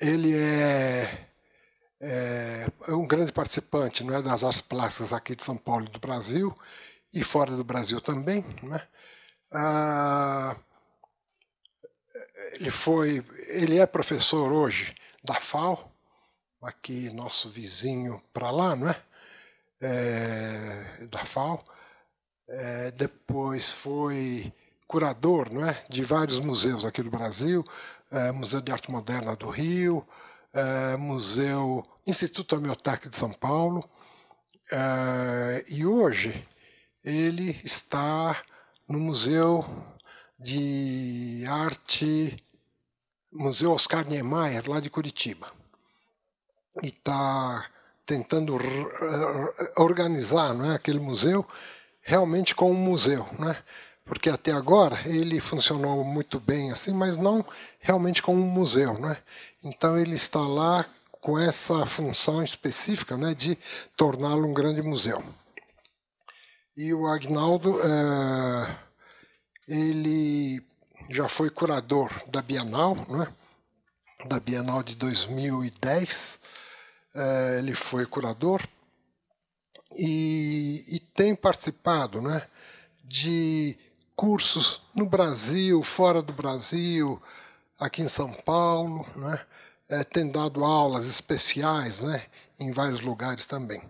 ele é, é, é um grande participante não é, das artes plásticas aqui de São Paulo e do Brasil, e fora do Brasil também. Né? Ah, ele foi, ele é professor hoje da FAO, aqui nosso vizinho para lá, não é? é? da FAO. É, depois foi curador, não é, de vários museus aqui do Brasil, é, Museu de Arte Moderna do Rio, é, Museu Instituto Homeotaque de São Paulo. É, e hoje ele está no Museu de Arte, Museu Oscar Niemeyer, lá de Curitiba. E está tentando organizar não é, aquele museu realmente como um museu. Não é? porque até agora ele funcionou muito bem assim, mas não realmente como um museu, né? Então ele está lá com essa função específica, né, de torná-lo um grande museu. E o Agnaldo, é, ele já foi curador da Bienal, né? Da Bienal de 2010, é, eh, ele foi curador e, e tem participado, né? de cursos no Brasil, fora do Brasil, aqui em São Paulo, né? É, tem dado aulas especiais né? em vários lugares também.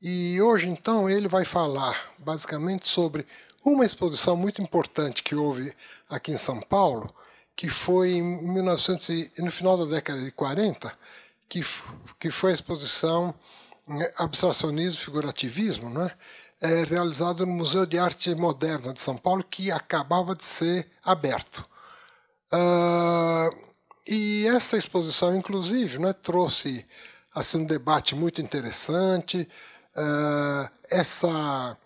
E hoje, então, ele vai falar basicamente sobre uma exposição muito importante que houve aqui em São Paulo, que foi em 1900, no final da década de 40, que, que foi a exposição né, Abstracionismo e Figurativismo, né? é, realizado no Museu de Arte Moderna de São Paulo, que acabava de ser aberto. Uh, e essa exposição, inclusive, né, trouxe assim um debate muito interessante, uh, essa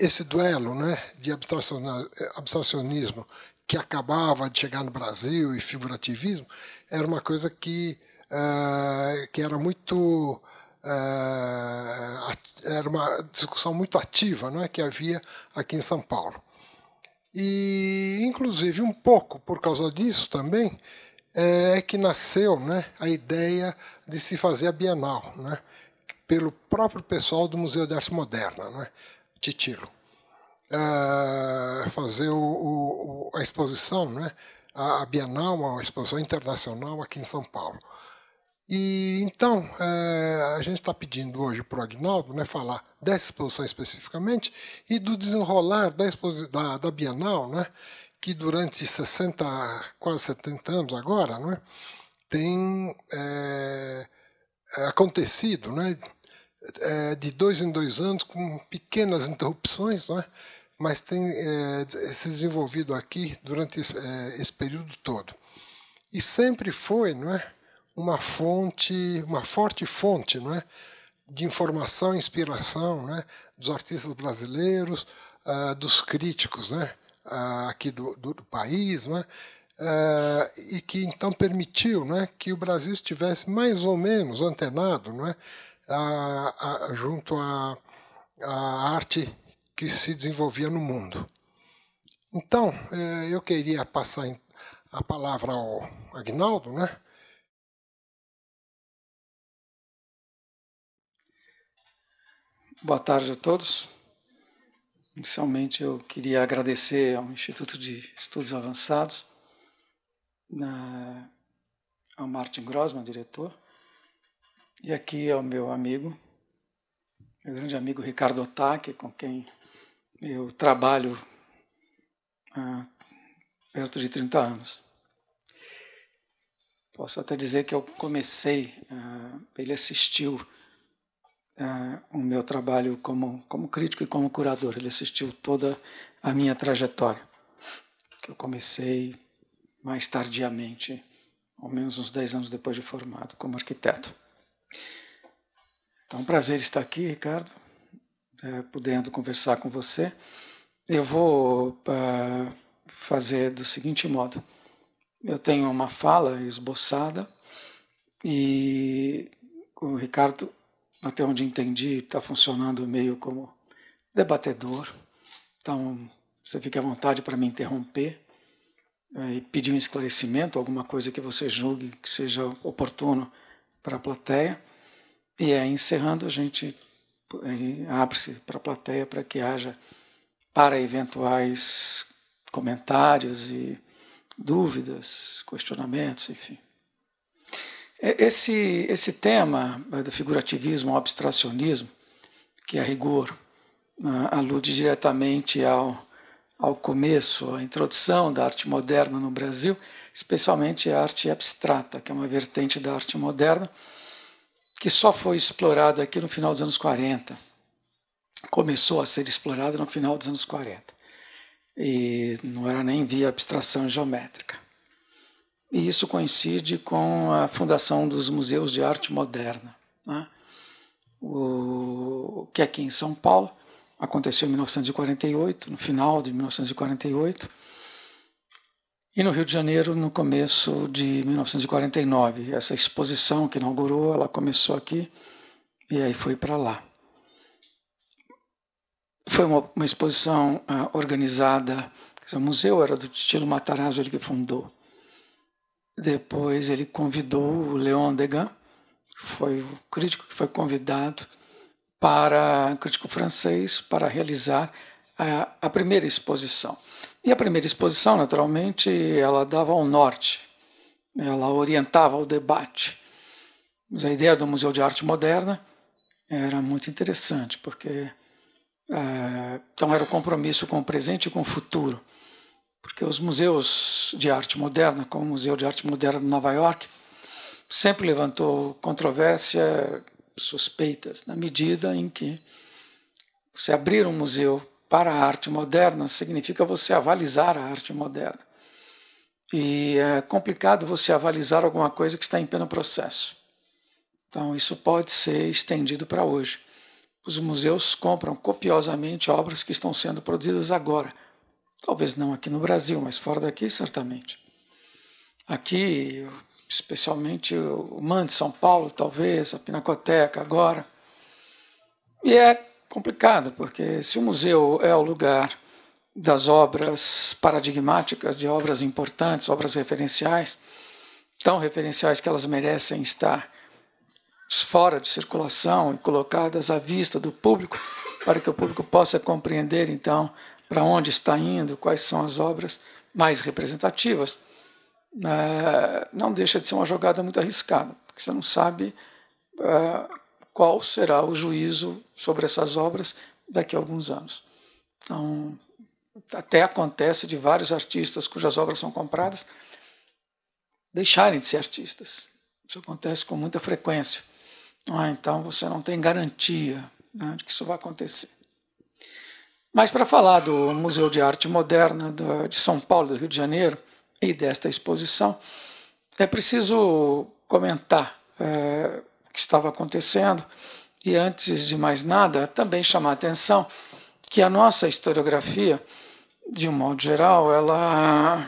esse duelo né, de abstracionismo que acabava de chegar no Brasil e figurativismo era uma coisa que, uh, que era muito eh, era uma discussão muito ativa não é, que havia aqui em São Paulo. E, inclusive, um pouco por causa disso também, eh, é que nasceu né, a ideia de se fazer a Bienal, né, pelo próprio pessoal do Museu de Arte Moderna, né, Titilo. Eh, fazer o, o, a exposição, né, a Bienal, uma exposição internacional aqui em São Paulo. E então, é, a gente está pedindo hoje para o Agnaldo né, falar dessa exposição especificamente e do desenrolar da, da, da Bienal, né, que durante 60, quase 70 anos agora, né, tem é, acontecido né, é, de dois em dois anos, com pequenas interrupções, né, mas tem é, se desenvolvido aqui durante esse, é, esse período todo. E sempre foi, não é? uma fonte, uma forte fonte, não é? de informação e inspiração né, dos artistas brasileiros, uh, dos críticos né, uh, aqui do, do, do país, né, uh, e que então permitiu né, que o Brasil estivesse mais ou menos antenado né, a, a, junto à arte que se desenvolvia no mundo. Então, eh, eu queria passar a palavra ao Agnaldo, né? Boa tarde a todos. Inicialmente, eu queria agradecer ao Instituto de Estudos Avançados, na, ao Martin Grossman, diretor, e aqui ao meu amigo, meu grande amigo Ricardo Otaki, com quem eu trabalho há perto de 30 anos. Posso até dizer que eu comecei, ah, ele assistiu é, o meu trabalho como, como crítico e como curador. Ele assistiu toda a minha trajetória, que eu comecei mais tardiamente, ao menos uns 10 anos depois de formado, como arquiteto. Então, um prazer estar aqui, Ricardo, é, podendo conversar com você. Eu vou uh, fazer do seguinte modo: eu tenho uma fala esboçada e o Ricardo até onde entendi, está funcionando meio como debatedor. Então, você fica à vontade para me interromper é, e pedir um esclarecimento, alguma coisa que você julgue que seja oportuno para a plateia. E é, encerrando, a gente eh, abre-se para a plateia para que haja para eventuais comentários e dúvidas, questionamentos, enfim. É, esse, esse tema né, do figurativismo ao abstracionismo, que a rigor né, alude diretamente ao, ao começo, à introdução da arte moderna no Brasil, especialmente a arte abstrata, que é uma vertente da arte moderna, que só foi explorada aqui no final dos anos 40. Começou a ser explorada no final dos anos 40. E não era nem via abstração geométrica e isso coincide com a fundação dos Museus de Arte Moderna, né? o que é aqui em São Paulo aconteceu em 1948, no final de 1948, e no Rio de Janeiro no começo de 1949. Essa exposição que inaugurou, ela começou aqui e aí foi para lá. Foi uma, uma exposição ah, organizada, o museu era do Tilo Matarazzo, ele que fundou, depois ele convidou o Leon Degas, foi o crítico que foi convidado para um crítico francês para realizar a, a primeira exposição. E a primeira exposição, naturalmente, ela dava ao norte, ela orientava o debate. Mas a ideia do Museu de Arte Moderna era muito interessante, porque eh, então era o compromisso com o presente e com o futuro porque os museus de arte moderna, como o Museu de Arte Moderna de Nova York, sempre levantou controvérsia, suspeitas, na medida em que você abrir um museu para a arte moderna significa você avalizar a arte moderna. E é complicado você avalizar alguma coisa que está em pleno processo. Então, isso pode ser estendido para hoje. Os museus compram copiosamente obras que estão sendo produzidas agora Talvez não aqui no Brasil, mas fora daqui, certamente. Aqui, especialmente o MAN de São Paulo, talvez, a Pinacoteca agora. E é complicado, porque se o museu é o lugar das obras paradigmáticas, de obras importantes, obras referenciais, tão referenciais que elas merecem estar fora de circulação e colocadas à vista do público, para que o público possa compreender, então, para onde está indo, quais são as obras mais representativas, né, não deixa de ser uma jogada muito arriscada, porque você não sabe eh, qual será o juízo sobre essas obras daqui a alguns anos. Então, até acontece de vários artistas cujas obras são compradas deixarem de ser artistas. Isso acontece com muita frequência. É? Então, você não tem garantia né, de que isso vai acontecer. Mas para falar do Museu de Arte Moderna de São Paulo, do Rio de Janeiro, e desta exposição, é preciso comentar é, o que estava acontecendo e, antes de mais nada, também chamar a atenção que a nossa historiografia, de um modo geral, ela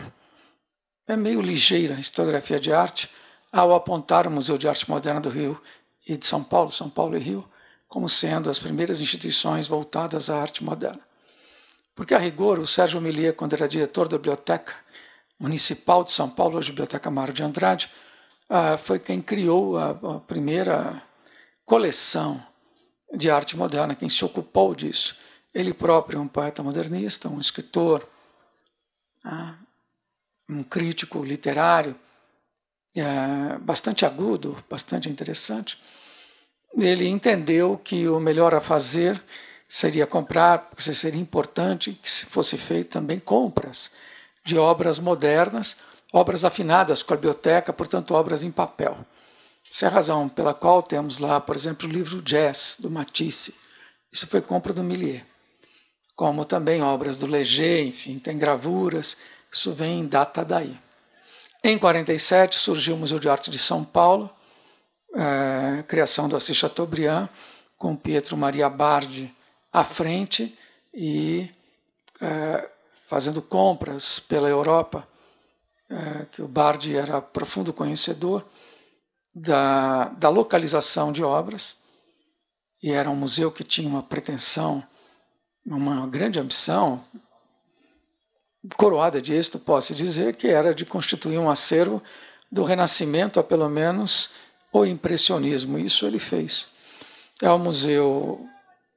é meio ligeira, a historiografia de arte, ao apontar o Museu de Arte Moderna do Rio e de São Paulo, São Paulo e Rio, como sendo as primeiras instituições voltadas à arte moderna. Porque, a rigor, o Sérgio Melier, quando era diretor da Biblioteca Municipal de São Paulo, hoje Biblioteca Mário de Andrade, ah, foi quem criou a primeira coleção de arte moderna, quem se ocupou disso. Ele próprio é um poeta modernista, um escritor, ah, um crítico literário, eh, bastante agudo, bastante interessante. Ele entendeu que o melhor a fazer seria comprar, porque seria importante que se fosse feito também compras de obras modernas, obras afinadas com a biblioteca, portanto, obras em papel. Essa é a razão pela qual temos lá, por exemplo, o livro Jazz, do Matisse. Isso foi compra do Millier. Como também obras do Leger, enfim, tem gravuras. Isso vem em data daí. Em 47 surgiu o Museu de Arte de São Paulo, é, criação do Assis Chateaubriand, com Pietro Maria Bardi à frente e é, fazendo compras pela Europa, é, que o Bardi era profundo conhecedor da, da localização de obras, e era um museu que tinha uma pretensão, uma grande ambição, coroada de êxito, posso dizer, que era de constituir um acervo do Renascimento a pelo menos o impressionismo. Isso ele fez. É um museu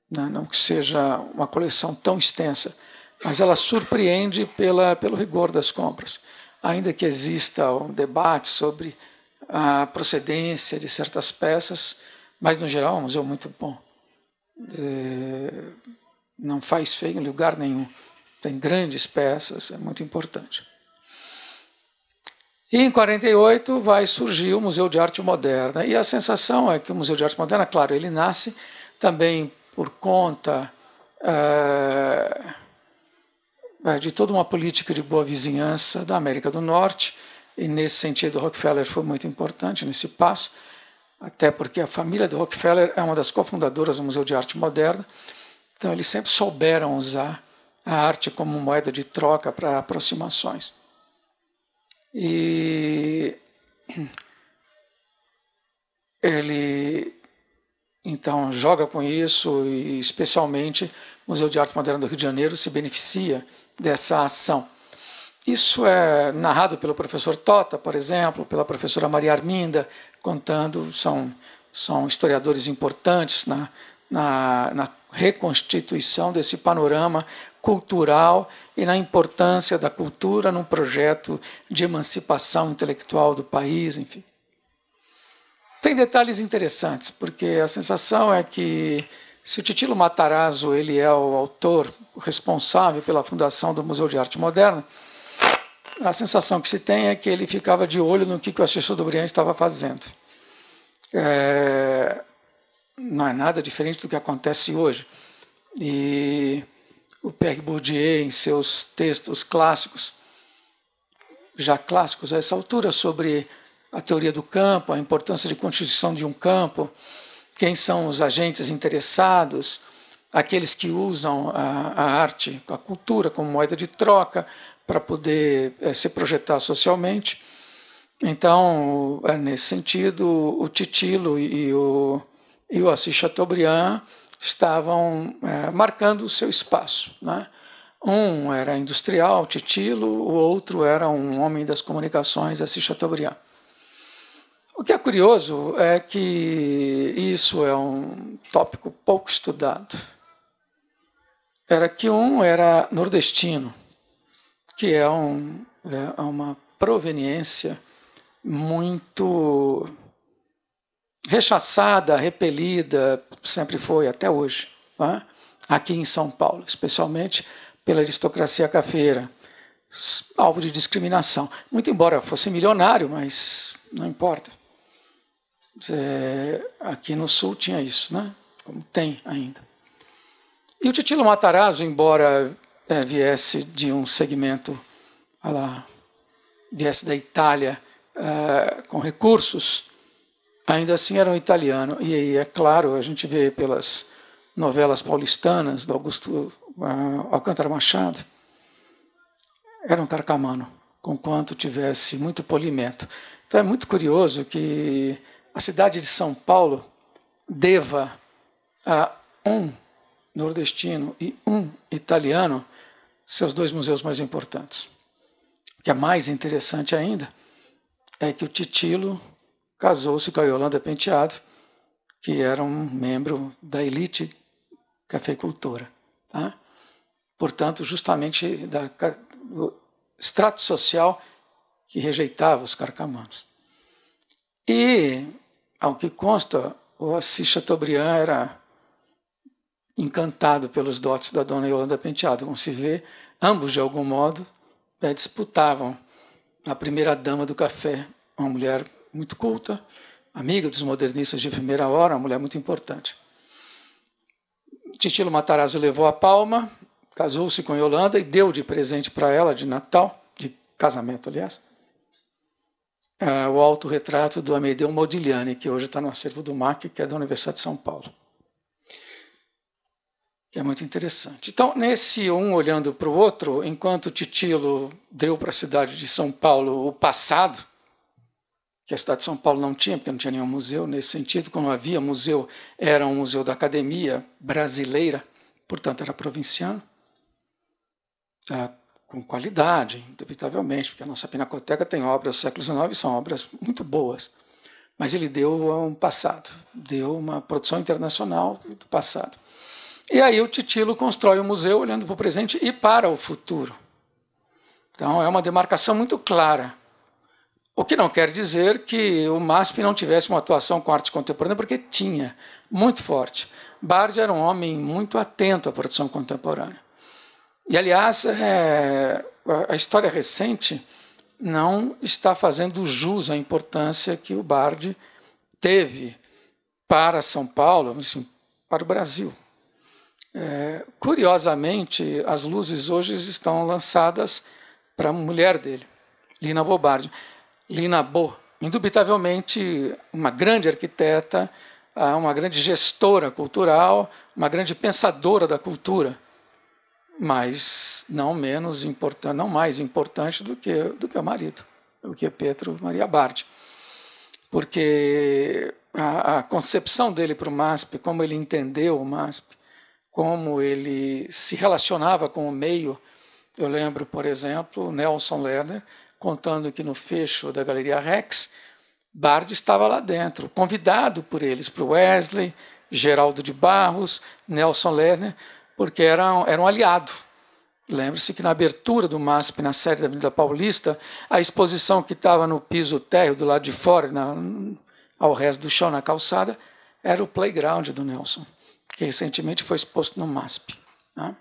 né, não que seja uma coleção tão extensa, mas ela surpreende pela, pelo rigor das compras. Ainda que exista um debate sobre a procedência de certas peças, mas no geral é um museu muito bom. É, não faz feio em lugar nenhum. Tem grandes peças, é muito importante. E em 48 vai surgir o Museu de Arte Moderna. E a sensação é que o Museu de Arte Moderna, claro, ele nasce também por conta é, de toda uma política de boa vizinhança da América do Norte, e nesse sentido Rockefeller foi muito importante nesse passo, até porque a família de Rockefeller é uma das cofundadoras do Museu de Arte Moderna, então eles sempre souberam usar a arte como moeda de troca para aproximações. E ele então, joga com isso e, especialmente, o Museu de Arte Moderna do Rio de Janeiro se beneficia dessa ação. Isso é narrado pelo professor Tota, por exemplo, pela professora Maria Arminda, contando, são, são historiadores importantes na, na, na reconstituição desse panorama cultural e na importância da cultura num projeto de emancipação intelectual do país, enfim. Tem detalhes interessantes, porque a sensação é que se o Titilo Matarazzo ele é o autor responsável pela fundação do Museu de Arte Moderna, a sensação que se tem é que ele ficava de olho no que, que o assessor do Brian estava fazendo. É, não é nada diferente do que acontece hoje. E o Pierre Bourdieu, em seus textos clássicos, já clássicos a essa altura, sobre a teoria do campo, a importância de constituição de um campo, quem são os agentes interessados, aqueles que usam a, a arte, a cultura como moeda de troca para poder é, se projetar socialmente. Então, é nesse sentido, o Titilo e o, e o Assis Chateaubriand estavam é, marcando o seu espaço. Né? Um era industrial, Titilo, o outro era um homem das comunicações, Assis Chateaubriand. O que é curioso é que isso é um tópico pouco estudado. Era que um era nordestino, que é, um, é, é uma proveniência muito rechaçada, repelida, sempre foi até hoje, é? aqui em São Paulo, especialmente pela aristocracia cafeira, alvo de discriminação. Muito embora fosse milionário, mas não importa. É, aqui no sul tinha isso, né? Como tem ainda. E o Titilo Matarazzo, embora é, viesse de um segmento, lá, viesse da Itália é, com recursos, ainda assim era um italiano. E é claro, a gente vê pelas novelas paulistanas do Augusto uh, Alcântara Machado, era um carcamano, conquanto tivesse muito polimento. Então é muito curioso que a cidade de São Paulo deva a um nordestino e um italiano seus dois museus mais importantes. O que é mais interessante ainda é que o Titilo casou-se com a Yolanda Penteado, que era um membro da elite cafeicultora. Tá? Portanto, justamente da, do extrato social que rejeitava os carcamanos. E ao que consta, o Assis Chateaubriand era encantado pelos dotes da dona Yolanda Penteado. Como se vê, ambos, de algum modo, né, disputavam a primeira dama do café, uma mulher muito culta, amiga dos modernistas de primeira hora, uma mulher muito importante. Titilo Matarazzo levou a palma, casou-se com Yolanda e deu de presente para ela, de Natal, de casamento, aliás, é, o autorretrato do Amedeu Modigliani, que hoje está no acervo do MAC, que é da Universidade de São Paulo. Que é muito interessante. Então, nesse um olhando para o outro, enquanto Titilo deu para a cidade de São Paulo o passado, que a cidade de São Paulo não tinha, porque não tinha nenhum museu nesse sentido, como havia museu, era um museu da academia brasileira, portanto era provinciano com qualidade, indubitavelmente, porque a nossa pinacoteca tem obras do século XIX, são obras muito boas. Mas ele deu um passado, deu uma produção internacional do passado. E aí o Titilo constrói o um museu olhando para o presente e para o futuro. Então é uma demarcação muito clara. O que não quer dizer que o MASP não tivesse uma atuação com arte contemporânea, porque tinha, muito forte. Bardi era um homem muito atento à produção contemporânea. E, aliás, é, a história recente não está fazendo jus à importância que o Bard teve para São Paulo, assim, para o Brasil. É, curiosamente, as luzes hoje estão lançadas para a mulher dele, Lina Bobardi. Lina Bo, indubitavelmente uma grande arquiteta, ah, uma grande gestora cultural, uma grande pensadora da cultura mas não menos importante, não mais importante do que do que o marido, do que Pedro Maria Bardi, porque a, a concepção dele para o MASP, como ele entendeu o MASP, como ele se relacionava com o meio, eu lembro, por exemplo, Nelson Lerner contando que no fecho da Galeria Rex, Bard estava lá dentro, convidado por eles, para Wesley, Geraldo de Barros, Nelson Lerner, porque era, era um aliado. Lembre-se que na abertura do MASP, na série da Avenida Paulista, a exposição que estava no piso térreo, do lado de fora, na, ao resto do chão, na calçada, era o playground do Nelson, que recentemente foi exposto no MASP. Né?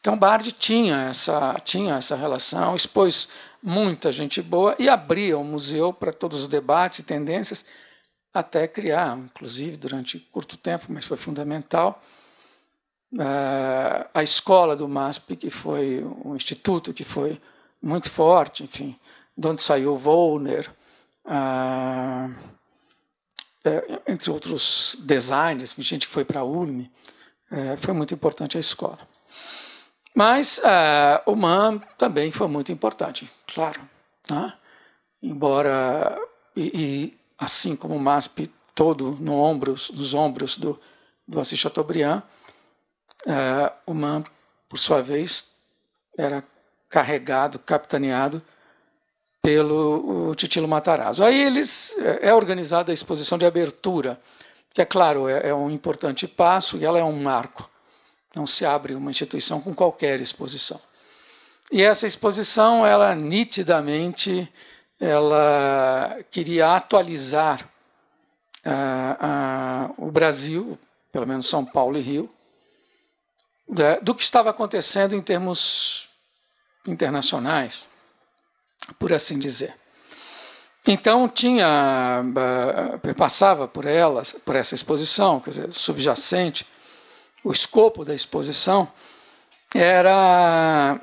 Então, Bard tinha essa, tinha essa relação, expôs muita gente boa e abria o museu para todos os debates e tendências, até criar, inclusive durante curto tempo, mas foi fundamental, ah, a escola do MASP, que foi um instituto que foi muito forte, enfim, de onde saiu Volner, ah, é, entre outros designers, gente que foi para a UNE, é, foi muito importante a escola. Mas ah, o MAM também foi muito importante, claro. Né? Embora, e, e, assim como o MASP todo no ombros, nos ombros do, do Assis Chateaubriand, o é, Man, por sua vez, era carregado, capitaneado pelo Titilo Matarazzo. Aí eles é, é organizada a exposição de abertura, que é claro, é, é, um importante passo e ela é um marco. Não se abre uma instituição com qualquer exposição. E essa exposição, ela nitidamente, ela queria atualizar ah, ah, o Brasil, pelo menos São Paulo e Rio, da, né, do que estava acontecendo em termos internacionais, por assim dizer. Então tinha ah, eh, passava por ela, por essa exposição, quer dizer, subjacente, o escopo da exposição era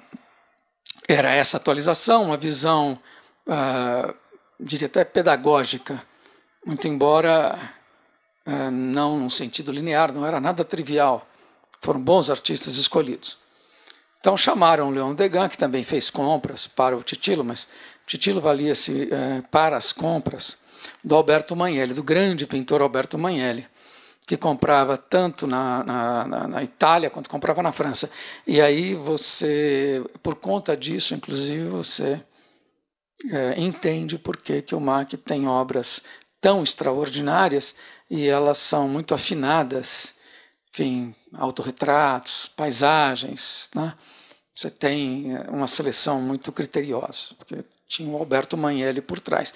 era essa atualização, uma visão ah, diria até pedagógica, muito embora ah, não num sentido linear, não era nada trivial foram bons artistas escolhidos. Então chamaram o Leon Degan, que também fez compras para o Titilo, mas o Titilo valia-se é, para as compras do Alberto Manelli, do grande pintor Alberto Manelli, que comprava tanto na, na, na, na Itália quanto comprava na França. E aí você, por conta disso, inclusive, você é, entende por que, que o MAC tem obras tão extraordinárias e elas são muito afinadas, enfim, autorretratos, paisagens. Né? Você tem eh, uma seleção muito criteriosa, porque tinha o Alberto Manelli por trás.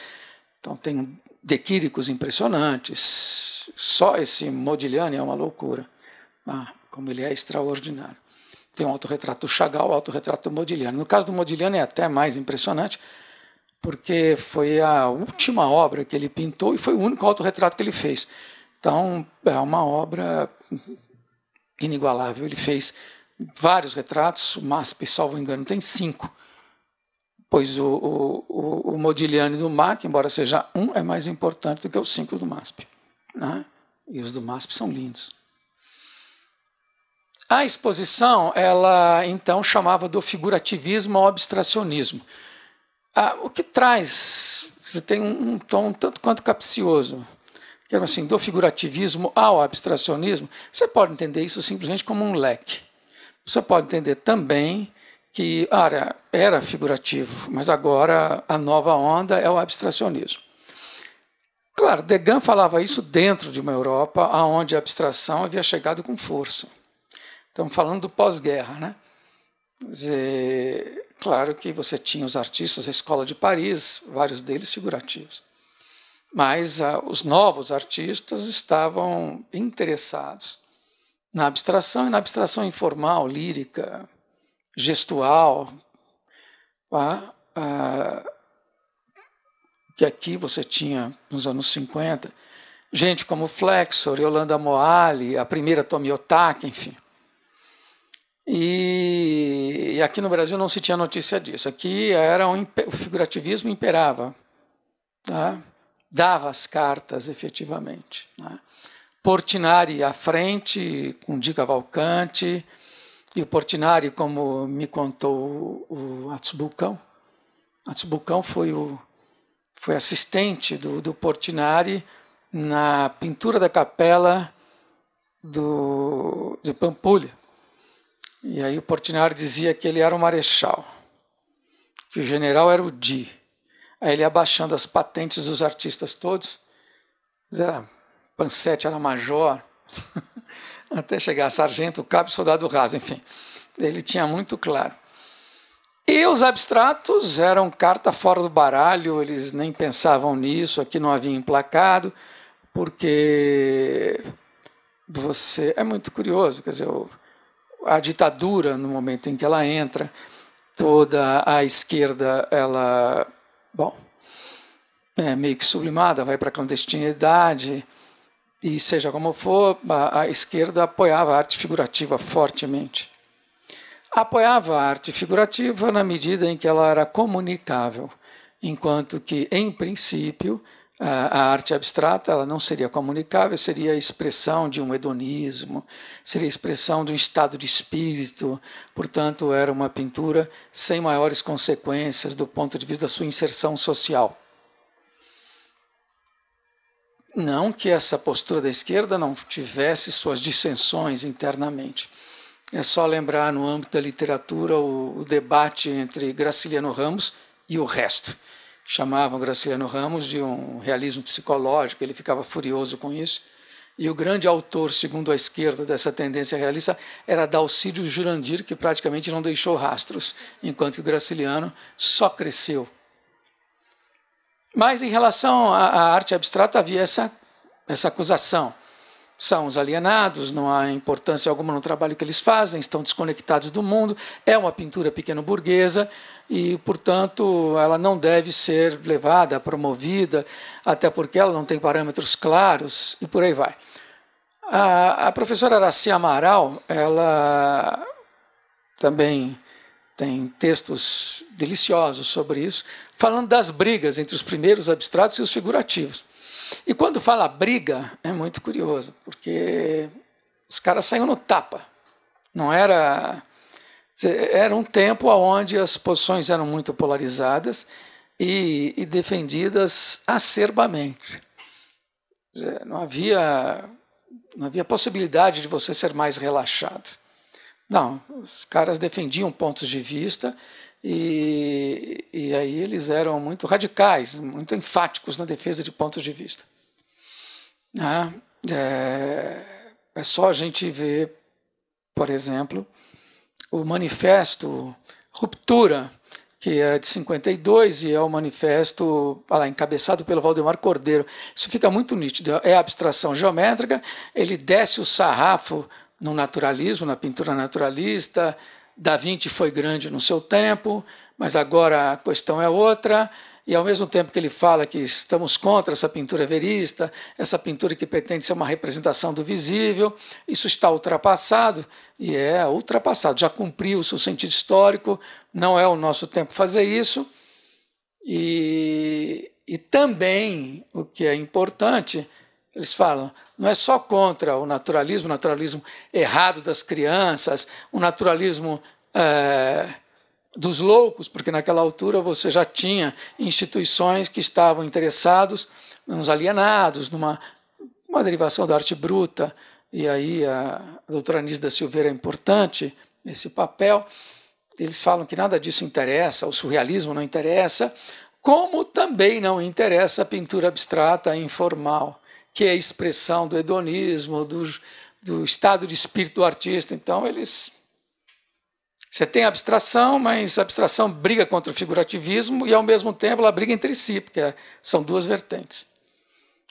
Então tem dequíricos impressionantes. Só esse Modigliani é uma loucura. Ah, como ele é extraordinário. Tem um autorretrato do Chagall, um autorretrato do Modigliani. No caso do Modigliani é até mais impressionante, porque foi a última obra que ele pintou e foi o único autorretrato que ele fez. Então, é uma obra inigualável. Ele fez vários retratos, o MASP, salvo engano, tem cinco. Pois o, o, o Modigliani do MAC, embora seja um, é mais importante do que os cinco do MASP. Né? E os do MASP são lindos. A exposição, ela então chamava do figurativismo ao abstracionismo. Ah, o que traz, você tem um tom tanto quanto capcioso, então, assim, do figurativismo ao abstracionismo, você pode entender isso simplesmente como um leque. Você pode entender também que era, era figurativo, mas agora a nova onda é o abstracionismo. Claro, Degas falava isso dentro de uma Europa onde a abstração havia chegado com força. Estamos falando do pós-guerra, né? claro que você tinha os artistas da Escola de Paris, vários deles figurativos. Mas ah, os novos artistas estavam interessados na abstração e na abstração informal, lírica, gestual, ah, ah, que aqui você tinha nos anos 50, gente como Flexor, Yolanda Moali, a primeira Tomi Otaka, enfim. E, e, aqui no Brasil não se tinha notícia disso. Aqui era um, o figurativismo imperava. Tá? dava as cartas efetivamente. Né? Portinari à frente, com Di Cavalcante, e o Portinari, como me contou o Atsubucão, Atsubucão foi, o, foi assistente do, do Portinari na pintura da capela do, de Pampulha. E aí o Portinari dizia que ele era o marechal, que o general era o Di. Aí ele abaixando as patentes dos artistas todos. Era Pansetti era major, até chegar a sargento, cabo soldado raso, enfim. Ele tinha muito claro. E os abstratos eram carta fora do baralho, eles nem pensavam nisso, aqui não havia emplacado, porque você. É muito curioso, quer dizer, a ditadura, no momento em que ela entra, toda a esquerda ela bom, é meio que sublimada, vai para a clandestinidade, e seja como for, a, a esquerda apoiava a arte figurativa fortemente. Apoiava a arte figurativa na medida em que ela era comunicável, enquanto que, em princípio, a arte abstrata ela não seria comunicável, seria a expressão de um hedonismo, seria a expressão de um estado de espírito, portanto, era uma pintura sem maiores consequências do ponto de vista da sua inserção social. Não que essa postura da esquerda não tivesse suas dissensões internamente. É só lembrar, no âmbito da literatura, o, o debate entre Graciliano Ramos e o resto chamavam Graciliano Ramos de um realismo psicológico, ele ficava furioso com isso. E o grande autor, segundo a esquerda, dessa tendência realista era Dalcídio Jurandir, que praticamente não deixou rastros, enquanto que o Graciliano só cresceu. Mas em relação à arte abstrata havia essa, essa acusação. São os alienados, não há importância alguma no trabalho que eles fazem, estão desconectados do mundo, é uma pintura pequeno-burguesa, e, portanto, ela não deve ser levada, promovida, até porque ela não tem parâmetros claros e por aí vai. A, a professora Araci Amaral, ela também tem textos deliciosos sobre isso, falando das brigas entre os primeiros abstratos e os figurativos. E quando fala briga, é muito curioso, porque os caras saíram no tapa. Não era era um tempo onde as posições eram muito polarizadas e, e defendidas acerbamente. Não havia, não havia possibilidade de você ser mais relaxado. Não, os caras defendiam pontos de vista e, e aí eles eram muito radicais, muito enfáticos na defesa de pontos de vista. Ah, é, é só a gente ver, por exemplo, o manifesto Ruptura, que é de 52 e é o manifesto lá, encabeçado pelo Valdemar Cordeiro. Isso fica muito nítido. É abstração geométrica, ele desce o sarrafo no naturalismo, na pintura naturalista. Da Vinci foi grande no seu tempo, mas agora a questão é outra. E ao mesmo tempo que ele fala que estamos contra essa pintura verista, essa pintura que pretende ser uma representação do visível, isso está ultrapassado, e é ultrapassado, já cumpriu o seu sentido histórico, não é o nosso tempo fazer isso. E, e também, o que é importante, eles falam, não é só contra o naturalismo, o naturalismo errado das crianças, o naturalismo. É, dos loucos, porque naquela altura você já tinha instituições que estavam interessados nos alienados, numa uma derivação da arte bruta, e aí a, a doutora da Silveira é importante nesse papel. Eles falam que nada disso interessa, o surrealismo não interessa, como também não interessa a pintura abstrata e informal, que é a expressão do hedonismo, do, do estado de espírito do artista. Então, eles você tem a abstração, mas a abstração briga contra o figurativismo e, ao mesmo tempo, ela briga entre si, porque é, são duas vertentes.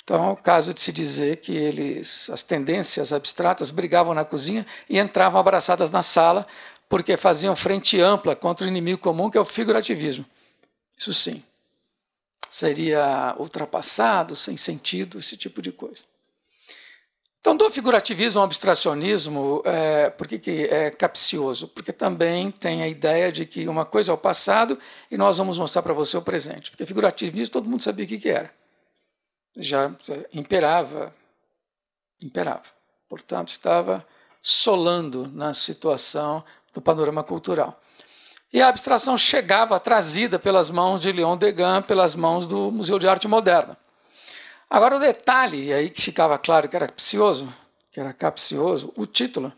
Então, é o caso de se dizer que eles, as tendências abstratas brigavam na cozinha e entravam abraçadas na sala, porque faziam frente ampla contra o inimigo comum, que é o figurativismo. Isso sim. Seria ultrapassado, sem sentido, esse tipo de coisa. Então, do figurativismo ao abstracionismo, é, por que, que é capcioso? Porque também tem a ideia de que uma coisa é o passado e nós vamos mostrar para você o presente. Porque figurativismo todo mundo sabia o que, que era. Já imperava, imperava. Portanto, estava solando na situação do panorama cultural. E a abstração chegava trazida pelas mãos de Leon Degas, pelas mãos do Museu de Arte Moderna. Agora o detalhe, e aí que ficava claro que era capcioso, que era capcioso, o título,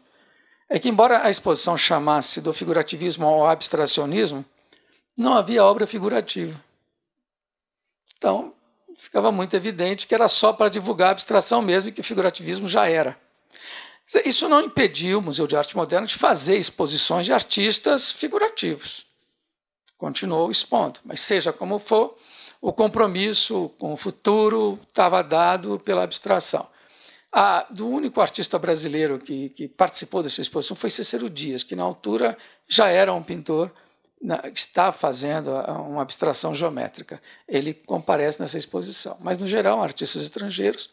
é que embora a exposição chamasse do figurativismo ao abstracionismo, não havia obra figurativa. Então, ficava muito evidente que era só para divulgar a abstração mesmo e que o figurativismo já era. Isso não impediu o Museu de Arte Moderna de fazer exposições de artistas figurativos. Continuou expondo, mas seja como for, o compromisso com o futuro estava dado pela abstração. A, do único artista brasileiro que, que, participou dessa exposição foi Cícero Dias, que na altura já era um pintor, que está fazendo uma abstração geométrica. Ele comparece nessa exposição. Mas, no geral, artistas estrangeiros.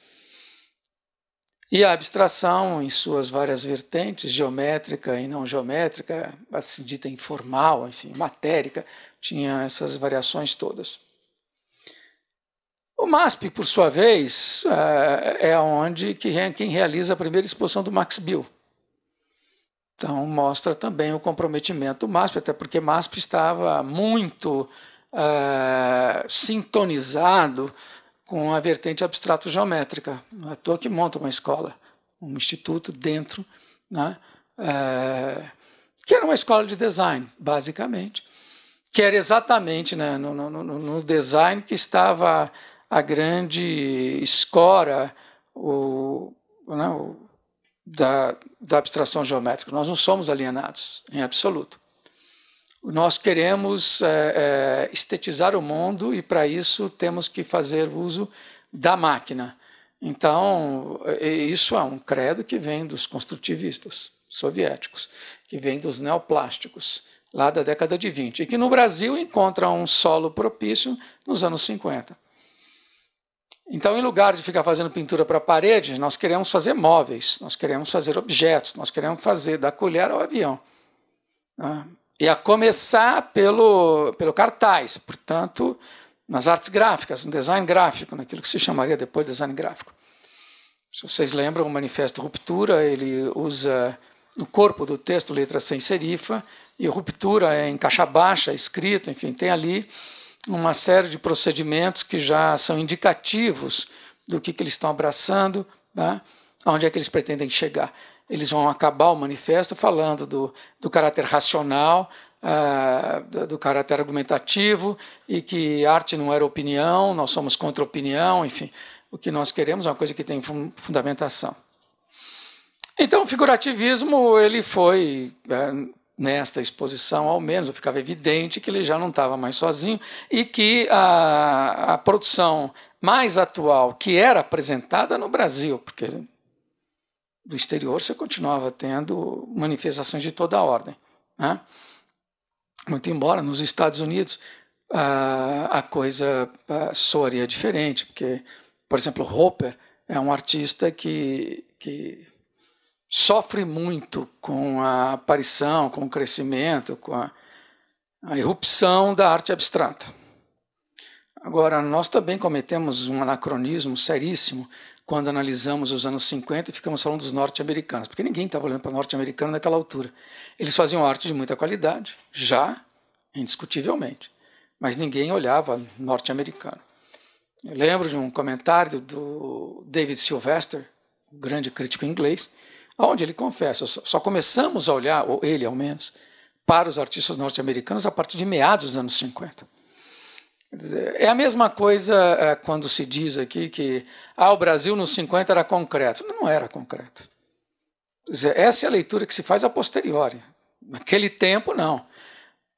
E a abstração, em suas várias vertentes, geométrica e não geométrica, assim dita informal, enfim, matérica, tinha essas variações todas. O MASP, por sua vez, é, é onde quem realiza a primeira exposição do Max Bill. Então, mostra também o comprometimento do MASP, até porque MASP estava muito uh, sintonizado com a vertente abstrato-geométrica. Não é à toa que monta uma escola, um instituto dentro, né? uh, que era uma escola de design, basicamente, que era exatamente né, no, no, no design que estava a grande escora o, né, o, da, da abstração geométrica. Nós não somos alienados, em absoluto. Nós queremos é, é, estetizar o mundo e, para isso, temos que fazer uso da máquina. Então, é, é, isso é um credo que vem dos construtivistas soviéticos, que vem dos neoplásticos, lá da década de 20, e que no Brasil encontra um solo propício nos anos 50. Então, em lugar de ficar fazendo pintura para parede, nós queremos fazer móveis, nós queremos fazer objetos, nós queremos fazer da colher ao avião. Né? E a começar pelo, pelo cartaz, portanto, nas artes gráficas, no design gráfico, naquilo que se chamaria depois design gráfico. Se vocês lembram, o Manifesto Ruptura, ele usa no corpo do texto letra sem serifa, e Ruptura é em caixa baixa, escrito, enfim, tem ali uma série de procedimentos que já são indicativos do que, que eles estão abraçando, tá? aonde é que eles pretendem chegar. Eles vão acabar o manifesto falando do, do caráter racional, ah, do caráter argumentativo, e que arte não era opinião, nós somos contra opinião, enfim, o que nós queremos é uma coisa que tem fundamentação. Então, o figurativismo ele foi eh, nesta exposição, ao menos, ficava evidente que ele já não estava mais sozinho e que a, a produção mais atual que era apresentada no Brasil, porque do exterior você continuava tendo manifestações de toda a ordem. Né? Muito embora nos Estados Unidos a, a coisa a, soaria diferente, porque, por exemplo, Hopper é um artista que, que sofre muito com a aparição, com o crescimento, com a, a erupção da arte abstrata. Agora, nós também cometemos um anacronismo seríssimo quando analisamos os anos 50 e ficamos falando dos norte-americanos, porque ninguém estava olhando para o norte-americano naquela altura. Eles faziam arte de muita qualidade, já, indiscutivelmente, mas ninguém olhava norte-americano. Eu lembro de um comentário do David Sylvester, um grande crítico inglês, onde ele confessa, só começamos a olhar, ou ele ao menos, para os artistas norte-americanos a partir de meados dos anos 50. é a mesma coisa é, quando se diz aqui que ah, o Brasil nos 50 era concreto. Não era concreto. essa é a leitura que se faz a posteriori. Naquele tempo, não.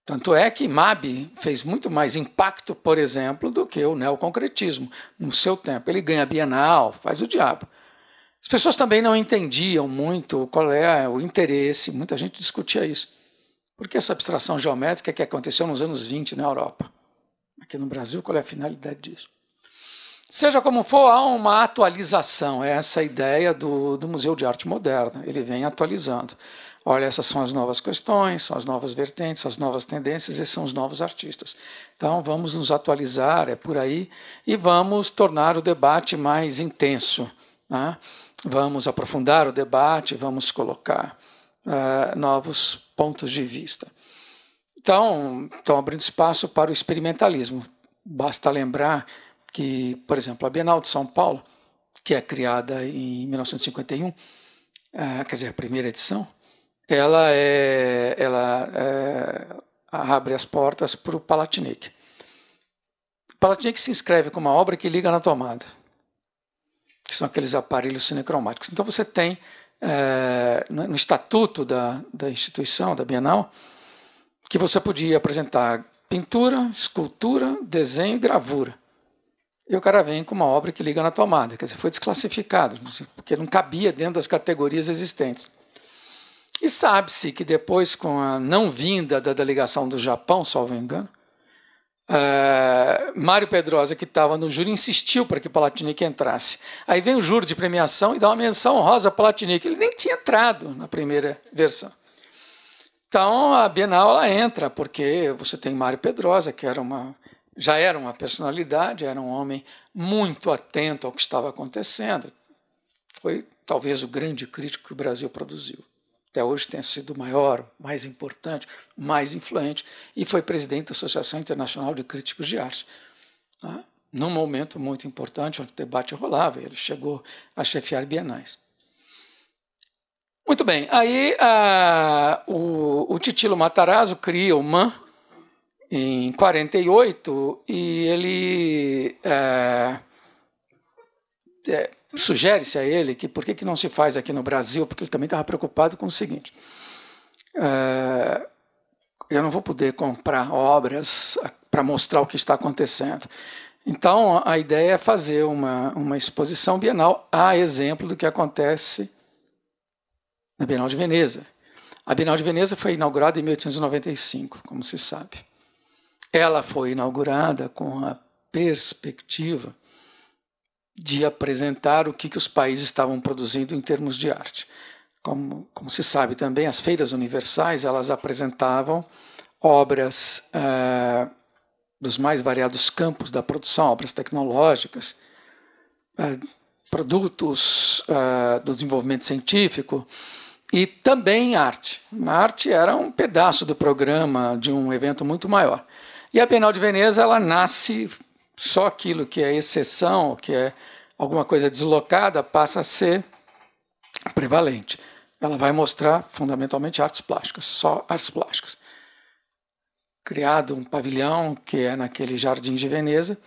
Tanto é que MAB fez muito mais impacto, por exemplo, do que o neoconcretismo no seu tempo. Ele ganha Bienal, faz o diabo. As pessoas também não entendiam muito qual é o interesse, muita gente discutia isso. Por que essa abstração geométrica que aconteceu nos anos 20 na Europa? Aqui no Brasil, qual é a finalidade disso? Seja como for, há uma atualização, é essa a ideia do, do Museu de Arte Moderna, ele vem atualizando. Olha, essas são as novas questões, são as novas vertentes, as novas tendências, esses são os novos artistas. Então vamos nos atualizar, é por aí, e vamos tornar o debate mais intenso. Né? vamos aprofundar o debate, vamos colocar uh, novos pontos de vista. Então, estão abrindo espaço para o experimentalismo. Basta lembrar que, por exemplo, a Bienal de São Paulo, que é criada em 1951, uh, ah, quer dizer, a primeira edição, ela, é, ela é, abre as portas para o Palatinic. Palatinic se inscreve com uma obra que liga na tomada que são aqueles aparelhos cinecromáticos. Então você tem é, no estatuto da, da instituição, da Bienal, que você podia apresentar pintura, escultura, desenho e gravura. E o cara vem com uma obra que liga na tomada, quer dizer, foi desclassificado, porque não cabia dentro das categorias existentes. E sabe-se que depois, com a não vinda da delegação do Japão, salvo engano, Uh, Mário Pedrosa, que estava no júri, insistiu para que Palatinic entrasse. Aí vem o júri de premiação e dá uma menção honrosa a Palatinic. Ele nem tinha entrado na primeira versão. Então a Bienal ela entra, porque você tem Mário Pedrosa, que era uma, já era uma personalidade, era um homem muito atento ao que estava acontecendo. Foi talvez o grande crítico que o Brasil produziu até hoje tem sido o maior, mais importante, mais influente, e foi presidente da Associação Internacional de Críticos de Arte. Tá? Num momento muito importante, onde o debate rolava, ele chegou a chefiar bienais. Muito bem, aí ah, o, o Titilo Matarazzo cria o MAN em 48 e ele. é, Sugere-se a ele que por que, que não se faz aqui no Brasil, porque ele também estava preocupado com o seguinte: uh, eu não vou poder comprar obras para mostrar o que está acontecendo. Então, a ideia é fazer uma, uma exposição bienal a exemplo do que acontece na Bienal de Veneza. A Bienal de Veneza foi inaugurada em 1895, como se sabe. Ela foi inaugurada com a perspectiva de apresentar o que, que os países estavam produzindo em termos de arte. Como, como se sabe também, as feiras universais elas apresentavam obras eh, dos mais variados campos da produção, obras tecnológicas, eh, produtos eh, do desenvolvimento científico e também arte. A arte era um pedaço do programa de um evento muito maior. E a Bienal de Veneza ela nasce só aquilo que é exceção, que é alguma coisa deslocada, passa a ser prevalente. Ela vai mostrar fundamentalmente artes plásticas, só artes plásticas. Criado um pavilhão que é naquele jardim de Veneza.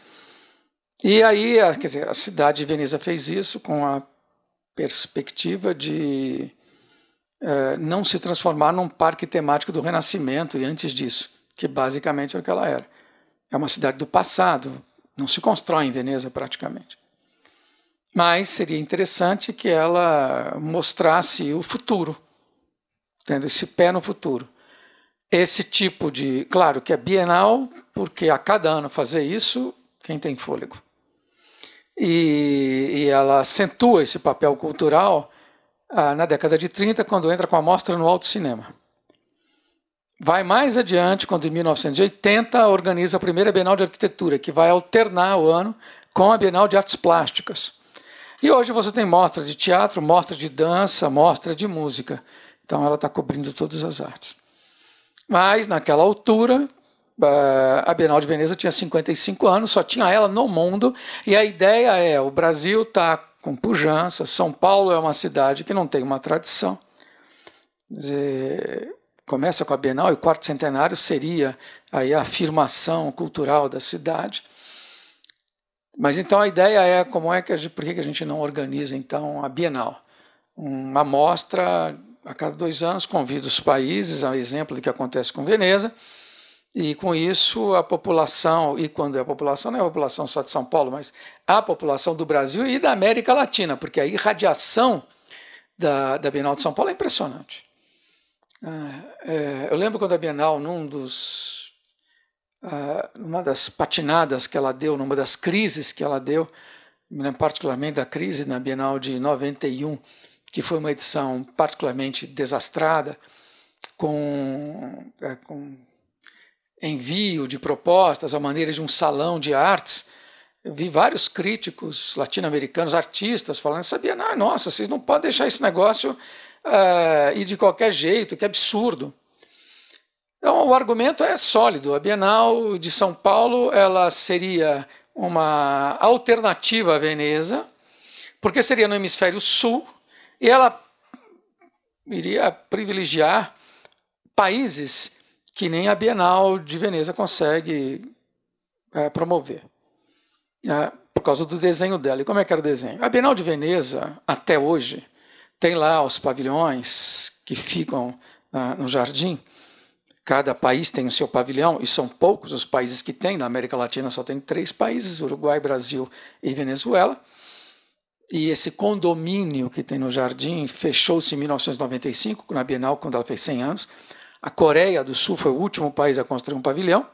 E aí, a, quer dizer, a cidade de Veneza fez isso com a perspectiva de é, não se transformar num parque temático do Renascimento e antes disso, que basicamente era é o que ela era. É uma cidade do passado, não se constrói em Veneza praticamente. Mas seria interessante que ela mostrasse o futuro, tendo esse pé no futuro. Esse tipo de. Claro que é bienal, porque a cada ano fazer isso, quem tem fôlego. E, e ela acentua esse papel cultural ah, na década de 30, quando entra com a mostra no Alto Cinema. Vai mais adiante, quando em 1980 organiza a primeira Bienal de Arquitetura, que vai alternar o ano com a Bienal de Artes Plásticas. E hoje você tem mostra de teatro, mostra de dança, mostra de música. Então ela está cobrindo todas as artes. Mas naquela altura, eh, a Bienal de Veneza tinha 55 anos, só tinha ela no mundo, e a ideia é: o Brasil está com pujança, São Paulo é uma cidade que não tem uma tradição. Dizer, começa com a Bienal e o quarto centenário seria aí a afirmação cultural da cidade. Mas então a ideia é como é que a gente, por que a gente não organiza então a Bienal, uma mostra a cada dois anos, convida os países, a exemplo do que acontece com Veneza, e com isso a população, e quando é a população, não é a população só de São Paulo, mas a população do Brasil e da América Latina, porque a irradiação da, da Bienal de São Paulo é impressionante. Ah, é, eu lembro quando a Bienal, num dos, ah, das patinadas que ela deu, numa das crises que ela deu, particularmente da crise na Bienal de 91, que foi uma edição particularmente desastrada, com, é, com envio de propostas à maneira de um salão de artes. Eu vi vários críticos latino-americanos, artistas, falando: essa Bienal é nossa, vocês não podem deixar esse negócio ah, e de qualquer jeito, que absurdo. Então, o argumento é sólido. A Bienal de São Paulo ela seria uma alternativa à Veneza, porque seria no hemisfério sul e ela iria privilegiar países que nem a Bienal de Veneza consegue é, promover, é, por causa do desenho dela. E como é que era o desenho? A Bienal de Veneza, até hoje, tem lá os pavilhões que ficam ah, no jardim. Cada país tem o seu pavilhão, e são poucos os países que têm. Na América Latina só tem três países: Uruguai, Brasil e Venezuela. E esse condomínio que tem no jardim fechou-se em 1995, na Bienal, quando ela fez 100 anos. A Coreia do Sul foi o último país a construir um pavilhão.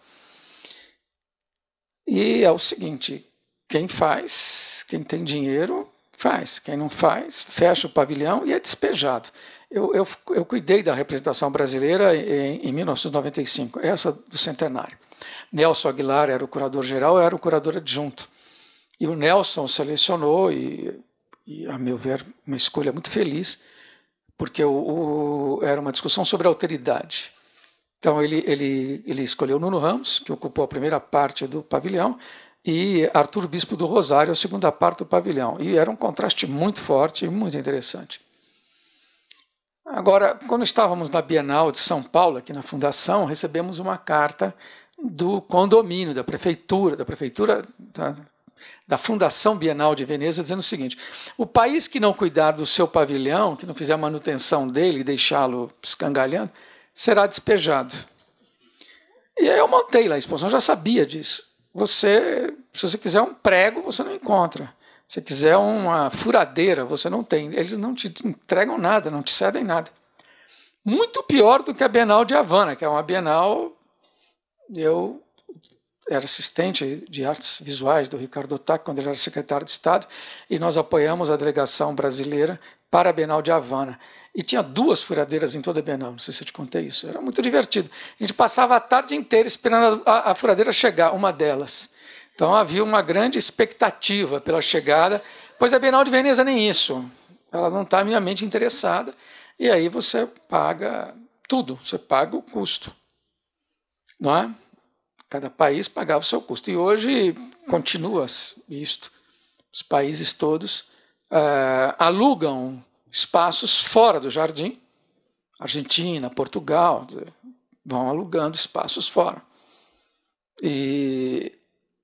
E é o seguinte: quem faz, quem tem dinheiro, Faz. Quem não faz, fecha o pavilhão e é despejado. Eu, eu, eu cuidei da representação brasileira em, em 1995, essa do centenário. Nelson Aguilar era o curador-geral, eu era o curador adjunto. E o Nelson selecionou, e, e, a meu ver, uma escolha muito feliz, porque o, o, era uma discussão sobre alteridade. Então ele, ele, ele escolheu Nuno Ramos, que ocupou a primeira parte do pavilhão, e Arthur Bispo do Rosário, a segunda parte do pavilhão. E era um contraste muito forte e muito interessante. Agora, quando estávamos na Bienal de São Paulo, aqui na Fundação, recebemos uma carta do condomínio, da prefeitura, da prefeitura da, da Fundação Bienal de Veneza, dizendo o seguinte: o país que não cuidar do seu pavilhão, que não fizer a manutenção dele e deixá-lo escangalhando, será despejado. E aí eu montei lá a exposição, já sabia disso você, se você quiser um prego, você não encontra. Se quiser uma furadeira, você não tem. Eles não te entregam nada, não te cedem nada. Muito pior do que a Bienal de Havana, que é uma Bienal. Eu era assistente de artes visuais do Ricardo Otac quando ele era secretário de Estado, e nós apoiamos a delegação brasileira para a Bienal de Havana. E tinha duas furadeiras em toda a Bienal, não sei se eu te contei isso. Era muito divertido. A gente passava a tarde inteira esperando a, a furadeira chegar, uma delas. Então havia uma grande expectativa pela chegada, pois a Bienal de Veneza nem isso. Ela não está minimamente interessada. E aí você paga tudo, você paga o custo. Não é? Cada país pagava o seu custo. E hoje continua isto. Os países todos uh, alugam espaços fora do jardim, Argentina, Portugal, vão alugando espaços fora. E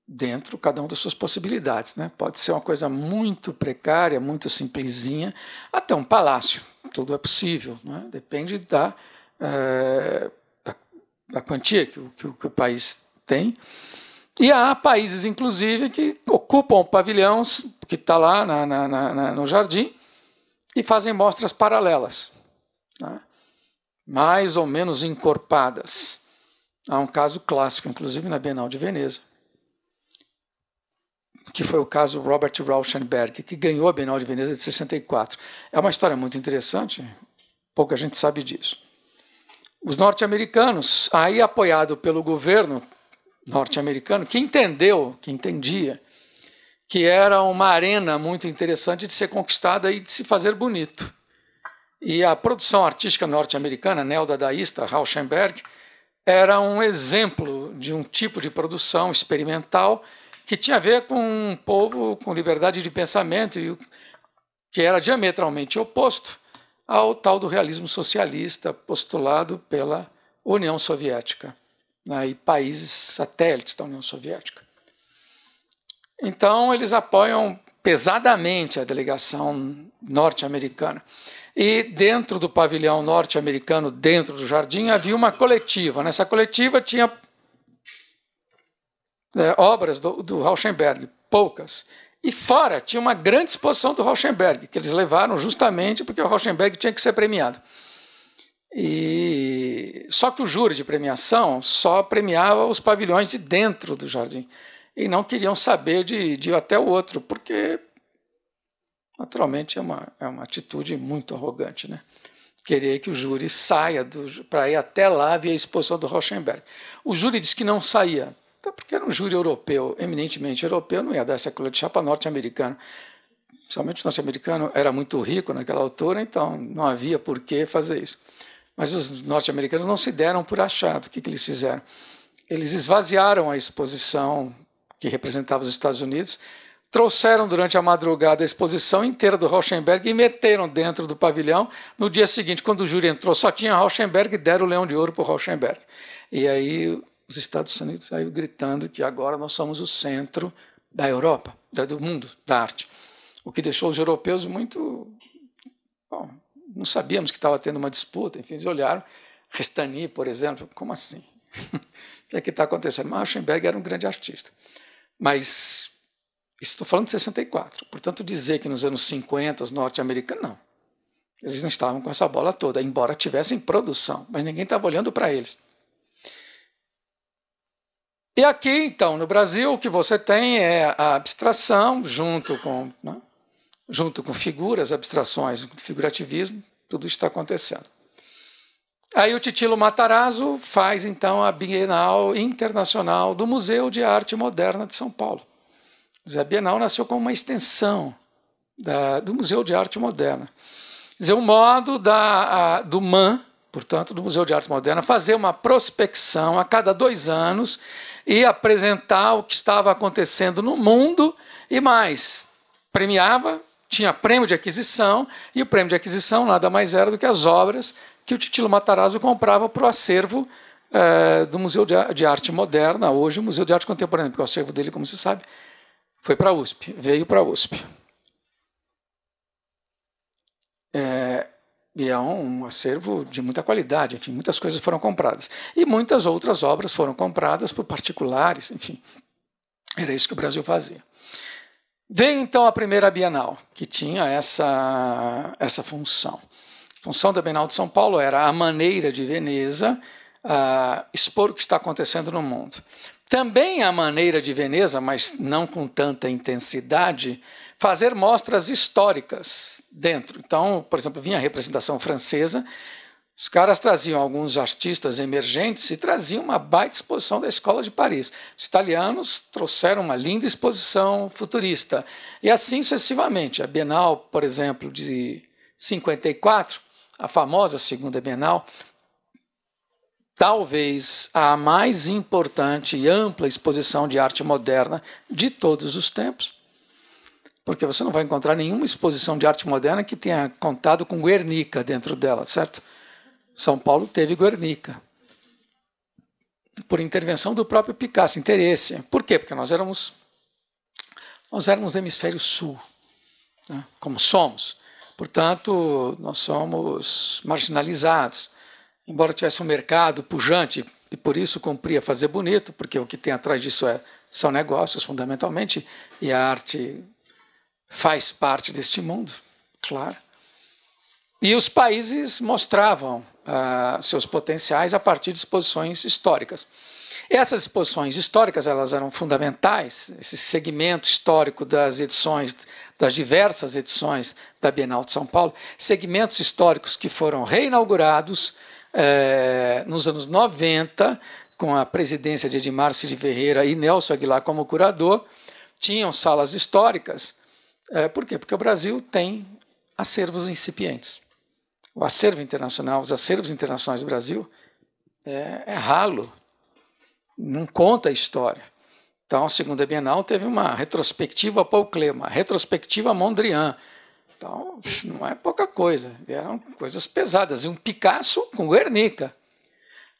dentro, cada um das suas possibilidades. Né? Pode ser uma coisa muito precária, muito simplesinha, até um palácio. Tudo é possível. Né? Depende da, é, da, da, quantia que, que, que o país tem. E há países, inclusive, que ocupam pavilhões que está lá na, na, na, no jardim e fazem mostras paralelas, né? mais ou menos encorpadas. Há um caso clássico, inclusive na Bienal de Veneza, que foi o caso Robert Rauschenberg, que ganhou a Bienal de Veneza de 64. É uma história muito interessante, pouca gente sabe disso. Os norte-americanos, aí apoiado pelo governo norte-americano, que entendeu, que entendia, que era uma arena muito interessante de ser conquistada e de se fazer bonito. E a produção artística norte-americana, neodadaísta, Rauschenberg, era um exemplo de um tipo de produção experimental que tinha a ver com um povo com liberdade de pensamento e que era diametralmente oposto ao tal do realismo socialista postulado pela União Soviética né, e países satélites da União Soviética. Então, eles apoiam pesadamente a delegação norte-americana. E dentro do pavilhão norte-americano, dentro do jardim, havia uma coletiva. Nessa coletiva tinha é, obras do, do Rauschenberg, poucas. E fora tinha uma grande exposição do Rauschenberg, que eles levaram justamente porque o Rauschenberg tinha que ser premiado. E só que o júri de premiação só premiava os pavilhões de dentro do jardim e não queriam saber de, de até o outro, porque naturalmente é uma, é uma atitude muito arrogante, né? Querer que o júri saia para ir até lá ver a exposição do Rauschenberg. O júri disse que não saía, até porque era um júri europeu, eminentemente europeu, não ia dar essa coisa de chapa norte americana Principalmente o norte-americano era muito rico naquela altura, então não havia por que fazer isso. Mas os norte-americanos não se deram por achado. O que, que eles fizeram? Eles esvaziaram a exposição que representava os Estados Unidos, trouxeram durante a madrugada a exposição inteira do Rauschenberg e meteram dentro do pavilhão. No dia seguinte, quando o júri entrou, só tinha Rauschenberg e deram o Leão de Ouro para o Rauschenberg. E aí os Estados Unidos saíram gritando que agora nós somos o centro da Europa, do mundo da arte. O que deixou os europeus muito. Bom, não sabíamos que estava tendo uma disputa, enfim, eles olharam. Restani, por exemplo, como assim? o que é está acontecendo? Mas Rauschenberg era um grande artista. Mas estou falando de 64. Portanto, dizer que nos anos 50 os norte-americanos, não. Eles não estavam com essa bola toda, embora tivessem produção, mas ninguém estava olhando para eles. E aqui, então, no Brasil, o que você tem é a abstração junto com, né, junto com figuras, abstrações, figurativismo, tudo isso está acontecendo. Aí o Titilo Matarazzo faz então a Bienal Internacional do Museu de Arte Moderna de São Paulo. A Bienal nasceu como uma extensão da, do Museu de Arte Moderna. Quer um modo da, a, do MAN, portanto, do Museu de Arte Moderna, fazer uma prospecção a cada dois anos e apresentar o que estava acontecendo no mundo e mais. Premiava, tinha prêmio de aquisição, e o prêmio de aquisição nada mais era do que as obras que o Titilo Matarazzo comprava para o acervo é, do Museu de, Arte Moderna, hoje o Museu de Arte Contemporânea, porque o acervo dele, como você sabe, foi para a USP, veio para a USP. É, e é um acervo de muita qualidade, enfim, muitas coisas foram compradas. E muitas outras obras foram compradas por particulares, enfim. Era isso que o Brasil fazia. Vem então a primeira Bienal, que tinha essa, essa função função da Bienal de São Paulo era a maneira de Veneza uh, expor o que está acontecendo no mundo. Também a maneira de Veneza, mas não com tanta intensidade, fazer mostras históricas dentro. Então, por exemplo, vinha a representação francesa, os caras traziam alguns artistas emergentes e traziam uma baita exposição da Escola de Paris. Os italianos trouxeram uma linda exposição futurista. E assim sucessivamente. A Bienal, por exemplo, de 54, a famosa segunda Bienal, talvez a mais importante e ampla exposição de arte moderna de todos os tempos, porque você não vai encontrar nenhuma exposição de arte moderna que tenha contado com Guernica dentro dela, certo? São Paulo teve Guernica, por intervenção do próprio Picasso, interesse. Por quê? Porque nós éramos nós éramos do hemisfério sul, né? como somos. Portanto, nós somos marginalizados. Embora tivesse um mercado pujante, e por isso cumpria fazer bonito, porque o que tem atrás disso é, são negócios, fundamentalmente, e a arte faz parte deste mundo, claro. E os países mostravam ah, seus potenciais a partir de exposições históricas. Essas exposições históricas elas eram fundamentais, esse segmento histórico das edições, das diversas edições da Bienal de São Paulo, segmentos históricos que foram reinaugurados eh, nos anos 90, com a presidência de Edmar Cid Ferreira e Nelson Aguilar como curador, tinham salas históricas. Eh, por quê? Porque o Brasil tem acervos incipientes. O acervo internacional, os acervos internacionais do Brasil é, é ralo, não conta a história. Então, a segunda Bienal teve uma retrospectiva Paul Klee, uma retrospectiva Mondrian. Então, não é pouca coisa. Eram coisas pesadas. E um Picasso com Guernica.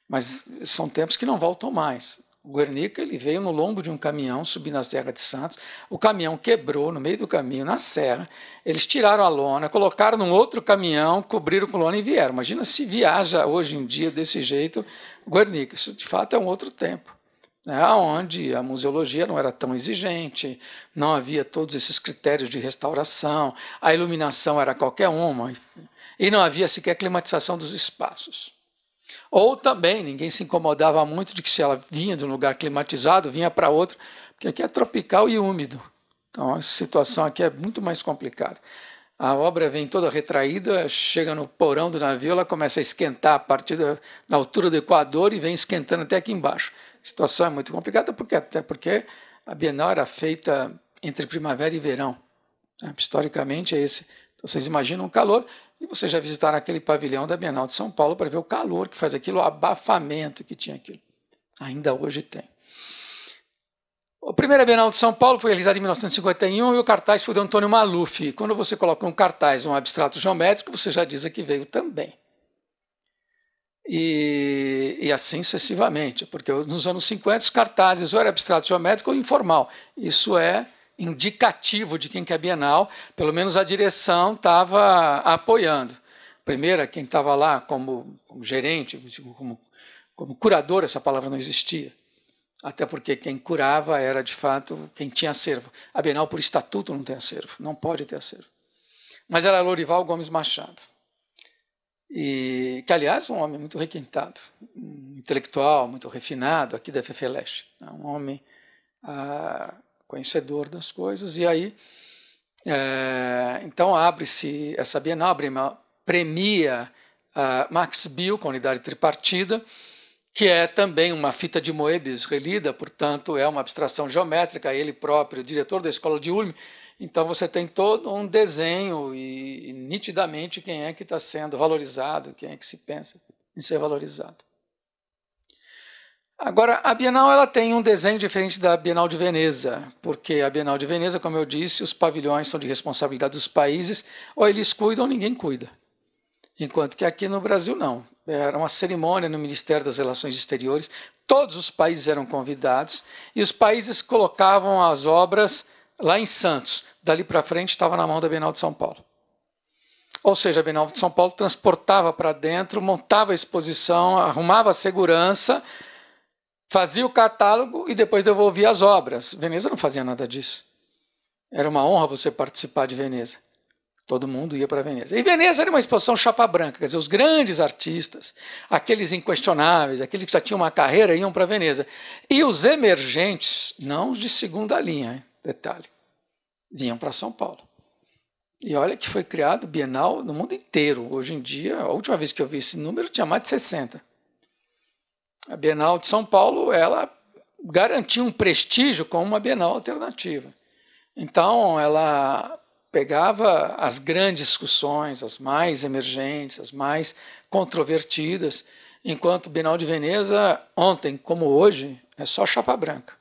Mas são tempos que não voltam mais. O Guernica ele veio no lombo de um caminhão subindo a Serra de Santos. O caminhão quebrou no meio do caminho, na serra. Eles tiraram a lona, colocaram num outro caminhão, cobriram com lona e vieram. Imagina se viaja hoje em dia desse jeito Guernica. Isso, de fato, é um outro tempo, né, onde a museologia não era tão exigente, não havia todos esses critérios de restauração, a iluminação era qualquer uma, e não havia sequer climatização dos espaços. Ou também, ninguém se incomodava muito de que se ela vinha de um lugar climatizado, vinha para outro, porque aqui é tropical e úmido. Então, a situação aqui é muito mais complicada. A obra vem toda retraída, chega no porão do navio, ela começa a esquentar a partir da, da altura do Equador e vem esquentando até aqui embaixo. A situação é muito complicada, porque, até porque a Bienal era feita entre primavera e verão. Né? Historicamente é esse. Então vocês imaginam o calor, e vocês já visitaram aquele pavilhão da Bienal de São Paulo para ver o calor que faz aquilo, o abafamento que tinha aquilo. Ainda hoje tem. A primeira Bienal de São Paulo foi realizada em 1951 e o cartaz foi do Antônio Maluf. Quando você coloca um cartaz, um abstrato geométrico, você já diz a que veio também. E, e assim sucessivamente, porque nos anos 50 os cartazes ou era abstrato geométrico ou informal. Isso é indicativo de quem quer Bienal, pelo menos a direção estava apoiando. Primeira, quem estava lá como, como gerente, como, como curador, essa palavra não existia até porque quem curava era de fato quem tinha acervo. A Bienal, por estatuto, não tem acervo, não pode ter acervo. Mas era é Lorival Gomes Machado, e, que aliás um homem muito requintado, um intelectual, muito refinado aqui da Fefeleche. É um homem ah, conhecedor das coisas. E aí, é, então abre-se essa Bienal, abre uma, premia ah, Max Bill com unidade tripartida que é também uma fita de Moebius relida, portanto, é uma abstração geométrica, ele próprio, diretor da escola de Ulm. Então, você tem todo um desenho e, e nitidamente quem é que está sendo valorizado, quem é que se pensa em ser valorizado. Agora, a Bienal ela tem um desenho diferente da Bienal de Veneza, porque a Bienal de Veneza, como eu disse, os pavilhões são de responsabilidade dos países, ou eles cuidam ou ninguém cuida. Enquanto que aqui no Brasil não. Era uma cerimônia no Ministério das Relações Exteriores, todos os países eram convidados e os países colocavam as obras lá em Santos. Dali para frente estava na mão da Bienal de São Paulo. Ou seja, a Bienal de São Paulo transportava para dentro, montava a exposição, arrumava a segurança, fazia o catálogo e depois devolvia as obras. Veneza não fazia nada disso. Era uma honra você participar de Veneza. Todo mundo ia para Veneza. E Veneza era uma exposição chapa branca, quer dizer, os grandes artistas, aqueles inquestionáveis, aqueles que já tinham uma carreira, iam para Veneza. E os emergentes, não os de segunda linha, hein? detalhe, vinham para São Paulo. E olha que foi criado Bienal no mundo inteiro. Hoje em dia, a última vez que eu vi esse número tinha mais de 60. A Bienal de São Paulo, ela garantiu um prestígio como uma Bienal alternativa. Então, ela pegava as grandes discussões, as mais emergentes, as mais controvertidas, enquanto o Bienal de Veneza, ontem como hoje, é só chapa branca.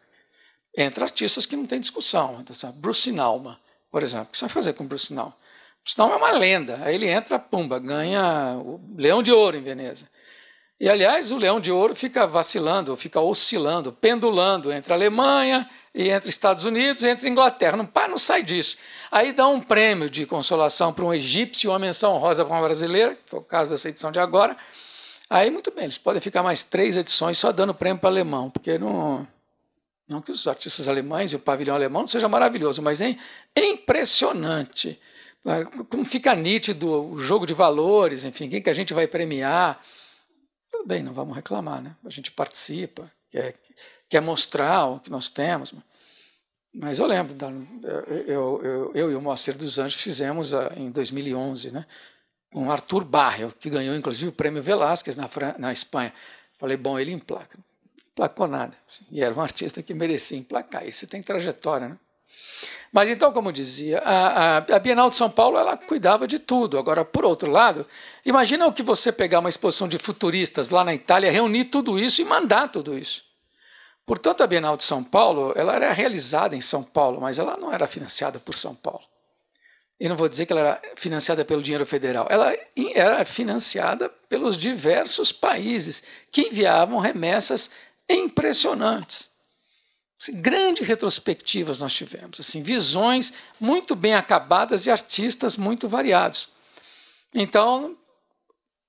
Entre artistas que não tem discussão. Bruce Nauman, por exemplo. O que você vai fazer com Bruce Nauman? Bruce Nauman é uma lenda. Aí ele entra, pumba, ganha o Leão de Ouro em Veneza. E, aliás, o leão de ouro fica vacilando, fica oscilando, pendulando entre Alemanha e entre Estados Unidos e entre Inglaterra. Não, pá, não sai disso. Aí dá um prêmio de consolação para um egípcio, uma menção rosa para uma brasileira, que foi o caso dessa edição de agora. Aí, muito bem, eles podem ficar mais três edições só dando prêmio para alemão, porque não. Não que os artistas alemães e o pavilhão alemão não seja maravilhoso, mas é impressionante. Ah, como fica nítido o jogo de valores, enfim, quem que a gente vai premiar. Tudo bem, não vamos reclamar, né? A gente participa, quer, quer mostrar o que nós temos. Mas eu lembro, eu, eu, eu e o Moacir dos Anjos fizemos ah, em 2011, né? Um Arthur Barrel, que ganhou inclusive o prêmio Velázquez na, Fran na Espanha. Falei, bom, ele emplaca. Não emplacou nada. Assim, e era um artista que merecia emplacar. Esse tem trajetória, né? Mas então, como dizia, a, a, Bienal de São Paulo ela cuidava de tudo. Agora, por outro lado, imagina o que você pegar uma exposição de futuristas lá na Itália, reunir tudo isso e mandar tudo isso. Portanto, a Bienal de São Paulo ela era realizada em São Paulo, mas ela não era financiada por São Paulo. Eu não vou dizer que ela era financiada pelo dinheiro federal. Ela era financiada pelos diversos países que enviavam remessas impressionantes. Assim, grandes retrospectivas nós tivemos, assim, visões muito bem acabadas e artistas muito variados. Então,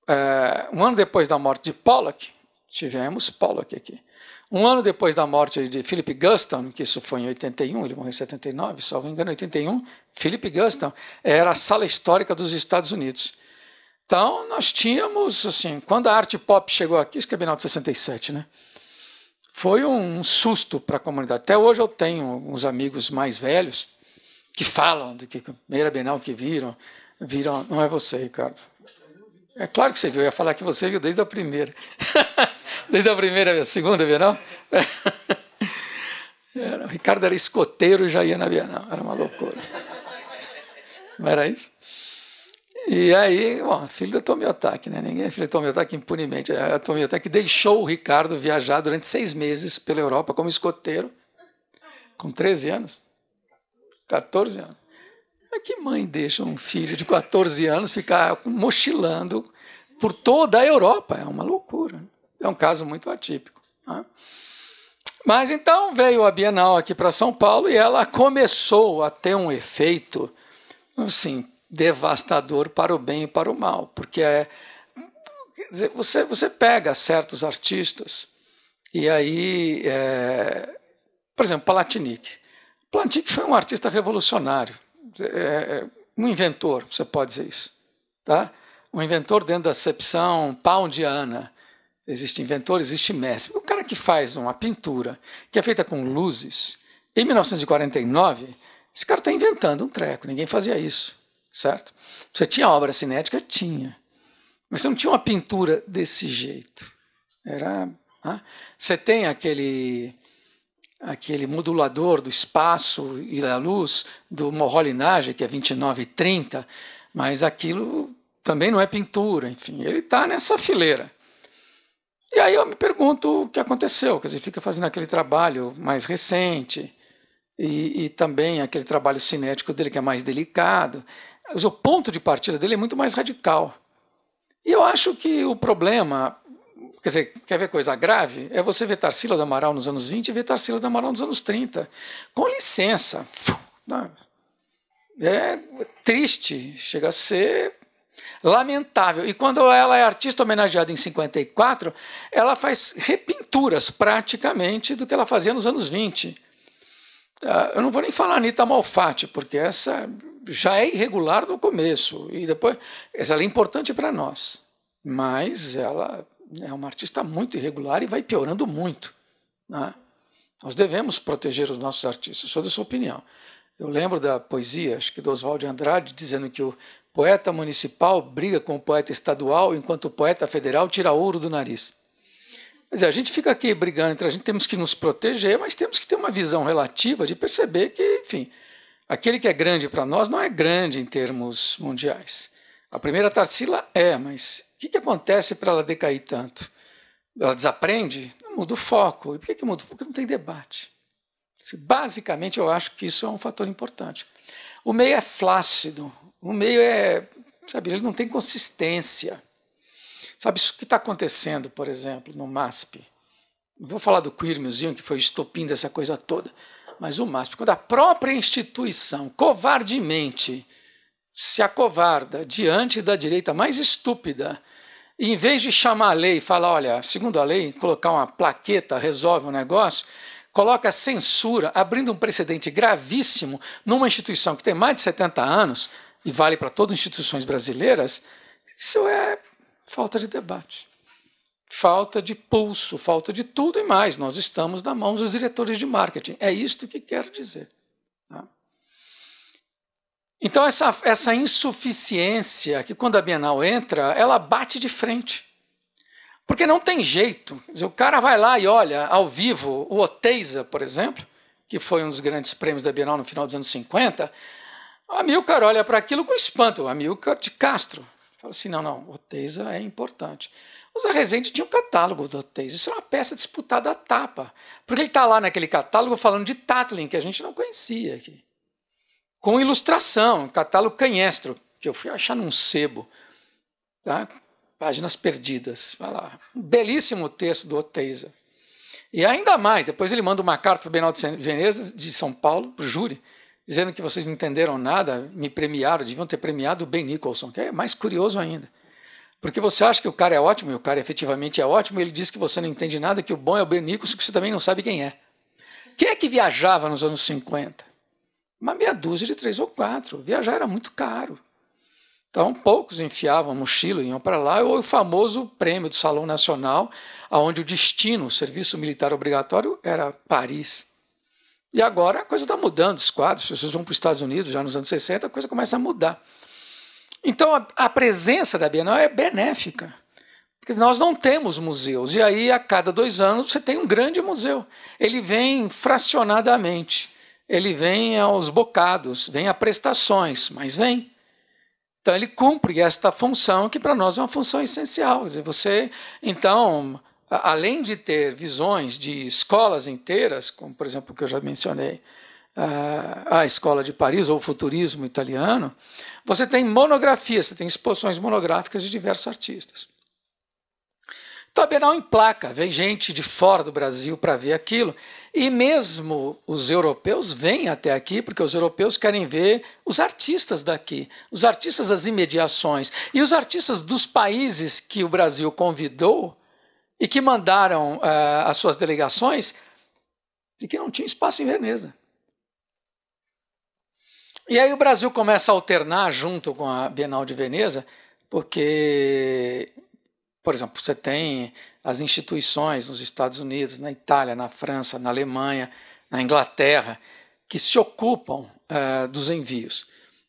é, um ano depois da morte de Pollock, tivemos Pollock aqui. Um ano depois da morte de Philip Guston, que isso foi em 81, ele morreu em 79, salvo engano, em 81, Philip Guston era a sala histórica dos Estados Unidos. Então, nós tínhamos, assim, quando a arte pop chegou aqui, isso que é Bienal de 67, né? foi um susto para a comunidade. Até hoje eu tenho uns amigos mais velhos que falam de que primeira Bienal que viram, viram, não é você, Ricardo. É claro que você viu, eu ia falar que você viu desde a primeira. desde a primeira, a segunda Bienal. Era, o Ricardo era escoteiro e já ia na Bienal, era uma loucura. Não era isso? E aí, bom, filho da Tomiotaque, né? Ninguém é filho da Tomiotaque impunemente. A é, é Tomiotaque deixou o Ricardo viajar durante seis meses pela Europa como escoteiro, com 13 anos. 14 anos. Mas que mãe deixa um filho de 14 anos ficar mochilando por toda a Europa? É uma loucura. Né? É um caso muito atípico. Né? Mas então veio a Bienal aqui para São Paulo e ela começou a ter um efeito assim, devastador para o bem e para o mal, porque é dizer, você, você pega certos artistas e aí, é, por exemplo, Palatinic. Palatinic foi um artista revolucionário, é, é, um inventor, você pode dizer isso, tá? Um inventor dentro da acepção poundiana. Existe inventor, existe mestre. O cara que faz uma pintura que é feita com luzes, em 1949, esse cara está inventando um treco, ninguém fazia isso certo? Você tinha obra cinética? Tinha. Mas você não tinha uma pintura desse jeito. Era, Você tem aquele aquele modulador do espaço e da luz do Morrolinage, que é 29 e 30, mas aquilo também não é pintura, enfim, ele está nessa fileira. E aí eu me pergunto o que aconteceu, quer dizer, fica fazendo aquele trabalho mais recente, e, e, também aquele trabalho cinético dele que é mais delicado o ponto de partida dele é muito mais radical. E eu acho que o problema, quer dizer, quer ver coisa grave? É você ver Tarsila do Amaral nos anos 20 e ver Tarsila do Amaral nos anos 30. Com licença. Né? É triste, chega a ser lamentável. E quando ela é artista homenageada em 54, ela faz repinturas praticamente do que ela fazia nos anos 20. Ah, eu não vou nem falar Anitta Malfatti, porque essa já é irregular no começo e depois ela é importante para nós, mas ela é uma artista muito irregular e vai piorando muito. Né? Nós devemos proteger os nossos artistas, sou da sua opinião. Eu lembro da poesia, acho que do Oswaldo Andrade, dizendo que o poeta municipal briga com o poeta estadual, enquanto o poeta federal tira ouro do nariz. Quer dizer, a gente fica aqui brigando entre a gente, temos que nos proteger, mas temos que ter uma visão relativa de perceber que, enfim, Aquele que é grande para nós não é grande em termos mundiais. A primeira Tarsila é, mas o que, que acontece para ela decair tanto? Ela desaprende? Muda o foco. E por que, que muda? Porque não tem debate. Basicamente, eu acho que isso é um fator importante. O meio é flácido, o meio é, sabe, ele não tem consistência. Sabe, isso que está acontecendo, por exemplo, no MASP. Vou falar do Queer Museum, que foi o estopim dessa coisa toda. Mas o MASP, quando a própria instituição covardemente se acovarda diante da direita mais estúpida, e em vez de chamar a lei e falar, olha, segundo a lei, colocar uma plaqueta resolve o um negócio, coloca censura, abrindo um precedente gravíssimo numa instituição que tem mais de 70 anos, e vale para todas as instituições brasileiras, isso é falta de debate falta de pulso, falta de tudo e mais. Nós estamos na mão dos diretores de marketing. É isto que quero dizer. Tá? Então, essa, essa insuficiência que, quando a Bienal entra, ela bate de frente. Porque não tem jeito. o cara vai lá e olha ao vivo o Oteiza, por exemplo, que foi um dos grandes prêmios da Bienal no final dos anos 50. O Amilcar olha para aquilo com espanto. O Amilcar de Castro fala assim: não, não, Oteiza é importante. O Zé Rezende tinha um catálogo do hotéis. Isso é uma peça disputada à tapa. Porque ele está lá naquele catálogo falando de Tatlin, que a gente não conhecia aqui. Com ilustração, catálogo canhestro, que eu fui achar num sebo. Tá? Páginas perdidas. Vai lá. Um belíssimo texto do Oteiza. E ainda mais, depois ele manda uma carta para o Bienal de Veneza, de São Paulo, para o júri, dizendo que vocês não entenderam nada, me premiaram, deviam ter premiado o Ben Nicholson, que é mais curioso ainda. Porque você acha que o cara é ótimo, e o cara efetivamente é ótimo, e ele diz que você não entende nada, que o bom é o Benicos, que você também não sabe quem é. Quem é que viajava nos anos 50? Uma meia dúzia de três ou quatro. Viajar era muito caro. Então, poucos enfiavam a mochila, iam para lá, ou o famoso prêmio do Salão Nacional, aonde o destino, o serviço militar obrigatório, era Paris. E agora a coisa está mudando, os quadros, as pessoas vão para os Estados Unidos, já nos anos 60, a coisa começa a mudar. Então a, a presença da Bienal é benéfica. Porque nós não temos museus. E aí, a cada dois anos, você tem um grande museu. Ele vem fracionadamente, ele vem aos bocados, vem a prestações, mas vem. Então, ele cumpre esta função, que para nós é uma função essencial. você, então, além de ter visões de escolas inteiras, como por exemplo o que eu já mencionei, a Escola de Paris ou o Futurismo Italiano, você tem monografias, você tem exposições monográficas de diversos artistas. tabernal em placa, vem gente de fora do Brasil para ver aquilo, e mesmo os europeus vêm até aqui, porque os europeus querem ver os artistas daqui, os artistas das imediações, e os artistas dos países que o Brasil convidou e que mandaram uh, as suas delegações e que não tinham espaço em Veneza. E aí o Brasil começa a alternar junto com a Bienal de Veneza, porque, por exemplo, você tem as instituições nos Estados Unidos, na Itália, na França, na Alemanha, na Inglaterra, que se ocupam uh, dos envios.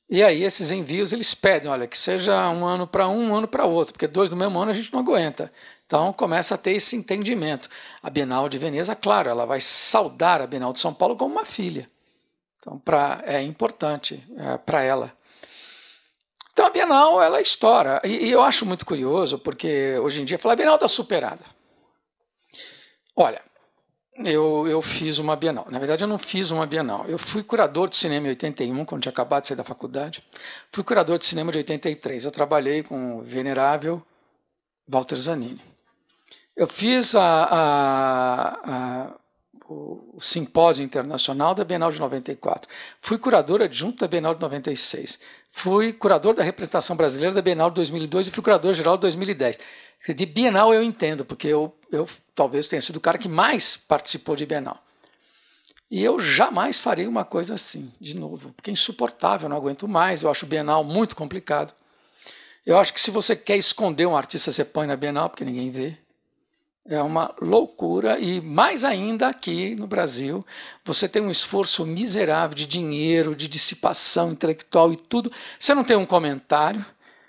E aí esses envios eles pedem, olha, que seja um ano para um, um ano para outro, porque dois do mesmo ano a gente não aguenta. Então começa a ter esse entendimento. A Bienal de Veneza, claro, ela vai saudar a Bienal de São Paulo como uma filha. Então, pra, é importante é, para ela. Então, a Bienal, ela estoura. E, e eu acho muito curioso, porque hoje em dia, falar Bienal está superada. Olha, eu, eu, fiz uma Bienal. Na verdade, eu não fiz uma Bienal. Eu fui curador de cinema em 81, quando tinha acabado de sair da faculdade. Fui curador de cinema de 83. Eu trabalhei com o venerável Walter Zanini. Eu fiz a, a, a o, o Simpósio Internacional da Bienal de 94. Fui curador adjunto da Bienal de 96. Fui curador da representação brasileira da Bienal de 2002 e fui curador geral de 2010. De Bienal eu entendo, porque eu, eu talvez tenha sido o cara que mais participou de Bienal. E eu jamais farei uma coisa assim, de novo, porque é insuportável, não aguento mais. Eu acho o Bienal muito complicado. Eu acho que se você quer esconder um artista, você põe na Bienal, porque ninguém vê. É uma loucura e mais ainda aqui no Brasil, você tem um esforço miserável de dinheiro, de dissipação intelectual e tudo. Você não tem um comentário,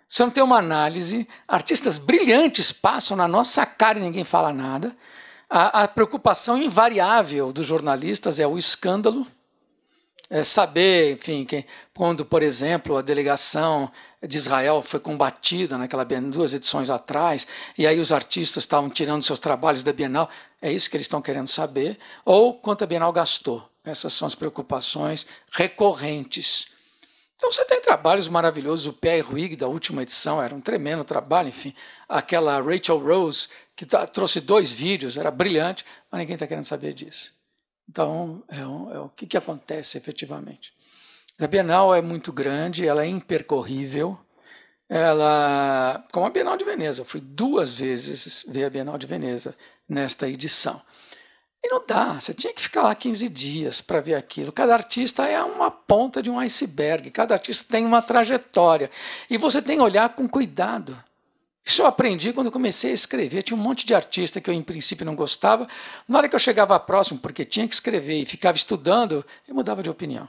você não tem uma análise. Artistas brilhantes passam na nossa cara e ninguém fala nada. A, a preocupação invariável dos jornalistas é o escândalo, é saber, enfim, quando, por exemplo, a delegação de Israel foi combatida naquela duas edições atrás, e aí os artistas estavam tirando seus trabalhos da Bienal, é isso que eles estão querendo saber, ou quanto a Bienal gastou. Essas são as preocupações recorrentes. Então você tem trabalhos maravilhosos, o Pierre Ruig da última edição era um tremendo trabalho, enfim, aquela Rachel Rose que tá, trouxe dois vídeos, era brilhante, mas ninguém está querendo saber disso. Então, é, é o que, que acontece efetivamente. A Bienal é muito grande, ela é impercorrível. Ela, como a Bienal de Veneza, eu fui duas vezes ver a Bienal de Veneza nesta edição. E não dá, você tinha que ficar lá 15 dias para ver aquilo. Cada artista é uma ponta de um iceberg, cada artista tem uma trajetória. E você tem que olhar com cuidado. Isso eu aprendi quando eu comecei a escrever. Tinha um monte de artista que eu, em princípio, não gostava. Na hora que eu chegava próximo, porque tinha que escrever e ficava estudando, eu mudava de opinião.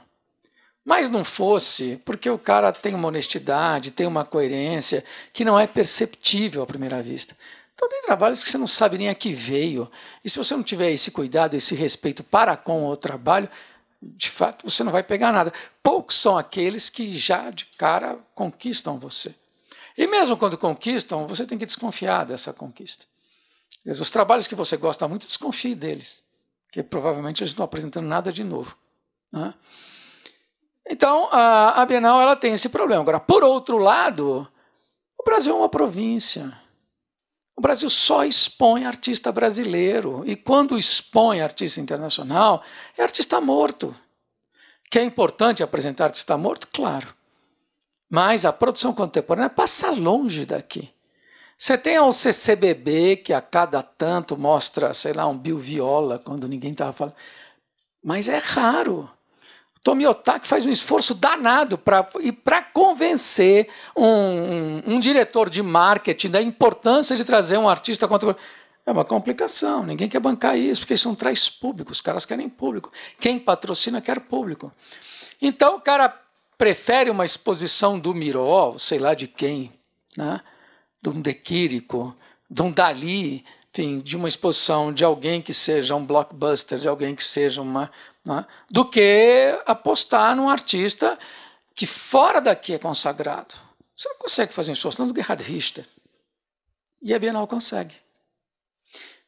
Mas não fosse, porque o cara tem uma honestidade, tem uma coerência que não é perceptível à primeira vista. Então tem trabalhos que você não sabe nem a que veio. E se você não tiver esse cuidado, esse respeito para com o trabalho, de fato você não vai pegar nada. Poucos são aqueles que já de cara conquistam você. E mesmo quando conquistam, você tem que desconfiar dessa conquista. Os trabalhos que você gosta muito, desconfie deles, porque provavelmente eles não estão apresentando nada de novo. Né? Então, a, a Bienal ela tem esse problema. Agora, por outro lado, o Brasil é uma província. O Brasil só expõe artista brasileiro. E quando expõe artista internacional, é artista morto. Que é importante apresentar artista morto? Claro. Mas a produção contemporânea passa longe daqui. Você tem o CCBB, que a cada tanto mostra, sei lá, um Bill Viola, quando ninguém estava falando. Mas é raro. Tomiotaki faz um esforço danado para para convencer um, um, um, diretor de marketing da importância de trazer um artista contra É uma complicação, ninguém quer bancar isso, porque isso não é traz público, os caras querem público. Quem patrocina quer público. Então o cara prefere uma exposição do Miró, sei lá de quem, né? de um Dequirico, de um Dali, enfim, de uma exposição de alguém que seja um blockbuster, de alguém que seja uma, né, do que apostar num artista que fora daqui é consagrado. Você não consegue fazer um não do Gerhard Richter. E a Bienal consegue.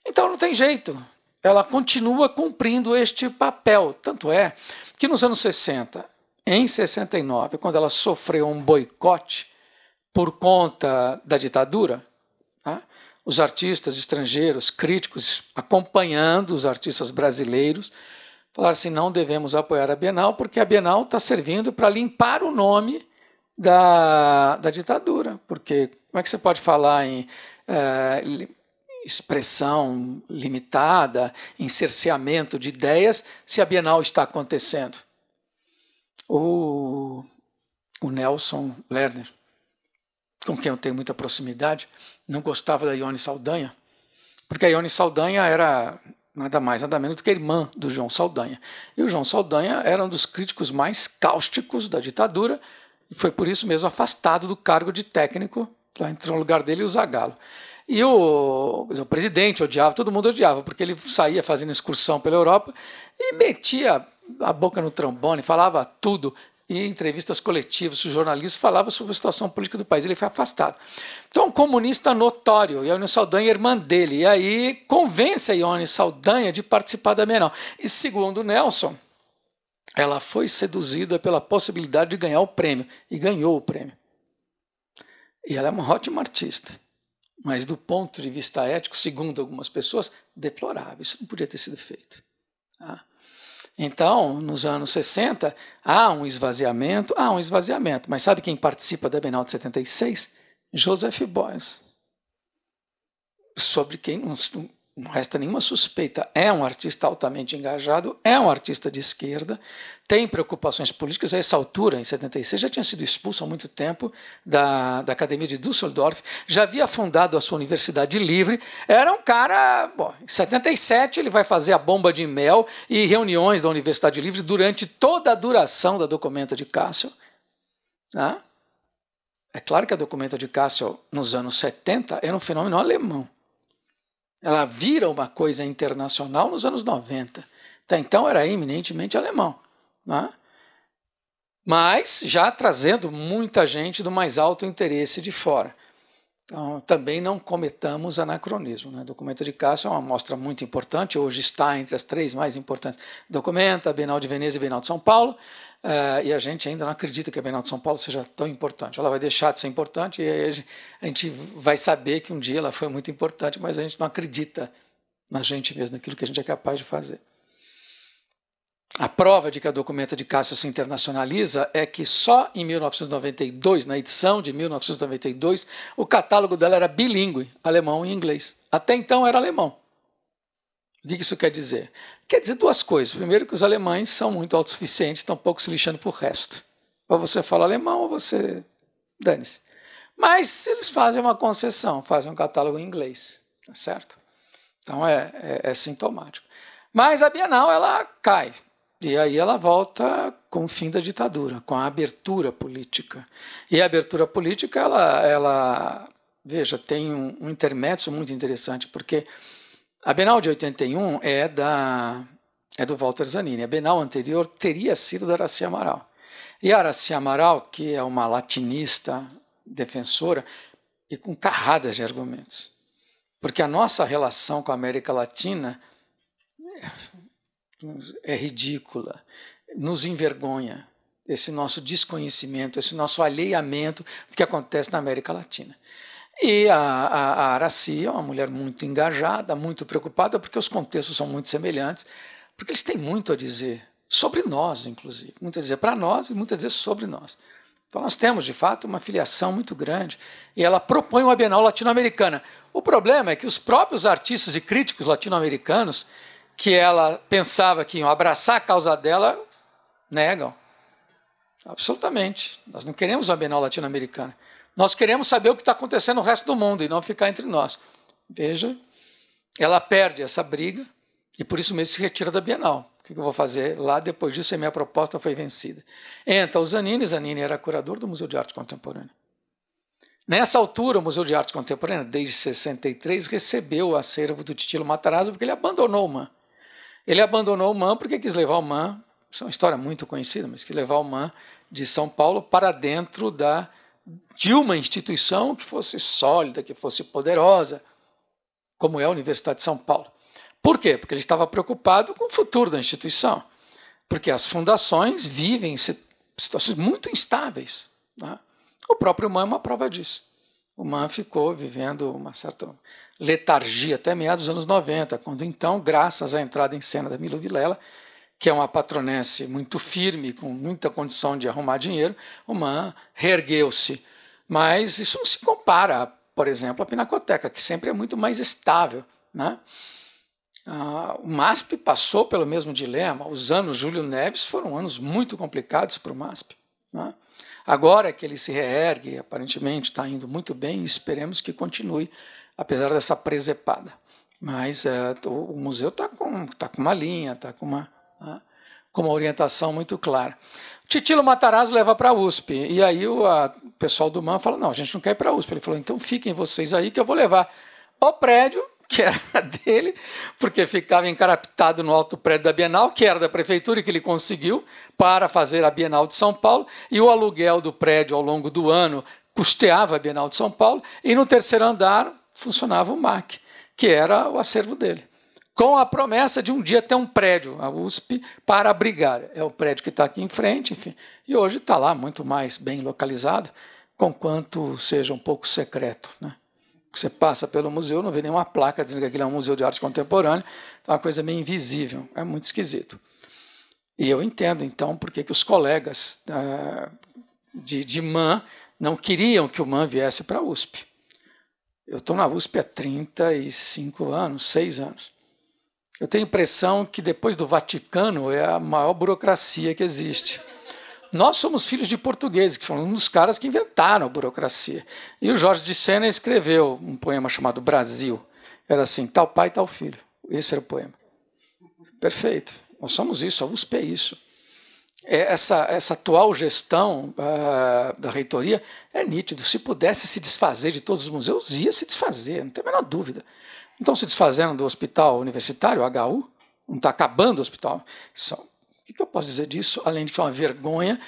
Então não tem jeito. Ela continua cumprindo este papel. Tanto é que nos anos 60, em 69, quando ela sofreu um boicote por conta da ditadura, né, os artistas estrangeiros, críticos, acompanhando os artistas brasileiros, Falar assim, não devemos apoiar a Bienal, porque a Bienal está servindo para limpar o nome da, da ditadura. Porque como é que você pode falar em é, expressão limitada, em cerceamento de ideias, se a Bienal está acontecendo? O, o Nelson Lerner, com quem eu tenho muita proximidade, não gostava da Ione Saldanha, porque a Ione Saldanha era nada mais, nada menos do que a irmã do João Saldanha. E o João Saldanha era um dos críticos mais cáusticos da ditadura e foi por isso mesmo afastado do cargo de técnico. Lá entrou no lugar dele o Zagallo. E o, o presidente odiava, todo mundo odiava, porque ele saía fazendo excursão pela Europa e metia a boca no trombone, falava tudo, e em entrevistas coletivas, os jornalistas falavam sobre a situação política do país. Ele foi afastado. Então, um comunista notório, e a Ione Saldanha é irmã dele. E aí convence a Ione Saldanha de participar da Bienal. E segundo Nelson, ela foi seduzida pela possibilidade de ganhar o prêmio. E ganhou o prêmio. E ela é uma ótima artista. Mas, do ponto de vista ético, segundo algumas pessoas, deplorável. Isso não podia ter sido feito. Tá? Então, nos anos 60, há um esvaziamento, há um esvaziamento. Mas sabe quem participa da Bienal de 76? Joseph Beuys. Sobre quem, não resta nenhuma suspeita, é um artista altamente engajado, é um artista de esquerda, tem preocupações políticas. A essa altura, em 76, já tinha sido expulso há muito tempo da, da Academia de Düsseldorf, já havia fundado a sua Universidade Livre. Era um cara. Bom, em 77, ele vai fazer a bomba de mel e reuniões da Universidade Livre durante toda a duração da documenta de Cássio. Né? É claro que a documenta de Cássio, nos anos 70, era um fenômeno alemão. Ela vira uma coisa internacional nos anos 90. Até então era eminentemente alemão. Né? Mas já trazendo muita gente do mais alto interesse de fora. Então, também não cometamos anacronismo. Né? Documento de Cássio é uma amostra muito importante, hoje está entre as três mais importantes. Documenta, Bienal de Veneza e Bienal de São Paulo. Ah, e a gente ainda não acredita que a Bienal de São Paulo seja tão importante. Ela vai deixar de ser importante e a gente vai saber que um dia ela foi muito importante, mas a gente não acredita na gente mesmo, naquilo que a gente é capaz de fazer. A prova de que a documenta de Cássio se internacionaliza é que só em 1992, na edição de 1992, o catálogo dela era bilíngue, alemão e inglês. Até então era alemão. O que isso quer dizer? Quer dizer duas coisas. Primeiro, que os alemães são muito autossuficientes, estão pouco se lixando para o resto. Ou você fala alemão ou você. dane-se. Mas eles fazem uma concessão, fazem um catálogo em inglês, tá certo? Então é, é, é sintomático. Mas a Bienal ela cai. E aí ela volta com o fim da ditadura, com a abertura política. E a abertura política, ela, ela veja, tem um, um intermédio muito interessante, porque a Bienal de 81 é da é do Walter Zanini. A Bienal anterior teria sido da Araci Amaral. E a Araci Amaral, que é uma latinista defensora, e com carradas de argumentos. Porque a nossa relação com a América Latina é, é ridícula, nos envergonha esse nosso desconhecimento, esse nosso alheiamento do que acontece na América Latina. E a, a, a Araci é uma mulher muito engajada, muito preocupada, porque os contextos são muito semelhantes, porque eles têm muito a dizer sobre nós, inclusive. Muito a dizer para nós e muito a dizer sobre nós. Então nós temos, de fato, uma filiação muito grande. E ela propõe uma Bienal Latino-Americana. O problema é que os próprios artistas e críticos latino-americanos, que ela pensava que iam abraçar a causa dela, negam. Absolutamente. Nós não queremos uma Bienal Latino-Americana. Nós queremos saber o que está acontecendo no resto do mundo e não ficar entre nós. Veja, ela perde essa briga e por isso mesmo se retira da Bienal. O que eu vou fazer lá depois disso? E minha proposta foi vencida. Entra o Zanini, Zanini era curador do Museu de Arte Contemporânea. Nessa altura, o Museu de Arte Contemporânea, desde 63, recebeu o acervo do Titilo Matarazzo porque ele abandonou o MAN. Ele abandonou o MAN porque quis levar o MAN, isso é uma história muito conhecida, mas quis levar o MAN de São Paulo para dentro da de uma instituição que fosse sólida, que fosse poderosa, como é a Universidade de São Paulo. Por quê? Porque ele estava preocupado com o futuro da instituição. Porque as fundações vivem situações muito instáveis. Né? O próprio MAN é uma prova disso. O MAN ficou vivendo uma certa letargia até meados dos anos 90, quando então, graças à entrada em cena da Milo Vilela, que é uma patronense muito firme, com muita condição de arrumar dinheiro, o Man reergueu-se. Mas isso não se compara, por exemplo, à Pinacoteca, que sempre é muito mais estável. Né? Ah, o MASP passou pelo mesmo dilema. Os anos Júlio Neves foram anos muito complicados para o MASP. Né? Agora que ele se reergue, aparentemente está indo muito bem, esperemos que continue, apesar dessa presepada. Mas é, o museu está com, tá com uma linha, está com uma, né, com uma orientação muito clara. Titilo Matarazzo leva para a USP. E aí o pessoal do MAN fala: não, a gente não quer ir para a USP. Ele falou: então fiquem vocês aí que eu vou levar ao prédio, que era dele, porque ficava encaraptado no alto prédio da Bienal, que era da prefeitura e que ele conseguiu para fazer a Bienal de São Paulo. E o aluguel do prédio ao longo do ano custeava a Bienal de São Paulo. E no terceiro andar funcionava o MAC, que era o acervo dele com a promessa de um dia ter um prédio, a USP, para abrigar. É o prédio que está aqui em frente, enfim, e hoje está lá muito mais bem localizado, conquanto seja um pouco secreto. Né? Você passa pelo museu, não vê nenhuma placa dizendo que aquilo é um museu de arte contemporânea, então é uma coisa meio invisível, é muito esquisito. E eu entendo, então, por que os colegas ah, de, de MAN não queriam que o MAN viesse para a USP. Eu estou na USP há 35 anos, 6 anos. Eu tenho a impressão que depois do Vaticano é a maior burocracia que existe. Nós somos filhos de portugueses, que foram um dos caras que inventaram a burocracia. E o Jorge de Sena escreveu um poema chamado Brasil. Era assim: tal pai, tal filho. Esse era o poema. Perfeito. Nós somos isso, a USP é isso. É, essa, essa atual gestão uh, da reitoria é nítido. Se pudesse se desfazer de todos os museus, ia se desfazer, não tem a menor dúvida. Então estão se desfazendo do hospital universitário, HU? Não está acabando o hospital? Só, o que eu posso dizer disso, além de que é uma vergonha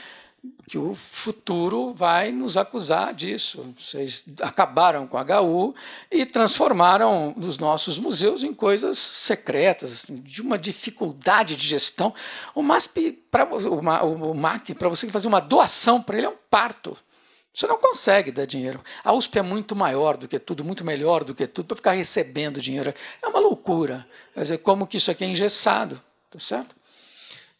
que o futuro vai nos acusar disso. Vocês acabaram com a HU e transformaram os nossos museus em coisas secretas, de uma dificuldade de gestão. O MASP, pra, o, o MAC, para você fazer uma doação para ele é um parto. Você não consegue dar dinheiro. A USP é muito maior do que tudo, muito melhor do que tudo, para ficar recebendo dinheiro. É uma loucura. Quer dizer, como que isso aqui é engessado, tá certo?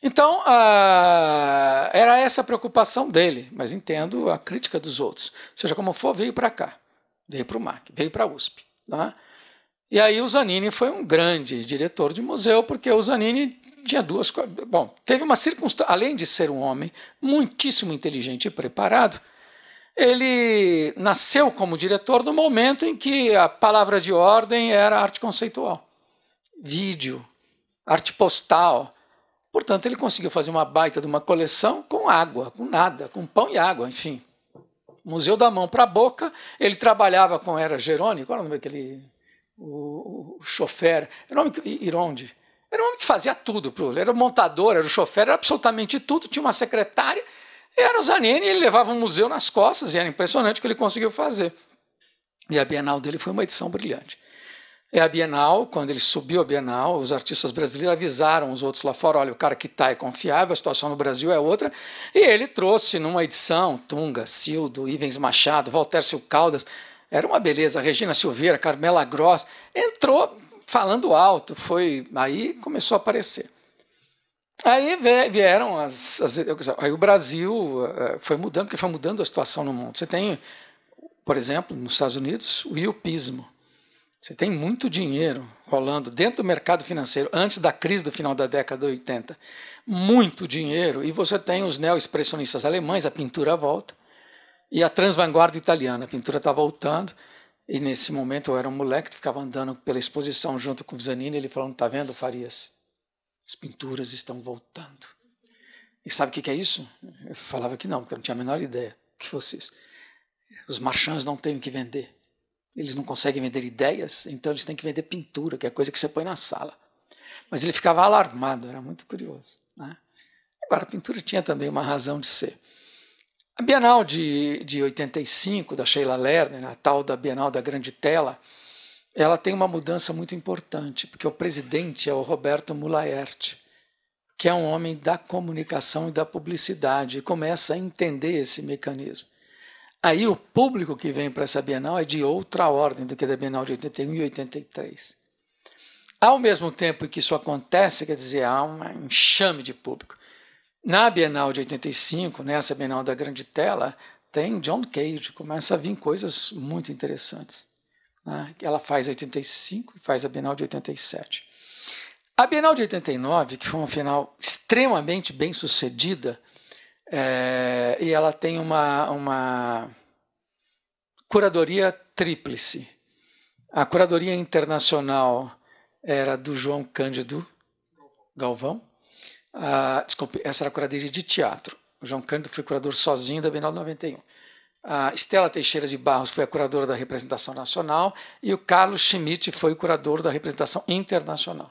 Então, ah, era essa a preocupação dele, mas entendo a crítica dos outros. Seja como for, veio para cá, veio para o MAC, veio para a USP. Tá? Né? E aí o Zanini foi um grande diretor de museu, porque o Zanini tinha duas coisas. Bom, teve uma circunstância, além de ser um homem muitíssimo inteligente e preparado, ele nasceu como diretor no momento em que a palavra de ordem era arte conceitual, vídeo, arte postal. Portanto, ele conseguiu fazer uma baita de uma coleção com água, com nada, com pão e água, enfim. Museu da mão para a boca, ele trabalhava com era Jerônimo. qual era é o nome daquele o, o, o chofer, era o homem que, Ironde. Era um homem que fazia tudo, para ele era o montador, era o chofer, era absolutamente tudo, tinha uma secretária era o Zanini, ele levava um museu nas costas e era impressionante o que ele conseguiu fazer. E a Bienal dele foi uma edição brilhante. E a Bienal, quando ele subiu a Bienal, os artistas brasileiros avisaram os outros lá fora: olha, o cara que está é confiável, a situação no Brasil é outra. E ele trouxe numa edição Tunga, Sildo, Ivens Machado, Valtércio Caldas. Era uma beleza. Regina Silveira, Carmela Gross. Entrou falando alto. Foi Aí começou a aparecer. Aí vieram as, as, Aí o Brasil eh, foi mudando, porque foi mudando a situação no mundo. Você tem, por exemplo, nos Estados Unidos, o iopismo. Você tem muito dinheiro rolando dentro do mercado financeiro, antes da crise do final da década de 80. Muito dinheiro. E você tem os neo-expressionistas alemães, a pintura volta, e a transvanguarda italiana. A pintura está voltando. E nesse momento eu era um moleque que ficava andando pela exposição junto com o Zanini, ele falando: está vendo, Farias? as pinturas estão voltando. E sabe o que é isso? Eu falava que não, porque eu não tinha a menor ideia que vocês. Os marchands não têm o que vender. Eles não conseguem vender ideias, então eles têm que vender pintura, que é coisa que você põe na sala. Mas ele ficava alarmado, era muito curioso. Né? Agora, a pintura tinha também uma razão de ser. A Bienal de, de 85, da Sheila Lerner, a tal da Bienal da Grande Tela, ela tem uma mudança muito importante, porque o presidente é o Roberto Mulaert, que é um homem da comunicação e da publicidade, e começa a entender esse mecanismo. Aí o público que vem para essa Bienal é de outra ordem do que da Bienal de 81 e 83. Ao mesmo tempo que isso acontece, quer dizer, há um enxame de público. Na Bienal de 85, nessa Bienal da Grande Tela, tem John Cage, começa a vir coisas muito interessantes né, ela faz 85 e faz a Bienal de 87. A Bienal de 89, que foi uma final extremamente bem sucedida, é, e ela tem uma, uma curadoria tríplice. A curadoria internacional era do João Cândido Galvão. Ah, desculpe, essa era a curadoria de teatro. O João Cândido foi curador sozinho da Bienal de 91. A Estela Teixeira de Barros foi a curadora da representação nacional e o Carlos Schmidt foi o curador da representação internacional.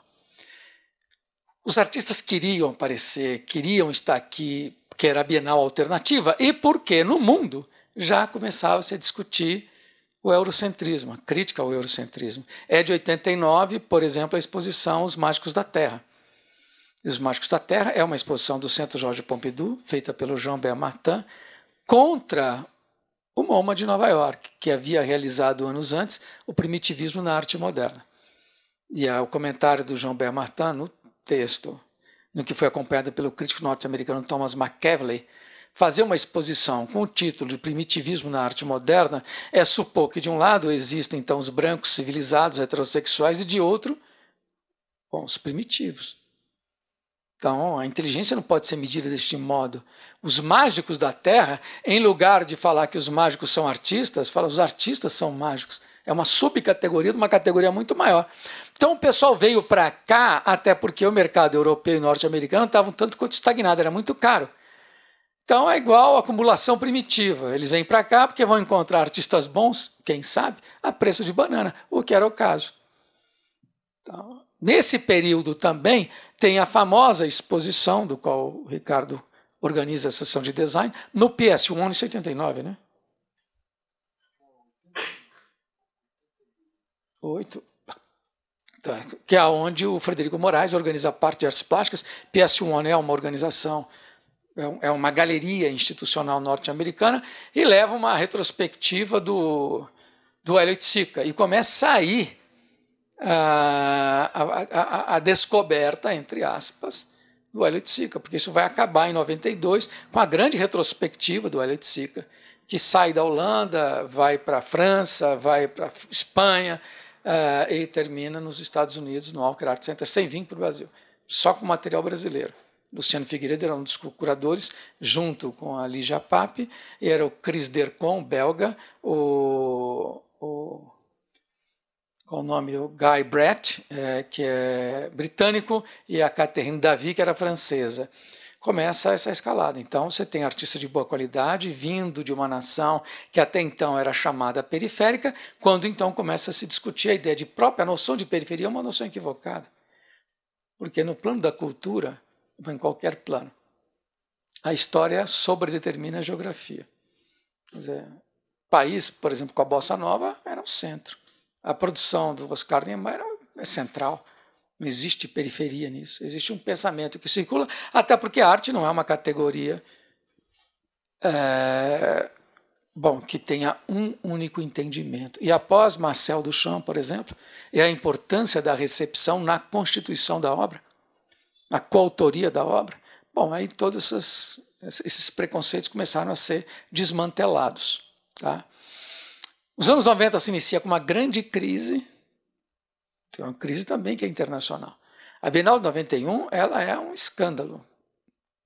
Os artistas queriam aparecer, queriam estar aqui, porque era a Bienal alternativa e porque no mundo já começava-se a discutir o eurocentrismo, a crítica ao eurocentrismo. É de 89, por exemplo, a exposição Os Mágicos da Terra. E Os Mágicos da Terra é uma exposição do Centro Jorge Pompidou, feita pelo Jean Bert Martin, contra o MoMA de Nova York, que havia realizado anos antes o primitivismo na arte moderna. E há é o comentário do João Bert Martin no texto, no que foi acompanhado pelo crítico norte-americano Thomas McKevley, Fazer uma exposição com o título de Primitivismo na Arte Moderna é supor que, de um lado, existem então os brancos civilizados heterossexuais e, de outro, bom, os primitivos. Então, a inteligência não pode ser medida deste modo. Os mágicos da Terra, em lugar de falar que os mágicos são artistas, falam que os artistas são mágicos. É uma subcategoria de uma categoria muito maior. Então, o pessoal veio para cá, até porque o mercado europeu e norte-americano estavam um tanto quanto estagnado, era muito caro. Então, é igual a acumulação primitiva. Eles vêm para cá porque vão encontrar artistas bons, quem sabe, a preço de banana, o que era o caso. Então, nesse período também, tem a famosa exposição, do qual o Ricardo organiza a sessão de design, no PS1, em de 79, né? oito tá. Que é onde o Frederico Moraes organiza a parte de artes plásticas. PS1 é uma organização, é, é uma galeria institucional norte-americana, e leva uma retrospectiva do, do Elliot Sica. E começa a sair a, a, a, descoberta, entre aspas, do Elliot Sica, porque isso vai acabar em 92 com a grande retrospectiva do Elliot Sica, que sai da Holanda, vai para a França, vai para a Espanha uh, e termina nos Estados Unidos, no Alker Art Center, sem vir para o Brasil, só com material brasileiro. Luciano Figueiredo era um dos curadores, junto com a Lígia Pape, e era o Chris Dercon, belga, o, o com o nome Guy Brett, é, que é britânico, e a Catherine Davi, que era francesa. Começa essa escalada. Então, você tem artista de boa qualidade vindo de uma nação que até então era chamada periférica, quando então começa a se discutir a ideia de própria noção de periferia, é uma noção equivocada. Porque no plano da cultura, ou em qualquer plano, a história sobredetermina a geografia. Quer dizer, país, por exemplo, com a Bossa Nova, era o centro a produção do Oscar Niemeyer é central. Não existe periferia nisso. Existe um pensamento que circula, até porque a arte não é uma categoria é, bom que tenha um único entendimento. E após Marcel Duchamp, por exemplo, é a importância da recepção na constituição da obra, na coautoria da obra. Bom, aí todos esses, esses preconceitos começaram a ser desmantelados. Tá? Os anos 90 se inicia com uma grande crise, tem uma crise também que é internacional. A Bienal de 91 ela é um escândalo,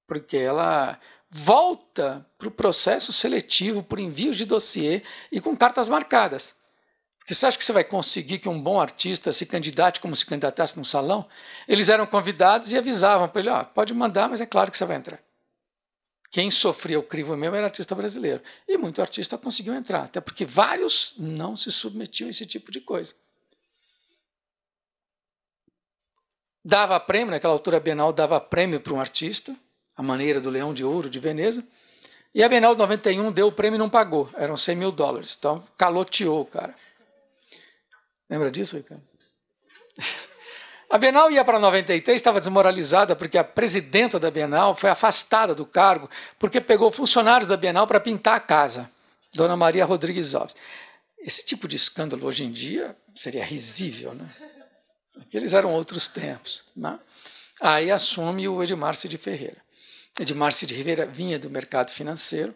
porque ela volta para o processo seletivo por envios de dossiê e com cartas marcadas. Porque você acha que você vai conseguir que um bom artista se candidate como se candidatasse num salão? Eles eram convidados e avisavam para ele: ah, pode mandar, mas é claro que você vai entrar. Quem sofria o crivo mesmo era artista brasileiro. E muito artista conseguiu entrar, até porque vários não se submetiam a esse tipo de coisa. Dava prêmio, naquela altura a Bienal dava prêmio para um artista, a maneira do Leão de Ouro de Veneza, e a Bienal de 91 deu o prêmio e não pagou, eram 100 mil dólares. Então caloteou o cara. Lembra disso, Ricardo? A Bienal ia para 93, estava desmoralizada porque a presidenta da Bienal foi afastada do cargo porque pegou funcionários da Bienal para pintar a casa, Dona Maria Rodrigues Alves. Esse tipo de escândalo hoje em dia seria risível, né? Aqueles eram outros tempos, né? Aí assume o Edmar de Ferreira. Edmar de Ferreira vinha do mercado financeiro,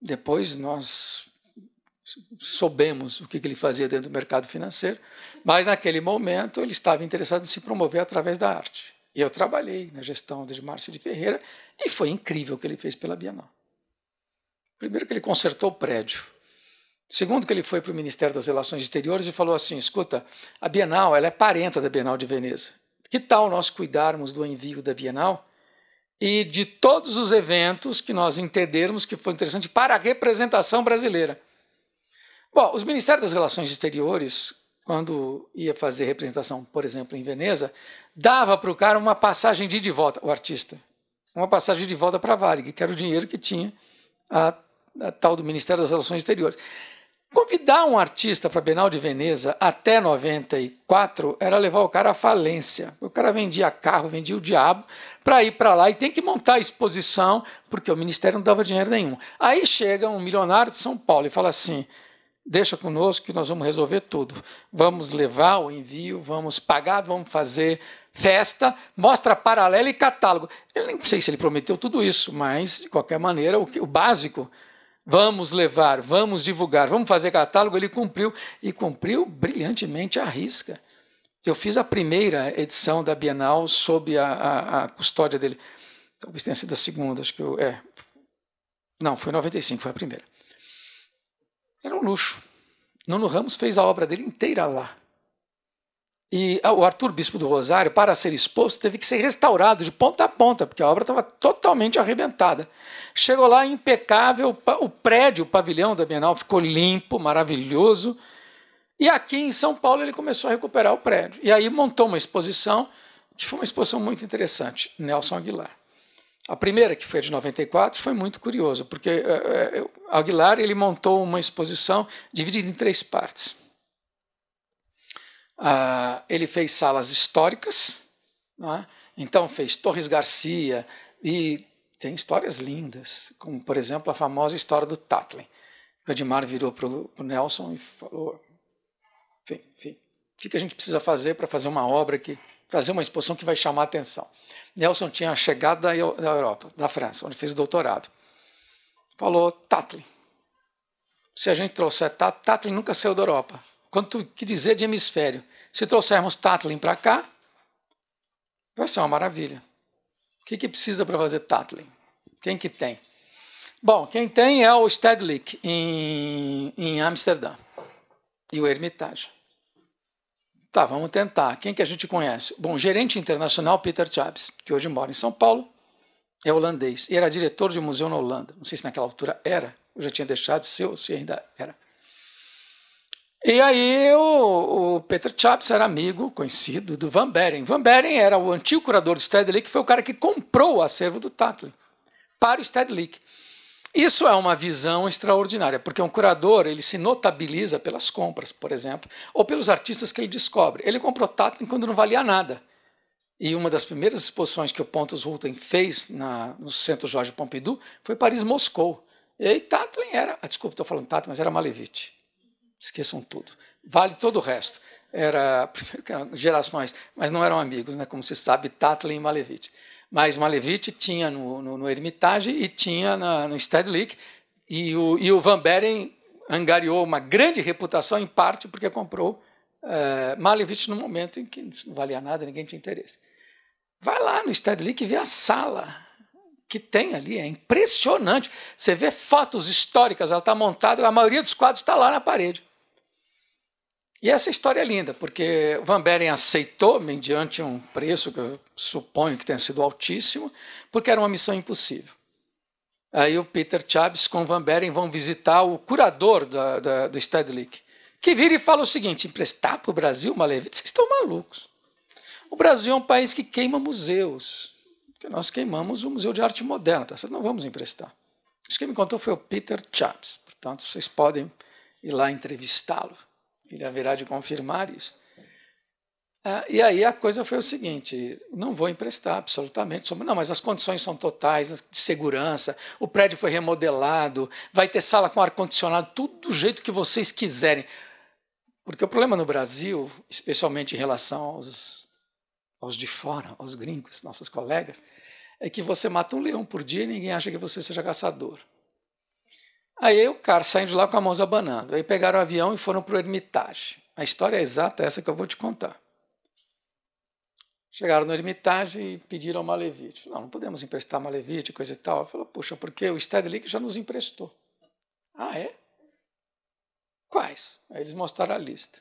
depois nós soubemos o que ele fazia dentro do mercado financeiro, mas naquele momento ele estava interessado em se promover através da arte. E eu trabalhei na gestão de Márcio de Ferreira e foi incrível o que ele fez pela Bienal. Primeiro que ele consertou o prédio. Segundo que ele foi para o Ministério das Relações Exteriores e falou assim, escuta, a Bienal ela é parenta da Bienal de Veneza. Que tal nós cuidarmos do envio da Bienal e de todos os eventos que nós entendermos que foi interessante para a representação brasileira? Bom, os Ministérios das Relações Exteriores quando ia fazer representação, por exemplo, em Veneza, dava para o cara uma passagem de ida volta, o artista, uma passagem de volta para Varig, que era o dinheiro que tinha a, a tal do Ministério das Relações Exteriores. Convidar um artista para a Bienal de Veneza até 94 era levar o cara à falência. O cara vendia carro, vendia o diabo para ir para lá e tem que montar a exposição, porque o Ministério não dava dinheiro nenhum. Aí chega um milionário de São Paulo e fala assim: deixa conosco que nós vamos resolver tudo. Vamos levar o envio, vamos pagar, vamos fazer festa, mostra paralelo e catálogo. Eu nem sei se ele prometeu tudo isso, mas, de qualquer maneira, o, que, o básico, vamos levar, vamos divulgar, vamos fazer catálogo, ele cumpriu, e cumpriu brilhantemente à risca. Eu fiz a primeira edição da Bienal sob a, a, a custódia dele. Talvez tenha sido a segunda, acho que eu, é. Não, foi 95, foi a primeira. Era um luxo. Nuno Ramos fez a obra dele inteira lá. E ah, o Arthur Bispo do Rosário, para ser exposto, teve que ser restaurado de ponta a ponta, porque a obra estava totalmente arrebentada. Chegou lá impecável, o prédio, o pavilhão da Bienal ficou limpo, maravilhoso. E aqui em São Paulo ele começou a recuperar o prédio. E aí montou uma exposição, que foi uma exposição muito interessante, Nelson Aguilar. A primeira, que foi a de 94, foi muito curioso, porque é, Aguilar ele montou uma exposição dividida em três partes. Ah, ele fez salas históricas, é? então fez Torres Garcia e tem histórias lindas, como por exemplo a famosa história do Tatlin. O Edmar virou para o Nelson e falou: enfim, enfim, o que a gente precisa fazer para fazer uma obra que trazer uma exposição que vai chamar a atenção? Nelson tinha chegado da Europa, da França, onde fez o doutorado. Falou Tatlin. Se a gente trouxer Tatlin, nunca saiu da Europa. Quanto que dizer de hemisfério? Se trouxermos Tatlin para cá, vai ser uma maravilha. O que, que precisa para fazer Tatlin? Quem que tem? Bom, quem tem é o Stedelijk, em, em Amsterdã, e o Hermitage. Tá, vamos tentar. Quem que a gente conhece? Bom, gerente internacional Peter Chaves, que hoje mora em São Paulo, é holandês e era diretor de um museu na Holanda. Não sei se naquela altura era, eu já tinha deixado de ser ou se ainda era. E aí o, o Peter Chaps era amigo, conhecido, do Van Beren. Van Beren era o antigo curador do Stedelijk, que foi o cara que comprou o acervo do Tatlin para o Stedelijk. Isso é uma visão extraordinária, porque um curador ele se notabiliza pelas compras, por exemplo, ou pelos artistas que ele descobre. Ele comprou Tatlin quando não valia nada. E uma das primeiras exposições que o Pontus Hulten fez na, no Centro Jorge Pompidou foi Paris-Moscou. E aí Tatlin era, ah, desculpa, estou falando Tatlin, mas era Malevich. Esqueçam tudo. Vale todo o resto. Era, primeiro que eram gerações, mas não eram amigos, né? como se sabe, Tatlin e Malevich. Mas Malevich tinha no, no, no Hermitage e tinha na, no Stedelijk. E o, e o Van Beren angariou uma grande reputação, em parte porque comprou é, Malevich no momento em que não valia nada, ninguém tinha interesse. Vai lá no Stedelijk e vê a sala que tem ali, é impressionante. Você vê fotos históricas, ela está montada, a maioria dos quadros está lá na parede. E essa história é linda, porque Van Beren aceitou mediante um preço que eu suponho que tenha sido altíssimo, porque era uma missão impossível. Aí o Peter Chaves com Van Beren vão visitar o curador da, da, do Stedelijk, que vira e fala o seguinte: emprestar para o Brasil uma levita? Vocês estão malucos. O Brasil é um país que queima museus, porque nós queimamos o Museu de Arte Moderna, tá Não vamos emprestar. Isso que me contou foi o Peter Chaves, portanto vocês podem ir lá entrevistá-lo. Ele haverá de confirmar isso. Ah, e aí a coisa foi o seguinte: não vou emprestar absolutamente. Não, mas as condições são totais de segurança, o prédio foi remodelado, vai ter sala com ar-condicionado, tudo do jeito que vocês quiserem. Porque o problema no Brasil, especialmente em relação aos, aos de fora, aos gringos, nossos colegas, é que você mata um leão por dia e ninguém acha que você seja caçador. Aí o cara saindo de lá com a mãos abanando. Aí pegaram o avião e foram para o Hermitage. A história é exata é essa que eu vou te contar. Chegaram no Hermitage e pediram Malevich. Não, não podemos emprestar Malevite, coisa e tal. Falou, puxa, porque o Stedelijk já nos emprestou. Ah, é? Quais? Aí eles mostraram a lista.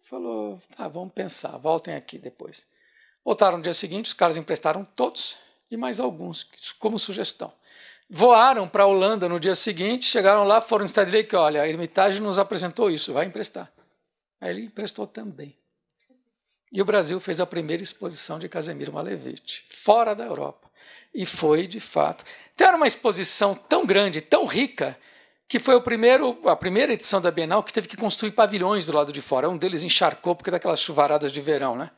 Falou, tá, vamos pensar, voltem aqui depois. Voltaram no dia seguinte, os caras emprestaram todos e mais alguns, como sugestão. Voaram para a Holanda no dia seguinte, chegaram lá, foram no que olha, a Hermitage nos apresentou isso, vai emprestar. Aí ele emprestou também. E o Brasil fez a primeira exposição de Casemiro Malevich, fora da Europa. E foi, de fato. Então, era uma exposição tão grande, tão rica, que foi o primeiro, a primeira edição da Bienal que teve que construir pavilhões do lado de fora. Um deles encharcou porque daquelas chuvaradas de verão, né?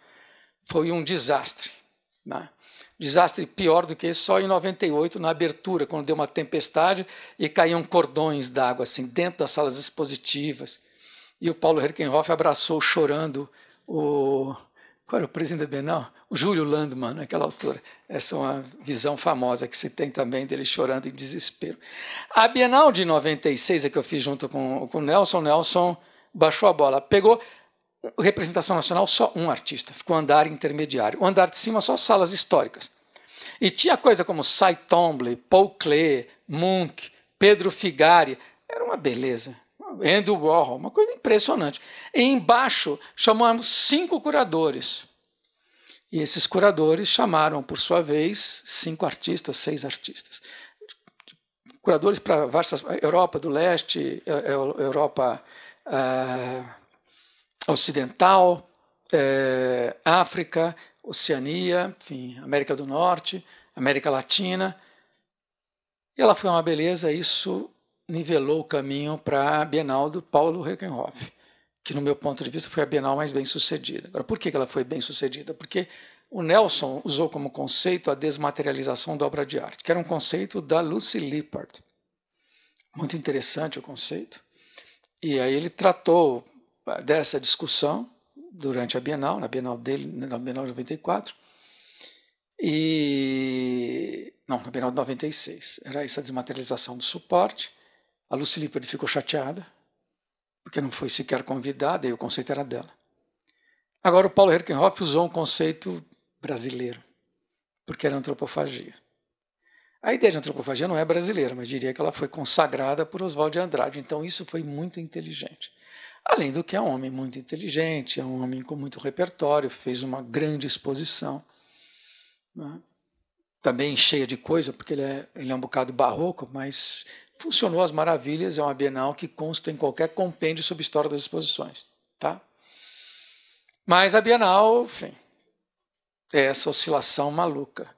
Foi um desastre. Né? desastre pior do que esse só em 98, na abertura, quando deu uma tempestade e caíam cordões d'água assim dentro das salas expositivas. E o Paulo Herkenhoff abraçou chorando o qual era o presidente da Bienal? O Júlio Landmann, naquela altura. Essa é uma visão famosa que se tem também dele chorando em desespero. A Bienal de 96, é que eu fiz junto com, com o Nelson, Nelson baixou a bola, pegou representação nacional só um artista, ficou andar intermediário. O andar de cima só salas históricas. E tinha coisa como Cy Tombley, Paul Klee, Munch, Pedro Figari, era uma beleza. Andrew Warhol, uma coisa impressionante. E embaixo chamamos cinco curadores. E esses curadores chamaram, por sua vez, cinco artistas, seis artistas. Curadores para Europa do Leste, Europa. Uh, Ocidental, é, África, Oceania, enfim, América do Norte, América Latina. E ela foi uma beleza, isso nivelou o caminho para a Bienal do Paulo Regenhoff, que no meu ponto de vista foi a Bienal mais bem sucedida. Agora, por que ela foi bem sucedida? Porque o Nelson usou como conceito a desmaterialização da obra de arte, que era um conceito da Lucy Lippard. Muito interessante o conceito. E aí ele tratou dessa discussão durante a Bienal, na Bienal dele, na Bienal de 94, e. Não, na Bienal de 96. Era essa desmaterialização do suporte. A Lucille Lippard ficou chateada, porque não foi sequer convidada, e o conceito era dela. Agora, o Paulo Herkenhoff usou um conceito brasileiro, porque era antropofagia. A ideia de antropofagia não é brasileira, mas diria que ela foi consagrada por Oswald de Andrade, então isso foi muito inteligente. Além do que é um homem muito inteligente, é um homem com muito repertório, fez uma grande exposição. Né? Também cheia de coisa, porque ele é, ele é um bocado barroco, mas funcionou às maravilhas. É uma Bienal que consta em qualquer compêndio sobre história das exposições. Tá? Mas a Bienal, enfim, é essa oscilação maluca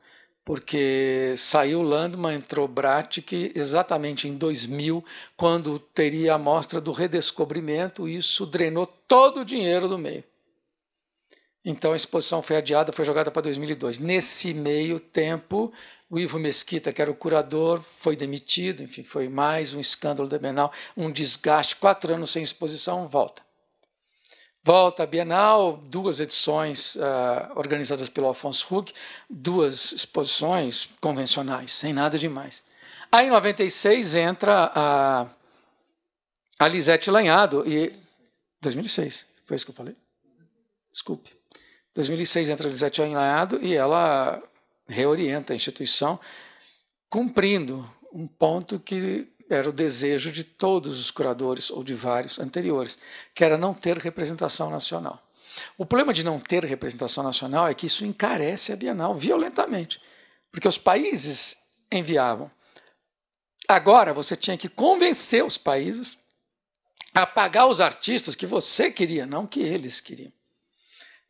porque saiu Landman, entrou Bratic exatamente em 2000, quando teria a mostra do redescobrimento, e isso drenou todo o dinheiro do meio. Então a exposição foi adiada, foi jogada para 2002. Nesse meio tempo, o Ivo Mesquita, que era o curador, foi demitido, enfim, foi mais um escândalo da Bienal, um desgaste, quatro anos sem exposição, volta. Volta à Bienal, duas edições uh, organizadas pelo Alfonso Huck, duas exposições convencionais, sem nada demais. Aí em 96 entra a, a Lisete Lanhado e 2006, foi isso que eu falei? Desculpe. 2006 entra a Lisete Lanhado e ela reorienta a instituição cumprindo um ponto que era o desejo de todos os curadores, ou de vários anteriores, que era não ter representação nacional. O problema de não ter representação nacional é que isso encarece a Bienal violentamente, porque os países enviavam. Agora você tinha que convencer os países a pagar os artistas que você queria, não que eles queriam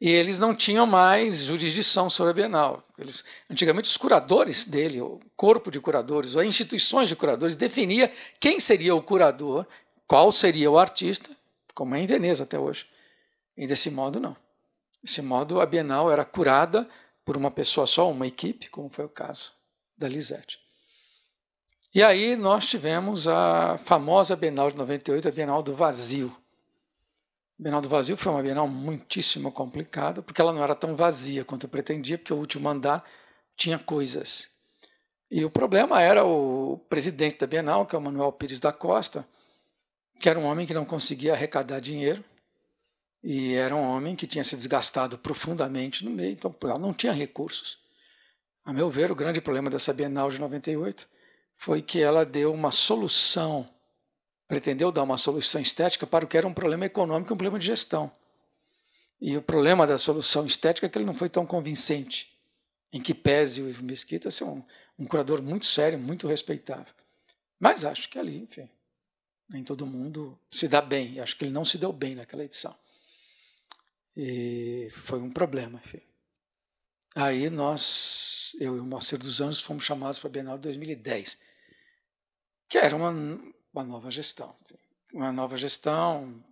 e eles não tinham mais jurisdição sobre a Bienal. Eles, antigamente, os curadores dele, o corpo de curadores, ou instituições de curadores, definia quem seria o curador, qual seria o artista, como é em Veneza até hoje. E desse modo, não. Desse modo, a Bienal era curada por uma pessoa só, uma equipe, como foi o caso da Lisette. E aí nós tivemos a famosa Bienal de 98, a Bienal do Vazio Bienal do Vazio foi uma Bienal muitíssimo complicada, porque ela não era tão vazia quanto eu pretendia, porque o último andar tinha coisas. E o problema era o presidente da Bienal, que é o Manuel Pires da Costa, que era um homem que não conseguia arrecadar dinheiro, e era um homem que tinha se desgastado profundamente no meio, então ela não tinha recursos. A meu ver, o grande problema dessa Bienal de 98 foi que ela deu uma solução pretendeu dar uma solução estética para o que era um problema econômico, e um problema de gestão. E o problema da solução estética é que ele não foi tão convincente, em que pese o Ivo Mesquita ser um, um curador muito sério, muito respeitável. Mas acho que ali, enfim, nem todo mundo se dá bem. Acho que ele não se deu bem naquela edição. E foi um problema, enfim. Aí nós, eu e o Moacir dos Anjos, fomos chamados para a Bienal de 2010, que era uma, uma nova gestão. Uma nova gestão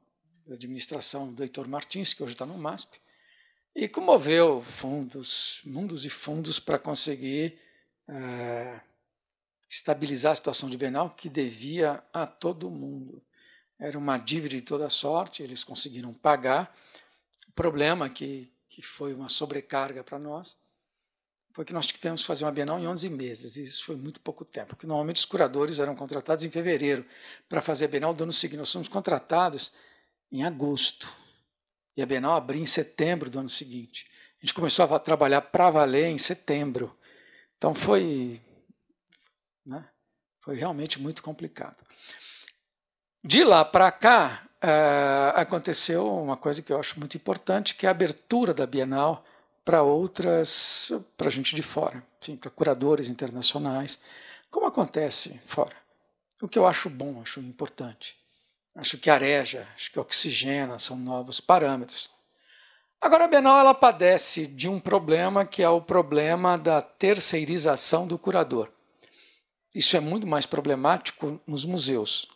da administração do Heitor Martins, que hoje está no MASP, e comoveu fundos, mundos e fundos para conseguir é, estabilizar a situação de Benal que devia a todo mundo. Era uma dívida de toda sorte, eles conseguiram pagar. O problema que, que foi uma sobrecarga para nós foi que nós tivemos que fazer uma Bienal em 11 meses, e isso foi muito pouco tempo, porque normalmente os curadores eram contratados em fevereiro para fazer a Bienal do ano seguinte. Nós fomos contratados em agosto, e a Bienal abriu em setembro do ano seguinte. A gente começou a trabalhar para valer em setembro. Então foi, né, foi realmente muito complicado. De lá para cá, eh, aconteceu uma coisa que eu acho muito importante, que é a abertura da Bienal para outras, para gente de fora, enfim, para curadores internacionais, como acontece fora. O que eu acho bom, acho importante. Acho que areja, acho que oxigena, são novos parâmetros. Agora, a Bienal ela padece de um problema que é o problema da terceirização do curador. Isso é muito mais problemático nos museus.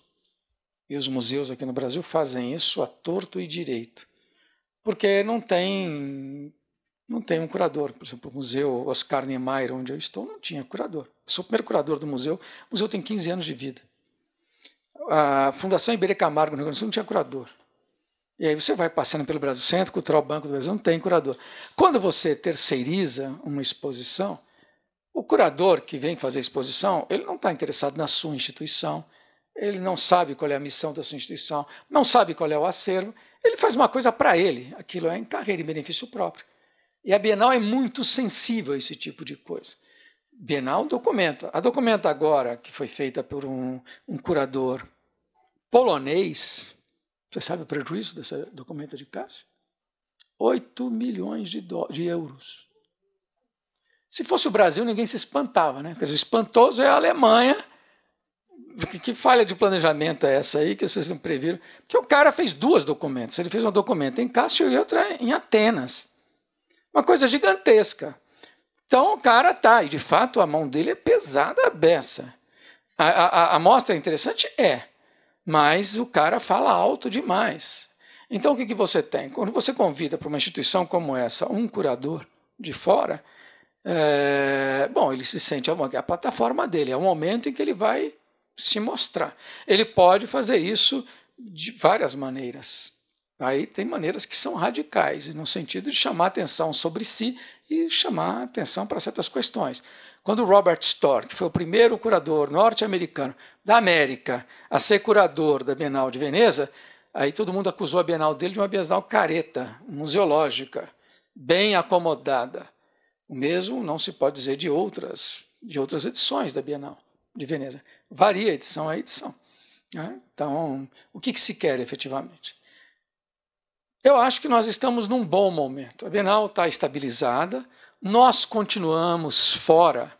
E os museus aqui no Brasil fazem isso a torto e direito, porque não tem não tem um curador. Por exemplo, o Museu Oscar Niemeyer, onde eu estou, não tinha curador. Eu sou o primeiro curador do museu. O museu tem 15 anos de vida. A Fundação Iberê Camargo, no Rio Grande do Sul, não tinha curador. E aí você vai passando pelo Brasil, Centro Cultural Banco do Brasil, não tem curador. Quando você terceiriza uma exposição, o curador que vem fazer a exposição, ele não está interessado na sua instituição, ele não sabe qual é a missão da sua instituição, não sabe qual é o acervo, ele faz uma coisa para ele, aquilo é em carreira e benefício próprio. E a Bienal é muito sensível a esse tipo de coisa. Bienal documenta. A documenta agora, que foi feita por um, um curador polonês, você sabe o prejuízo dessa documenta de Cássio? 8 milhões de, do, de euros. Se fosse o Brasil, ninguém se espantava, né? Porque o espantoso é a Alemanha. Que, que falha de planejamento é essa aí que vocês não previram? Porque o cara fez duas documentas. Ele fez uma documenta em Cássio e outra em Atenas. Uma coisa gigantesca. Então o cara tá, e de fato a mão dele é pesada a beça. A, a, a mostra é interessante? É. Mas o cara fala alto demais. Então o que, que você tem? Quando você convida para uma instituição como essa um curador de fora, é, bom, ele se sente é a plataforma dele, é o momento em que ele vai se mostrar. Ele pode fazer isso de várias maneiras. Aí tem maneiras que são radicais, no sentido de chamar atenção sobre si e chamar atenção para certas questões. Quando Robert Storr, que foi o primeiro curador norte-americano da América a ser curador da Bienal de Veneza, aí todo mundo acusou a Bienal dele de uma Bienal careta, museológica, bem acomodada. O mesmo não se pode dizer de outras, de outras edições da Bienal de Veneza. Varia edição a edição. Né? Então, o que, que se quer efetivamente? Eu acho que nós estamos num bom momento. A Bienal está estabilizada, nós continuamos fora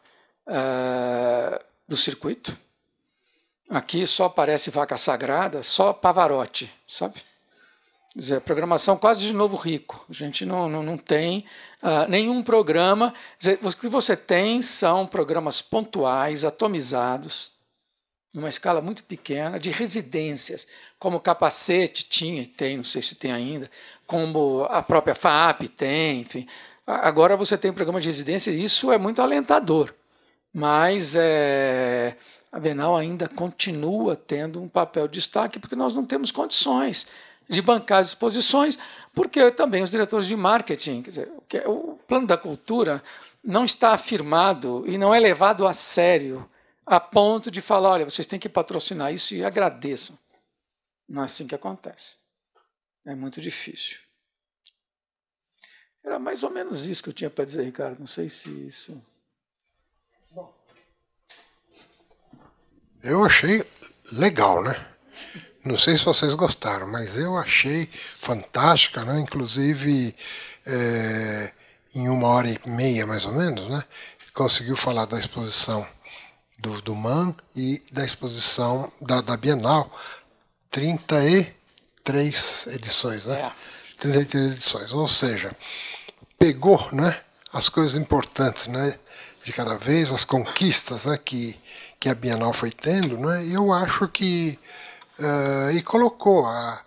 uh, do circuito. Aqui só parece vaca sagrada, só Pavarotti, sabe? Quer dizer, programação quase de novo rico. A gente não, não, não tem uh, nenhum programa. Dizer, o que você tem são programas pontuais, atomizados, numa escala muito pequena, de residências, como Capacete tinha e tem, não sei se tem ainda, como a própria FAP tem, enfim. Agora você tem um programa de residência e isso é muito alentador, mas é, a Bienal ainda continua tendo um papel de destaque porque nós não temos condições de bancar as exposições, porque também os diretores de marketing, quer dizer, o é, plano da cultura não está afirmado e não é levado a sério a ponto de falar: olha, vocês têm que patrocinar isso e agradeçam. Não é assim que acontece. É muito difícil. Era mais ou menos isso que eu tinha para dizer, Ricardo. Não sei se isso. Bom. Eu achei legal, né? Não sei se vocês gostaram, mas eu achei fantástica, né? Inclusive, é, em uma hora e meia mais ou menos, né? Conseguiu falar da exposição do, do MAN e da exposição da, da Bienal, 33 edições, né? É. 33 edições, ou seja, pegou né, as coisas importantes né, de cada vez, as conquistas né, que, que a Bienal foi tendo, né, e eu acho que. Uh, e colocou a,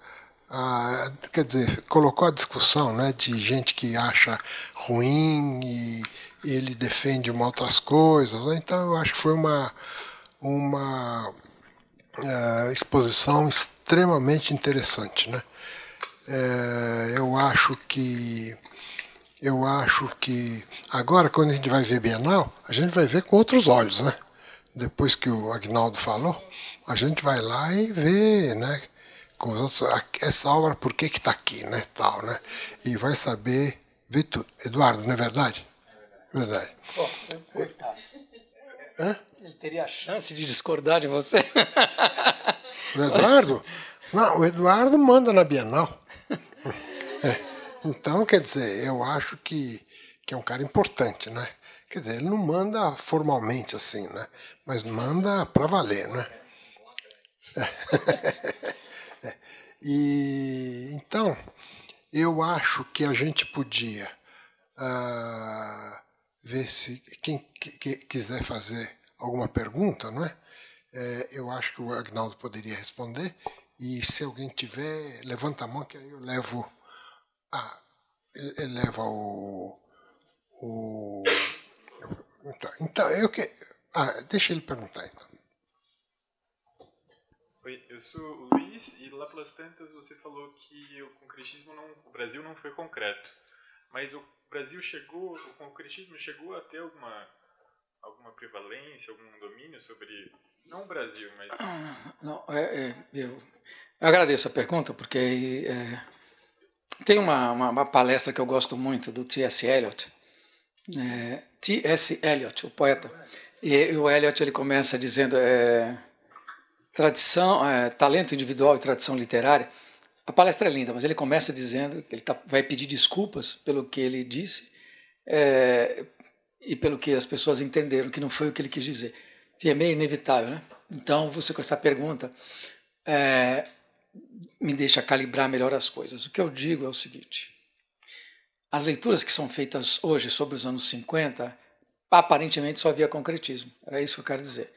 a, quer dizer, colocou a discussão né, de gente que acha ruim e ele defende uma outras coisas. Né? Então eu acho que foi uma, uma é, exposição extremamente interessante. Né? É, eu acho que eu acho que agora quando a gente vai ver Bienal, a gente vai ver com outros olhos, né? Depois que o Agnaldo falou, a gente vai lá e vê, né? Com os outros, ah, essa obra por que que está aqui, né? Tal, né? E vai saber ver tudo. Eduardo, não é verdade? Verdade. coitado. Hã? Ele teria a chance de discordar de você. O Eduardo? Não, o Eduardo manda na Bienal. É. Então, quer dizer, eu acho que, que é um cara importante, né? Quer dizer, ele não manda formalmente assim, né? Mas manda para valer, né? É. E então, eu acho que a gente podia. Ah, ver se quem quiser fazer alguma pergunta, não é? é eu acho que o Agnaldo poderia responder e se alguém tiver, levanta a mão que aí eu levo a leva o, o então, então eu que ah, deixa ele perguntar então. Oi, eu sou o Luiz e lá pelas tantas você falou que o concretismo não, o Brasil não foi concreto. Mas o Brasil chegou, o concretismo chegou a ter alguma, alguma prevalência, algum domínio sobre, não o Brasil, mas... Não, é, é, eu agradeço a pergunta, porque é, tem uma, uma, uma, palestra que eu gosto muito do T.S. Eliot, né, T.S. Eliot, o poeta, e o Eliot ele começa dizendo é, tradição, é, talento individual e tradição literária, a palestra é linda, mas ele começa dizendo que ele tá, vai pedir desculpas pelo que ele disse é, e pelo que as pessoas entenderam, que não foi o que ele quis dizer. E é meio inevitável, né? Então, você com essa pergunta é, me deixa calibrar melhor as coisas. O que eu digo é o seguinte: as leituras que são feitas hoje sobre os anos 50, aparentemente só havia concretismo. Era isso que eu quero dizer.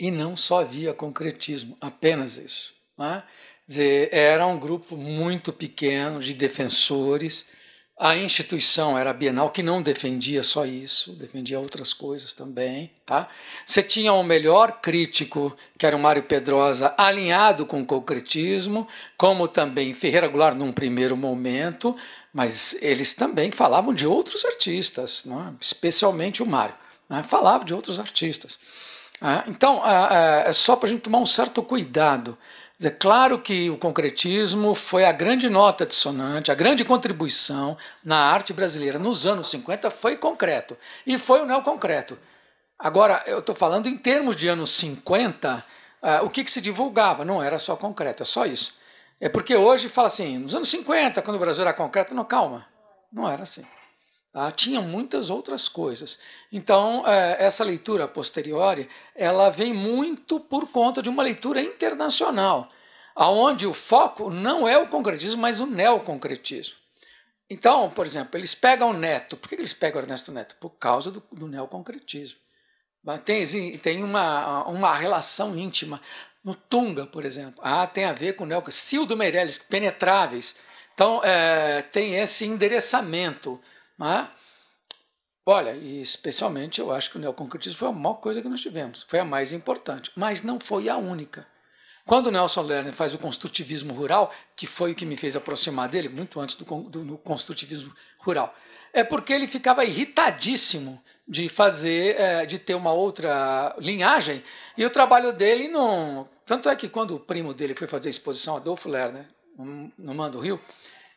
E não só havia concretismo, apenas isso. Não é? dizer, era um grupo muito pequeno de defensores. A instituição era a Bienal que não defendia só isso, defendia outras coisas também, tá? Você tinha o melhor crítico, que era o Mário Pedrosa, alinhado com o concretismo, como também Ferreira Goulart num primeiro momento, mas eles também falavam de outros artistas, né? especialmente o Mário, né? falava de outros artistas. Ah, então, ah, ah, é só para a gente tomar um certo cuidado é claro que o concretismo foi a grande nota dissonante, a grande contribuição na arte brasileira nos anos 50 foi concreto. E foi o neoconcreto. Agora, eu estou falando em termos de anos 50, uh, ah, o que, que se divulgava? Não era só concreto, é só isso. É porque hoje fala assim, nos anos 50, quando o Brasil era concreto, não, calma, não era assim. Ah, tinha muitas outras coisas. Então, é, essa leitura posteriori, ela vem muito por conta de uma leitura internacional, aonde o foco não é o concretismo, mas o neoconcretismo. Então, por exemplo, eles pegam o Neto. Por que eles pegam o Ernesto Neto? Por causa do, do neoconcretismo. Tem, tem uma, uma relação íntima. No Tunga, por exemplo, ah, tem a ver com o neoconcretismo. Cildo Meirelles, penetráveis. Então, é, tem esse endereçamento olha, e especialmente eu acho que o neoconcretismo foi a maior coisa que nós tivemos, foi a mais importante, mas não foi a única. Quando o Nelson Lerner faz o construtivismo rural, que foi o que me fez aproximar dele, muito antes do, do, do construtivismo rural, é porque ele ficava irritadíssimo de fazer, é, de ter uma outra linhagem, e o trabalho dele não. Tanto é que quando o primo dele foi fazer a exposição, Adolfo Lerner, no, no Mando Rio,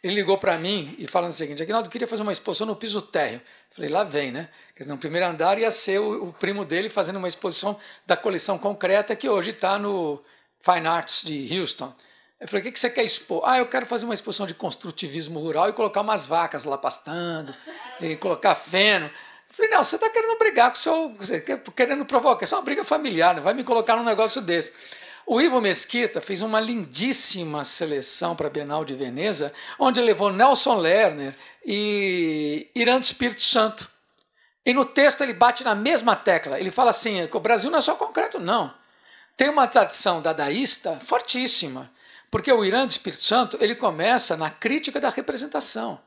ele ligou para mim e falando o seguinte: Aguinaldo, queria fazer uma exposição no piso térreo. Falei, lá vem, né? Quer dizer, no primeiro andar ia ser o, o primo dele fazendo uma exposição da coleção concreta que hoje está no Fine Arts de Houston. Eu falei, o que, que você quer expor? Ah, eu quero fazer uma exposição de construtivismo rural e colocar umas vacas lá pastando, e colocar feno. Eu falei, não, você está querendo brigar com o seu. querendo provocar, é só uma briga familiar, não vai me colocar num negócio desse. O Ivo Mesquita fez uma lindíssima seleção para a Bienal de Veneza, onde levou Nelson Lerner e Irã do Espírito Santo. E no texto ele bate na mesma tecla. Ele fala assim: o Brasil não é só concreto, não. Tem uma tradição dadaísta fortíssima, porque o Irã do Espírito Santo ele começa na crítica da representação.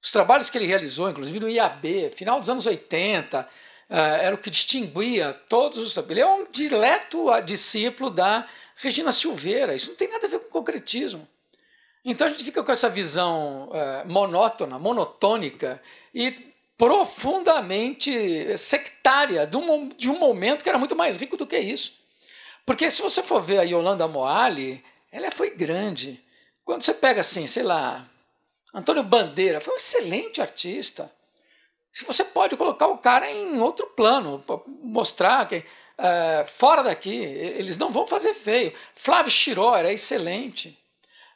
Os trabalhos que ele realizou, inclusive no IAB, final dos anos 80, ah, era o que distinguia todos os. Ele é um dileto discípulo da Regina Silveira. Isso não tem nada a ver com concretismo. Então a gente fica com essa visão ah, monótona, monotônica e profundamente sectária de um, de um momento que era muito mais rico do que isso. Porque se você for ver a Yolanda Moali, ela foi grande. Quando você pega assim, sei lá, Antônio Bandeira foi um excelente artista se você pode colocar o cara em outro plano, mostrar que é, fora daqui, eles não vão fazer feio. Flávio Chiró era excelente.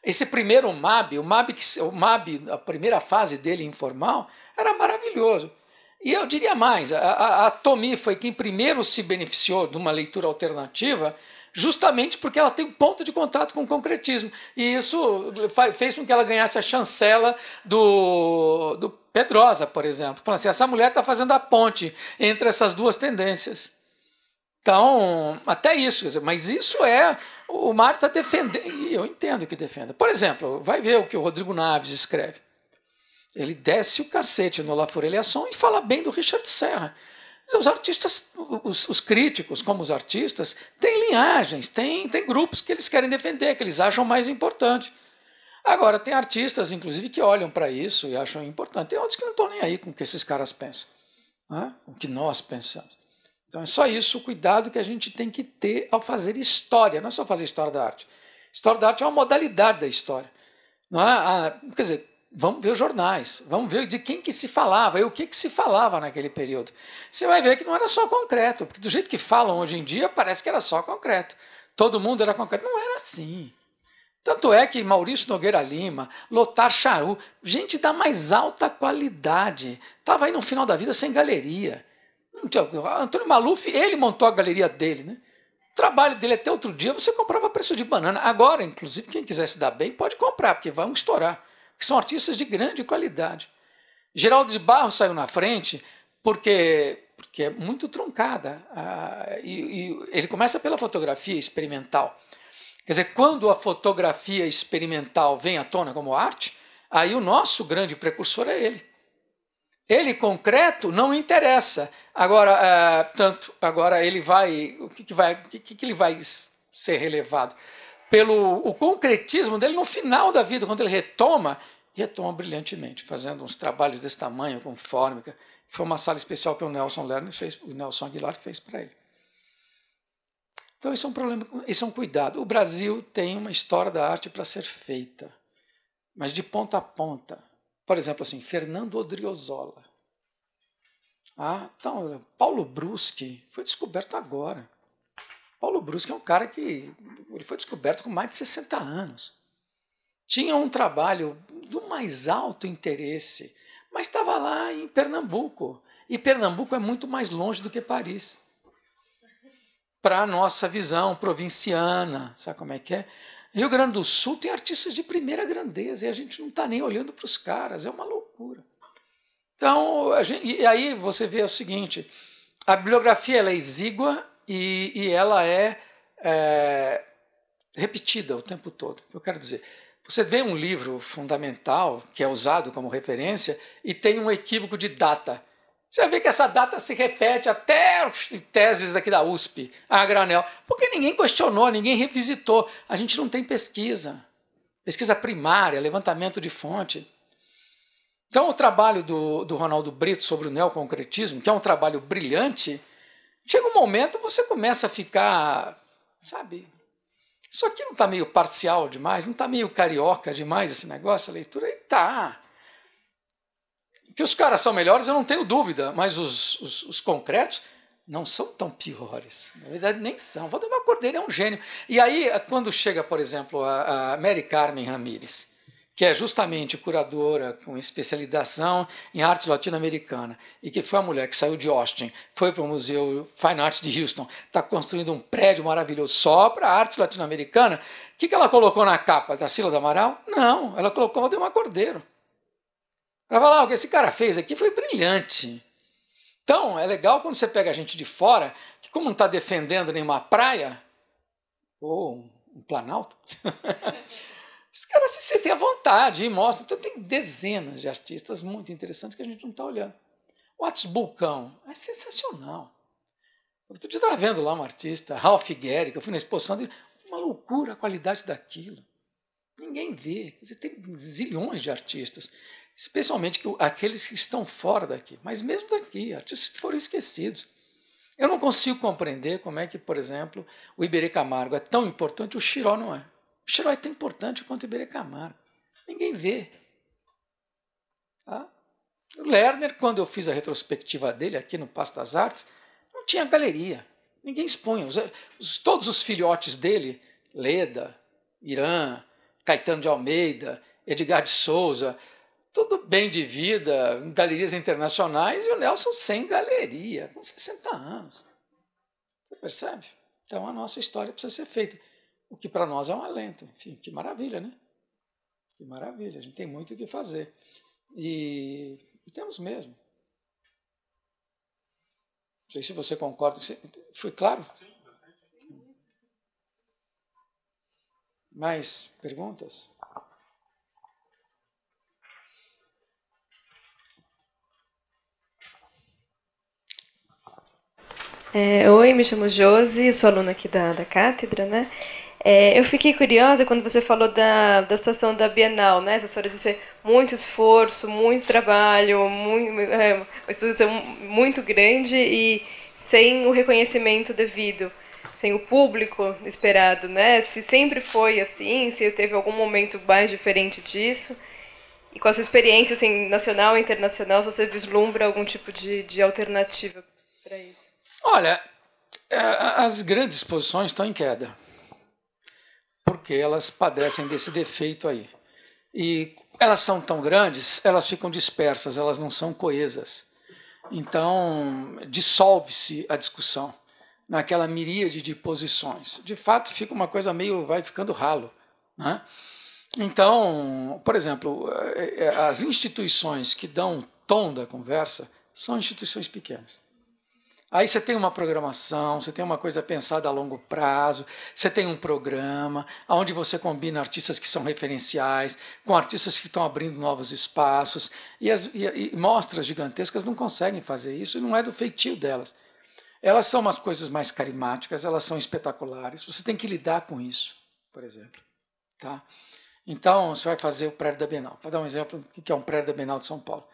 Esse primeiro MAB, o MAB, o MAB, a primeira fase dele informal, era maravilhoso. E eu diria mais, a, a, a Tomi foi quem primeiro se beneficiou de uma leitura alternativa, justamente porque ela tem um ponto de contato com o concretismo. E isso fez com que ela ganhasse a chancela do, do Pedrosa, por exemplo. Falando assim, essa mulher está fazendo a ponte entre essas duas tendências. Então, até isso, mas isso é. O Mário está defendendo, e eu entendo que defenda. Por exemplo, vai ver o que o Rodrigo Naves escreve. Ele desce o cacete no Laforeliação e fala bem do Richard Serra. Os artistas, os, os, críticos, como os artistas, têm linhagens, têm, têm grupos que eles querem defender, que eles acham mais importante. Agora, tem artistas, inclusive, que olham para isso e acham importante. Tem outros que não estão nem aí com o que esses caras pensam, né? o que nós pensamos. Então é só isso, o cuidado que a gente tem que ter ao fazer história, não é só fazer história da arte. História da arte é uma modalidade da história. Não é? Ah, quer dizer, vamos ver os jornais, vamos ver de quem que se falava e o que, que se falava naquele período. Você vai ver que não era só concreto, porque do jeito que falam hoje em dia, parece que era só concreto. Todo mundo era concreto. Não era assim. Tanto é que Maurício Nogueira Lima, Lotar Charu, gente da mais alta qualidade, estava aí no final da vida sem galeria. Antônio Maluf, ele montou a galeria dele, né? O trabalho dele até outro dia você comprava preço de banana. Agora, inclusive, quem quiser se dar bem pode comprar, porque vão estourar. Porque são artistas de grande qualidade. Geraldo de Barro saiu na frente porque, porque é muito truncada. Ah, e, e ele começa pela fotografia experimental Quer dizer, quando a fotografia experimental vem à tona como arte, aí o nosso grande precursor é ele. Ele concreto não interessa. Agora, é, tanto agora ele vai, o que, que vai, o que, que ele vai ser relevado pelo o concretismo dele no final da vida, quando ele retoma e retoma é brilhantemente, fazendo uns trabalhos desse tamanho com fórmica. Foi uma sala especial que o Nelson Lerner fez, o Nelson Aguilar fez para ele. Então, isso é um problema, isso é um cuidado. O Brasil tem uma história da arte para ser feita, mas de ponta a ponta. Por exemplo, assim, Fernando Odriozola. Ah, então, Paulo Bruschi foi descoberto agora. Paulo Bruschi é um cara que ele foi descoberto com mais de 60 anos. Tinha um trabalho do mais alto interesse, mas estava lá em Pernambuco. E Pernambuco é muito mais longe do que Paris para a nossa visão provinciana, sabe como é que é? Rio Grande do Sul tem artistas de primeira grandeza e a gente não está nem olhando para os caras, é uma loucura. Então, gente, e aí você vê o seguinte, a bibliografia ela é exígua e, e ela é, é repetida o tempo todo. Eu quero dizer, você vê um livro fundamental que é usado como referência e tem um equívoco de data. Você vê que essa data se repete até as teses daqui da USP, a granel, porque ninguém questionou, ninguém revisitou. A gente não tem pesquisa. Pesquisa primária, levantamento de fonte. Então, o trabalho do, do Ronaldo Brito sobre o neoconcretismo, que é um trabalho brilhante, chega um momento você começa a ficar, sabe, isso aqui não está meio parcial demais, não está meio carioca demais esse negócio, a leitura? E tá. Que os caras são melhores, eu não tenho dúvida, mas os, os, os concretos não são tão piores. Na verdade, nem são. Valdemar Cordeiro é um gênio. E aí, quando chega, por exemplo, a, a Mary Carmen Ramírez, que é justamente curadora com especialização em arte latino-americana e que foi a mulher que saiu de Austin, foi para o Museu Fine Arts de Houston, está construindo um prédio maravilhoso só para arte latino-americana. O que, que ela colocou na capa da Sila do Amaral? Não, ela colocou Valdemar Cordeiro. Vai falar, ah, o que esse cara fez aqui foi brilhante. Então, é legal quando você pega a gente de fora, que como não está defendendo nenhuma praia, ou um planalto, Os caras se sentem à vontade e mostram. Então, tem dezenas de artistas muito interessantes que a gente não está olhando. O Bulcão é sensacional. Outro dia eu estava vendo lá um artista, Ralph Gehrig, eu fui na exposição dele. Uma loucura a qualidade daquilo. Ninguém vê. Quer dizer, tem zilhões de artistas especialmente aqueles que estão fora daqui, mas mesmo daqui, artistas que foram esquecidos. Eu não consigo compreender como é que, por exemplo, o Iberê Camargo é tão importante, o Chiró não é. O Chiró é tão importante quanto o Iberê Camargo. Ninguém vê. Tá? O Lerner, quando eu fiz a retrospectiva dele aqui no Passo das Artes, não tinha galeria. Ninguém expunha. Os, os, todos os filhotes dele, Leda, Irã, Caetano de Almeida, Edgar de Souza, tudo bem de vida, em galerias internacionais, e o Nelson sem galeria, com 60 anos. Você percebe? Então a nossa história precisa ser feita. O que para nós é um alento. Enfim, que maravilha, né? Que maravilha. A gente tem muito o que fazer. E, e temos mesmo. Não sei se você concorda. Você, foi claro? Mais perguntas? É, oi, me chamo Josi, sou aluna aqui da, da cátedra, né? É, eu fiquei curiosa quando você falou da, da situação da Bienal, né? Essa história de ser muito esforço, muito trabalho, muito, é, uma exposição muito grande e sem o reconhecimento devido, sem o público esperado, né? Se sempre foi assim, se teve algum momento mais diferente disso. E com a sua experiência assim, nacional e internacional, se você vislumbra algum tipo de, de alternativa para isso. Olha, é, as grandes exposições estão em queda, porque elas padecem desse defeito aí. E elas são tão grandes, elas ficam dispersas, elas não são coesas. Então, dissolve-se a discussão naquela miríade de posições. De fato, fica uma coisa meio, vai ficando ralo. Né? Então, por exemplo, é, é, as instituições que dão tom da conversa são instituições pequenas. Aí você tem uma programação, você tem uma coisa pensada a longo prazo, você tem um programa onde você combina artistas que são referenciais com artistas que estão abrindo novos espaços. E, as, e, e mostras gigantescas não conseguem fazer isso não é do feitio delas. Elas são umas coisas mais carimáticas, elas são espetaculares. Você tem que lidar com isso, por exemplo. Tá? Então, você vai fazer o prédio da Bienal. Para dar um exemplo, o que é um prédio da Bienal de São Paulo?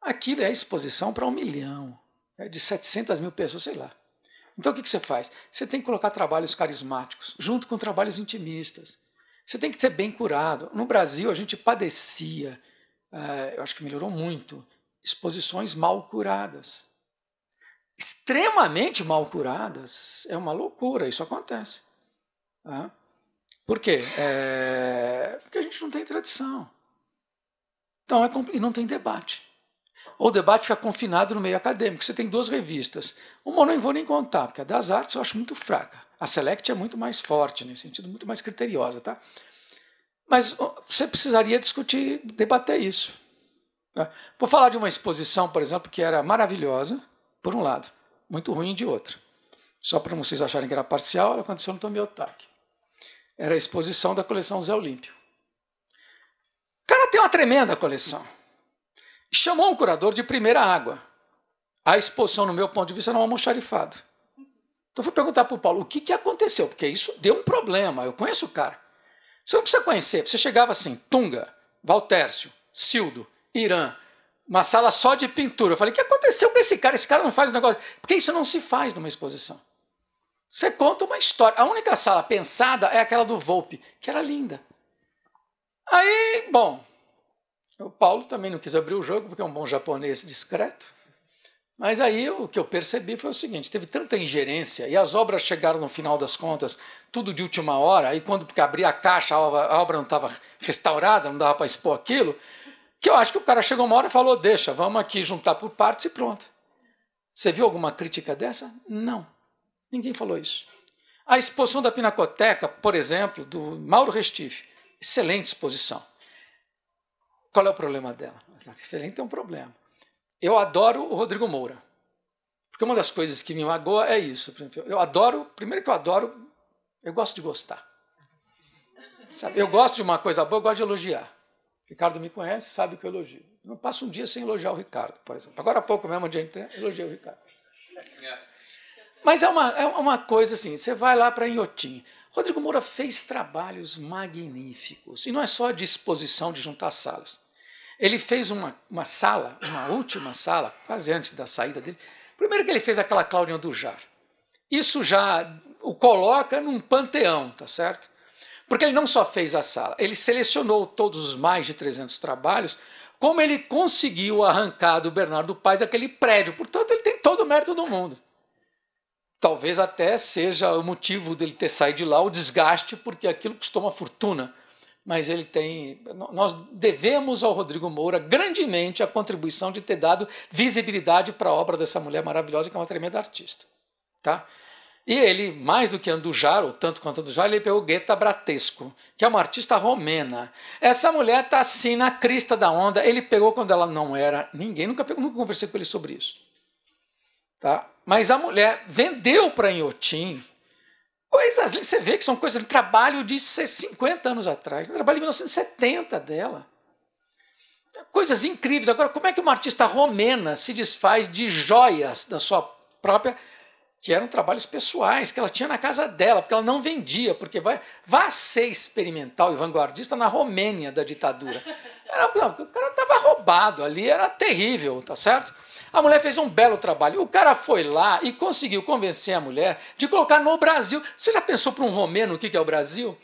Aquilo é exposição para um milhão. Né, de 700 mil pessoas, sei lá. Então o que, que você faz? Você tem que colocar trabalhos carismáticos, junto com trabalhos intimistas. Você tem que ser bem curado. No Brasil, a gente padecia, eh, eu acho que melhorou muito, exposições mal curadas. Extremamente mal curadas. É uma loucura, isso acontece. Tá? Por quê? É... Porque a gente não tem tradição. Então, é e não tem debate. Ou o debate fica confinado no meio acadêmico. Você tem duas revistas. Uma eu não vou nem contar, porque a das artes eu acho muito fraca. A Select é muito mais forte, nesse sentido, muito mais criteriosa. Tá? Mas você precisaria discutir, debater isso. Tá? Vou falar de uma exposição, por exemplo, que era maravilhosa, por um lado, muito ruim de outro. Só para vocês acharem que era parcial, ela aconteceu no Tommy Era a exposição da coleção Zé Olímpio. O cara tem uma tremenda coleção. Chamou um curador de primeira água. A exposição, no meu ponto de vista, era um almoxarifado. Então fui perguntar para o Paulo o que, que aconteceu, porque isso deu um problema. Eu conheço o cara. Você não precisa conhecer, você chegava assim: Tunga, Valtércio, Sildo, Irã, uma sala só de pintura. Eu falei: o que aconteceu com esse cara? Esse cara não faz o negócio. Porque isso não se faz numa exposição. Você conta uma história. A única sala pensada é aquela do Volpe, que era linda. Aí, bom, o Paulo também não quis abrir o jogo, porque é um bom japonês discreto. Mas aí o que eu percebi foi o seguinte: teve tanta ingerência e as obras chegaram no final das contas, tudo de última hora, e quando porque abri a caixa, a obra, a obra não estava restaurada, não dava para expor aquilo, que eu acho que o cara chegou uma hora e falou: deixa, vamos aqui juntar por partes e pronto. Você viu alguma crítica dessa? Não. Ninguém falou isso. A exposição da Pinacoteca, por exemplo, do Mauro Restife, excelente exposição. Qual é o problema dela? A tá diferente tem um problema. Eu adoro o Rodrigo Moura. Porque uma das coisas que me magoa é isso. Por exemplo, eu adoro, primeiro que eu adoro, eu gosto de gostar. Sabe? Eu gosto de uma coisa boa, eu gosto de elogiar. O Ricardo me conhece, sabe que eu elogio. Eu não passo um dia sem elogiar o Ricardo, por exemplo. Agora há pouco mesmo, um eu elogiei o Ricardo. Mas é uma, é uma coisa assim, você vai lá para Inhotim, Rodrigo Moura fez trabalhos magníficos. E não é só a disposição de juntar salas. Ele fez uma, uma sala, uma última sala, quase antes da saída dele. Primeiro que ele fez aquela Cláudia do Jar. Isso já o coloca num panteão, tá certo? Porque ele não só fez a sala, ele selecionou todos os mais de 300 trabalhos, como ele conseguiu arrancar do Bernardo Paz aquele prédio. Portanto, ele tem todo o mérito do mundo talvez até seja o motivo dele ter saído de lá o desgaste, porque aquilo custou uma fortuna. Mas ele tem. Nós devemos ao Rodrigo Moura grandemente a contribuição de ter dado visibilidade para a obra dessa mulher maravilhosa, que é uma tremenda artista. Tá? E ele, mais do que Andujar, ou tanto quanto Andujar, ele pegou Guetta Bratesco, que é uma artista romena. Essa mulher está assim na crista da onda. Ele pegou quando ela não era ninguém. Nunca, pegou, nunca conversei com ele sobre isso. Tá? Mas a mulher vendeu para Inhotim coisas. Você vê que são coisas de trabalho de 50 anos atrás, né? trabalho de 1970 dela. Coisas incríveis. Agora, como é que uma artista romena se desfaz de joias da sua própria, que eram trabalhos pessoais, que ela tinha na casa dela, porque ela não vendia, porque vai, vai ser experimental e vanguardista na Romênia da ditadura. Era, o cara estava roubado ali, era terrível, tá certo? A mulher fez um belo trabalho. O cara foi lá e conseguiu convencer a mulher de colocar no Brasil. Você já pensou para um romeno o que, que é o Brasil?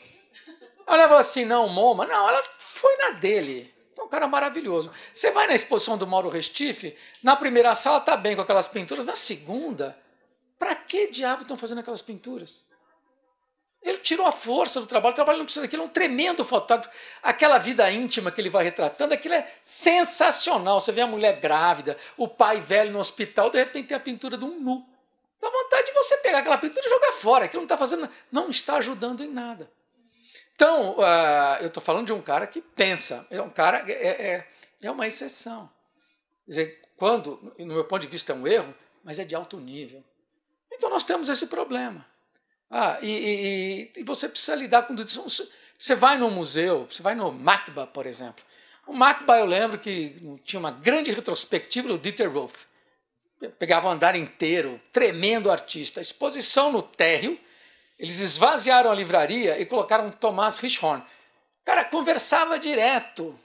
Ela falou assim: não, Moma. Não, ela foi na dele. Então, um cara maravilhoso. Você vai na exposição do Mauro Restife, na primeira sala está bem com aquelas pinturas, na segunda, para que diabo estão fazendo aquelas pinturas? Ele tirou a força do trabalho, o trabalho não precisa daquilo, é um tremendo fotógrafo. Aquela vida íntima que ele vai retratando, aquilo é sensacional. Você vê a mulher grávida, o pai velho no hospital, de repente tem a pintura de um nu. Dá vontade de você pegar aquela pintura e jogar fora, aquilo não está fazendo, não está ajudando em nada. Então, uh, eu estou falando de um cara que pensa, é um cara, é, é, é, é uma exceção. Quer dizer, quando, no meu ponto de vista, é um erro, mas é de alto nível. Então nós temos esse problema. Ah, e, e, e você precisa lidar com tudo isso. Você vai no museu, você vai no MACBA, por exemplo. O MACBA, eu lembro que tinha uma grande retrospectiva do Dieter Rolf. Pegava o um andar inteiro, tremendo artista. Exposição no térreo, eles esvaziaram a livraria e colocaram Thomas Richhorn. O cara conversava direto.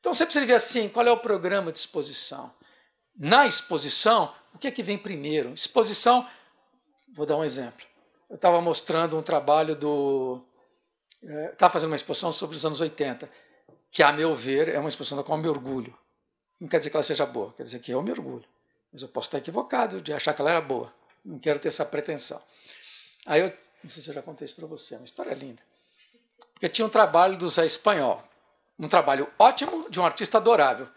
Então você precisa ver assim, qual é o programa de exposição? Na exposição, o que é que vem primeiro? Exposição, vou dar um exemplo eu estava mostrando um trabalho do. É, estava fazendo uma exposição sobre os anos 80, que, a meu ver, é uma exposição da qual eu me orgulho. Não quer dizer que ela seja boa, quer dizer que eu me orgulho. Mas eu posso estar equivocado de achar que ela era boa. Não quero ter essa pretensão. Aí eu. Não sei se eu já contei isso para você, é uma história linda. Porque tinha um trabalho do Zé Espanhol. Um trabalho ótimo de um artista adorável.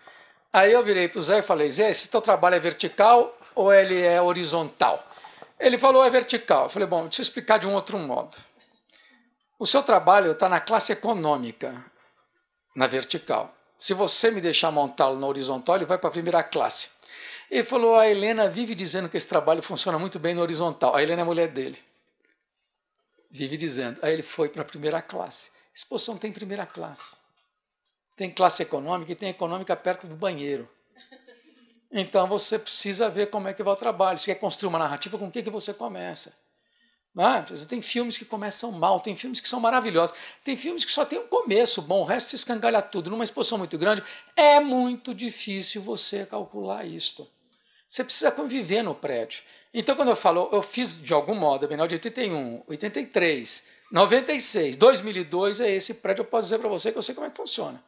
Aí eu virei para o Zé e falei: Zé, esse teu trabalho é vertical ou ele é horizontal? Ele falou é vertical. Eu falei, bom, deixa eu explicar de um outro modo. O seu trabalho está na classe econômica, na vertical. Se você me deixar montá-lo na horizontal, ele vai para a primeira classe. Ele falou, a Helena vive dizendo que esse trabalho funciona muito bem no horizontal. A Helena é a mulher dele. Vive dizendo. Aí ele foi para a primeira classe. Exposição tem primeira classe. Tem classe econômica e tem econômica perto do banheiro. Então você precisa ver como é que vai o trabalho. Se quer construir uma narrativa, com o que, que você começa? É? tem filmes que começam mal, tem filmes que são maravilhosos, tem filmes que só tem um começo bom, o resto se escangalha tudo. Numa exposição muito grande, é muito difícil você calcular isto. Você precisa conviver no prédio. Então, quando eu falo, eu fiz de algum modo a Bienal de 81, 83, 96, 2002 é esse prédio, eu posso dizer para você que eu sei como é que funciona.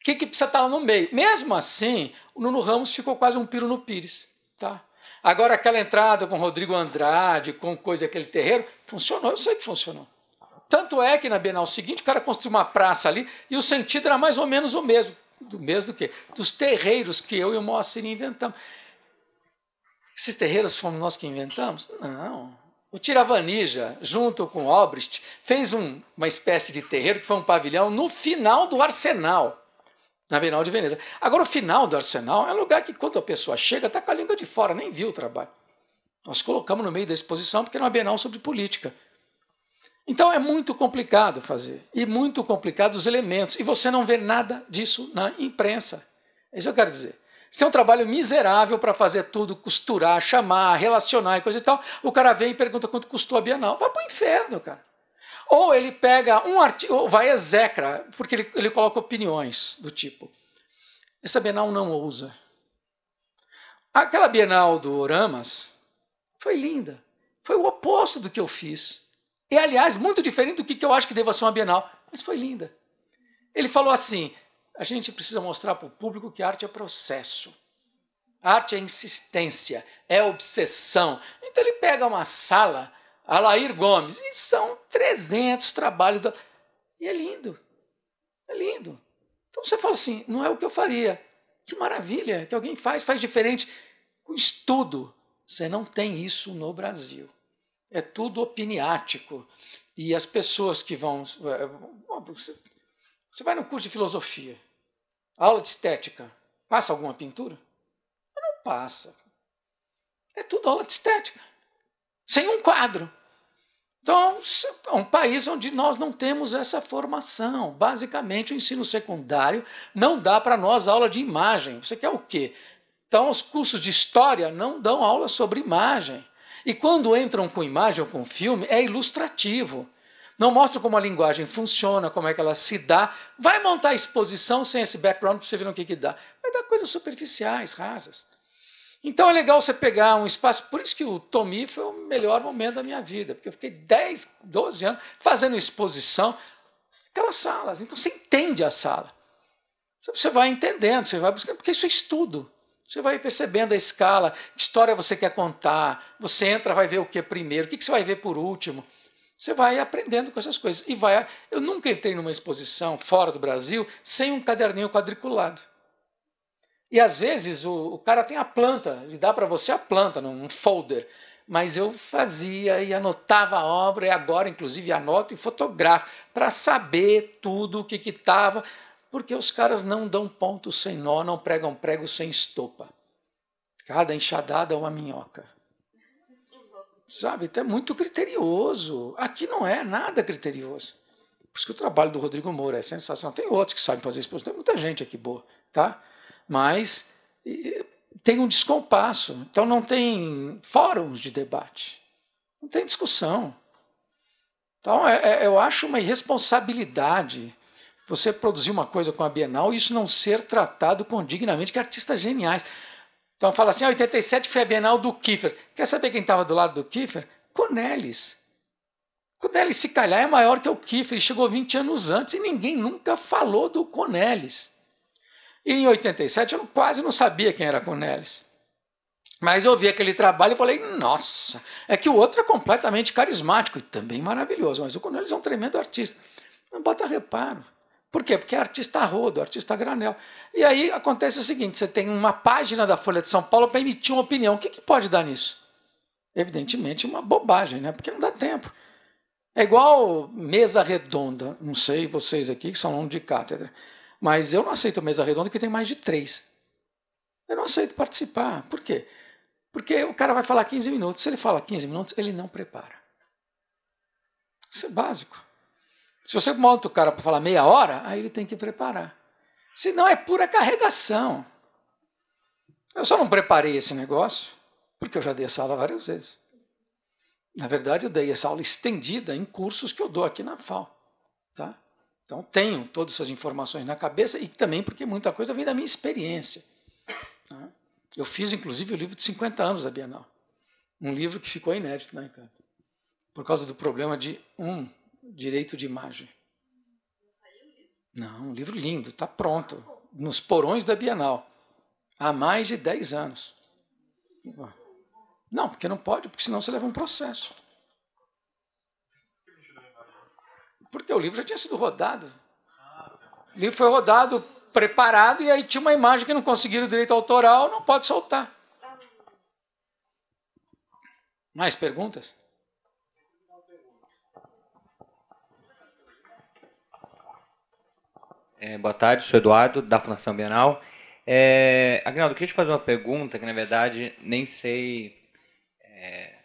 O que, que precisa estar lá no meio? Mesmo assim, o Nuno Ramos ficou quase um piro no Pires. Tá? Agora, aquela entrada com Rodrigo Andrade, com coisa aquele terreiro, funcionou, eu sei que funcionou. Tanto é que na Bienal seguinte, o cara construiu uma praça ali e o sentido era mais ou menos o mesmo. Do mesmo do quê? Dos terreiros que eu e o Moacir inventamos. Esses terreiros fomos nós que inventamos? Não. O Tiravanija, junto com o Obrist, fez um, uma espécie de terreiro que foi um pavilhão no final do arsenal na Bienal de Veneza. Agora, o final do Arsenal é um lugar que, quando a pessoa chega, está com a língua de fora, nem viu o trabalho. Nós colocamos no meio da exposição porque era uma Bienal sobre política. Então é muito complicado fazer, e muito complicado os elementos, e você não vê nada disso na imprensa. É isso que eu quero dizer. Se é um trabalho miserável para fazer tudo, costurar, chamar, relacionar e coisa e tal, o cara vem e pergunta quanto custou a Bienal. Vai para o inferno, cara. Ou ele pega um artigo, vai execra, porque ele, ele coloca opiniões do tipo. Essa Bienal não ousa. Aquela Bienal do Oramas foi linda. Foi o oposto do que eu fiz. E, aliás, muito diferente do que eu acho que deva ser uma Bienal. Mas foi linda. Ele falou assim: a gente precisa mostrar para o público que arte é processo. arte é insistência, é obsessão. Então ele pega uma sala Alair Gomes. E são 300 trabalhos. Do... E é lindo. É lindo. Então você fala assim: não é o que eu faria. Que maravilha que alguém faz, faz diferente. Com estudo. Você não tem isso no Brasil. É tudo opiniático. E as pessoas que vão. Eh, eh, você vai no curso de filosofia, aula de estética, passa alguma pintura? Não passa. É tudo aula de estética. Sem um quadro. Então, é um país onde nós não temos essa formação. Basicamente, o ensino secundário não dá para nós aula de imagem. Você quer o quê? Então, os cursos de história não dão aula sobre imagem. E quando entram com imagem ou com filme, é ilustrativo. Não mostra como a linguagem funciona, como é que ela se dá. Vai montar exposição sem esse background para você ver o que, que dá. Vai dar coisas superficiais, rasas. Então é legal você pegar um espaço. Por isso que o Tomi foi o melhor momento da minha vida, porque eu fiquei 10, 12 anos fazendo exposição, aquelas salas. Então você entende a sala. Você vai entendendo, você vai buscando, porque isso é estudo. Você vai percebendo a escala, que história você quer contar. Você entra, vai ver o que primeiro, o que você vai ver por último. Você vai aprendendo com essas coisas. E vai. Eu nunca entrei numa exposição fora do Brasil sem um caderninho quadriculado. E às vezes o, o cara tem a planta, ele dá para você a planta num folder. Mas eu fazia e anotava a obra, e agora, inclusive, anoto e fotografo, para saber tudo o que estava, porque os caras não dão ponto sem nó, não pregam prego sem estopa. Cada enxadada é uma minhoca. Sabe, então é muito criterioso. Aqui não é nada criterioso. Por isso que o trabalho do Rodrigo Moura é sensacional. Tem outros que sabem fazer isso, tem muita gente aqui boa, tá? mas tem um descompasso. Então não tem fóruns de debate, não tem discussão. Então é, é, eu acho uma irresponsabilidade você produzir uma coisa com a Bienal e isso não ser tratado com dignamente que artistas geniais. Então fala assim, ah, 87 foi a Bienal do Kiefer. Quer saber quem estava do lado do Kiefer? Cornelis. Cornelis, se calhar, é maior que o Kiefer, ele chegou 20 anos antes e ninguém nunca falou do Cornelis. E em 87 eu quase não sabia quem era Cornelis. Mas eu vi aquele trabalho e falei, nossa, é que o outro é completamente carismático e também maravilhoso, mas o Cornelis é um tremendo artista. Não bota reparo. Por quê? Porque é artista rodo, artista granel. E aí acontece o seguinte: você tem uma página da Folha de São Paulo para emitir uma opinião. O que, que pode dar nisso? Evidentemente, uma bobagem, né? Porque não dá tempo. É igual mesa redonda, não sei vocês aqui que são alunos de cátedra. Mas eu não aceito mesa redonda que tem mais de três. Eu não aceito participar. Por quê? Porque o cara vai falar 15 minutos. Se ele fala 15 minutos, ele não prepara. Isso é básico. Se você monta o cara para falar meia hora, aí ele tem que preparar. Senão é pura carregação. Eu só não preparei esse negócio, porque eu já dei essa aula várias vezes. Na verdade, eu dei essa aula estendida em cursos que eu dou aqui na FAO. Então tenho todas essas informações na cabeça e também porque muita coisa vem da minha experiência. Né? Eu fiz, inclusive, o livro de 50 anos da Bienal. Um livro que ficou inédito na né, Encanto, por causa do problema de um direito de imagem. Não, um livro lindo, está pronto, nos porões da Bienal, há mais de 10 anos. Não, porque não pode, porque senão você leva um processo. Porque o livro já tinha sido rodado. O livro foi rodado, preparado, e aí tinha uma imagem que não conseguiram o direito autoral, não pode soltar. Mais perguntas? É, boa tarde, sou Eduardo, da Fundação Bienal. É, Agnaldo, queria te fazer uma pergunta que, na verdade, nem sei é,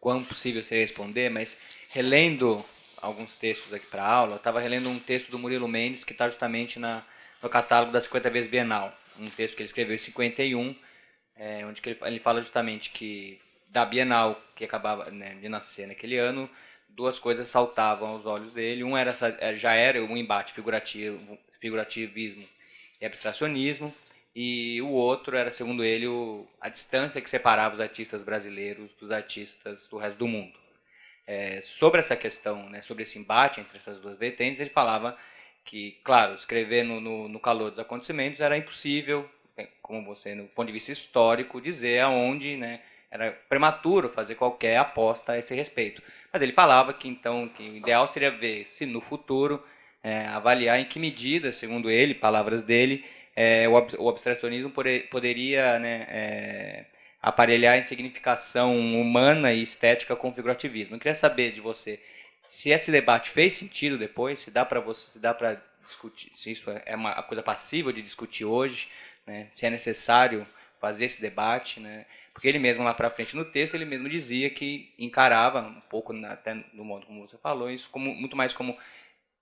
quão possível seria responder, mas relendo alguns textos aqui para aula. Eu estava relendo um texto do Murilo Mendes que está justamente na, no catálogo da 50 vezes Bienal. Um texto que ele escreveu em 51, é, onde ele, ele fala justamente que da Bienal que acabava né, de nascer naquele ano, duas coisas saltavam aos olhos dele. Um era é, já era um embate figurativo, figurativismo e abstracionismo, e o outro era, segundo ele, o, a distância que separava os artistas brasileiros dos artistas do resto do mundo é, sobre essa questão, né, sobre esse embate entre essas duas vertentes, ele falava que, claro, escrever no, no, no calor dos acontecimentos era impossível, como você, no ponto de vista histórico, dizer aonde, né, era prematuro fazer qualquer aposta a esse respeito. Mas ele falava que então que o ideal seria ver se no futuro é, avaliar em que medida, segundo ele, palavras dele, é, o, o abstracionismo poderia né, é, aparelhar em significação humana e estética com figurativismo. Eu queria saber de você se esse debate fez sentido depois, se dá para você, se dá para discutir, se isso é uma coisa passível de discutir hoje, né? se é necessário fazer esse debate, né? Porque ele mesmo lá para frente no texto ele mesmo dizia que encarava um pouco até do modo como você falou isso como muito mais como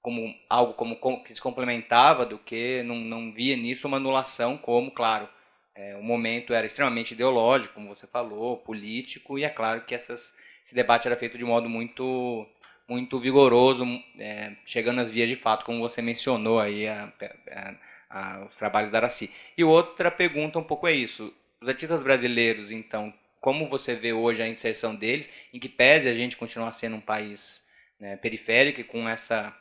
como algo como que se complementava do que não, não via nisso uma anulação como claro é, o momento era extremamente ideológico, como você falou, político, e é claro que essas, esse debate era feito de modo muito muito vigoroso, é, chegando às vias de fato, como você mencionou aí, a, a, a, os trabalhos da Araci. E outra pergunta um pouco é isso. Os artistas brasileiros, então, como você vê hoje a inserção deles, em que pese a gente continuar sendo um país né, periférico e com essa...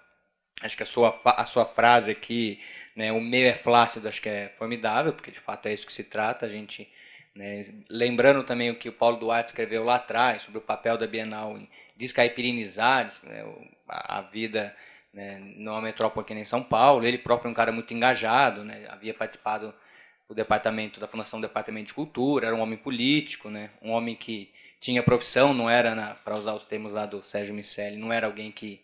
Acho que a sua, a sua frase aqui né? O meio é flácido, acho que é formidável, porque de fato é isso que se trata. A gente, né? lembrando também o que o Paulo Duarte escreveu lá atrás sobre o papel da Bienal em descaipirinizar né? a vida né? numa metrópole que nem São Paulo. Ele próprio é um cara muito engajado, né? havia participado do departamento da fundação do departamento de cultura, era um homem político, né? um homem que tinha profissão, não era, para usar os termos lá do Sérgio Miceli, não era alguém que,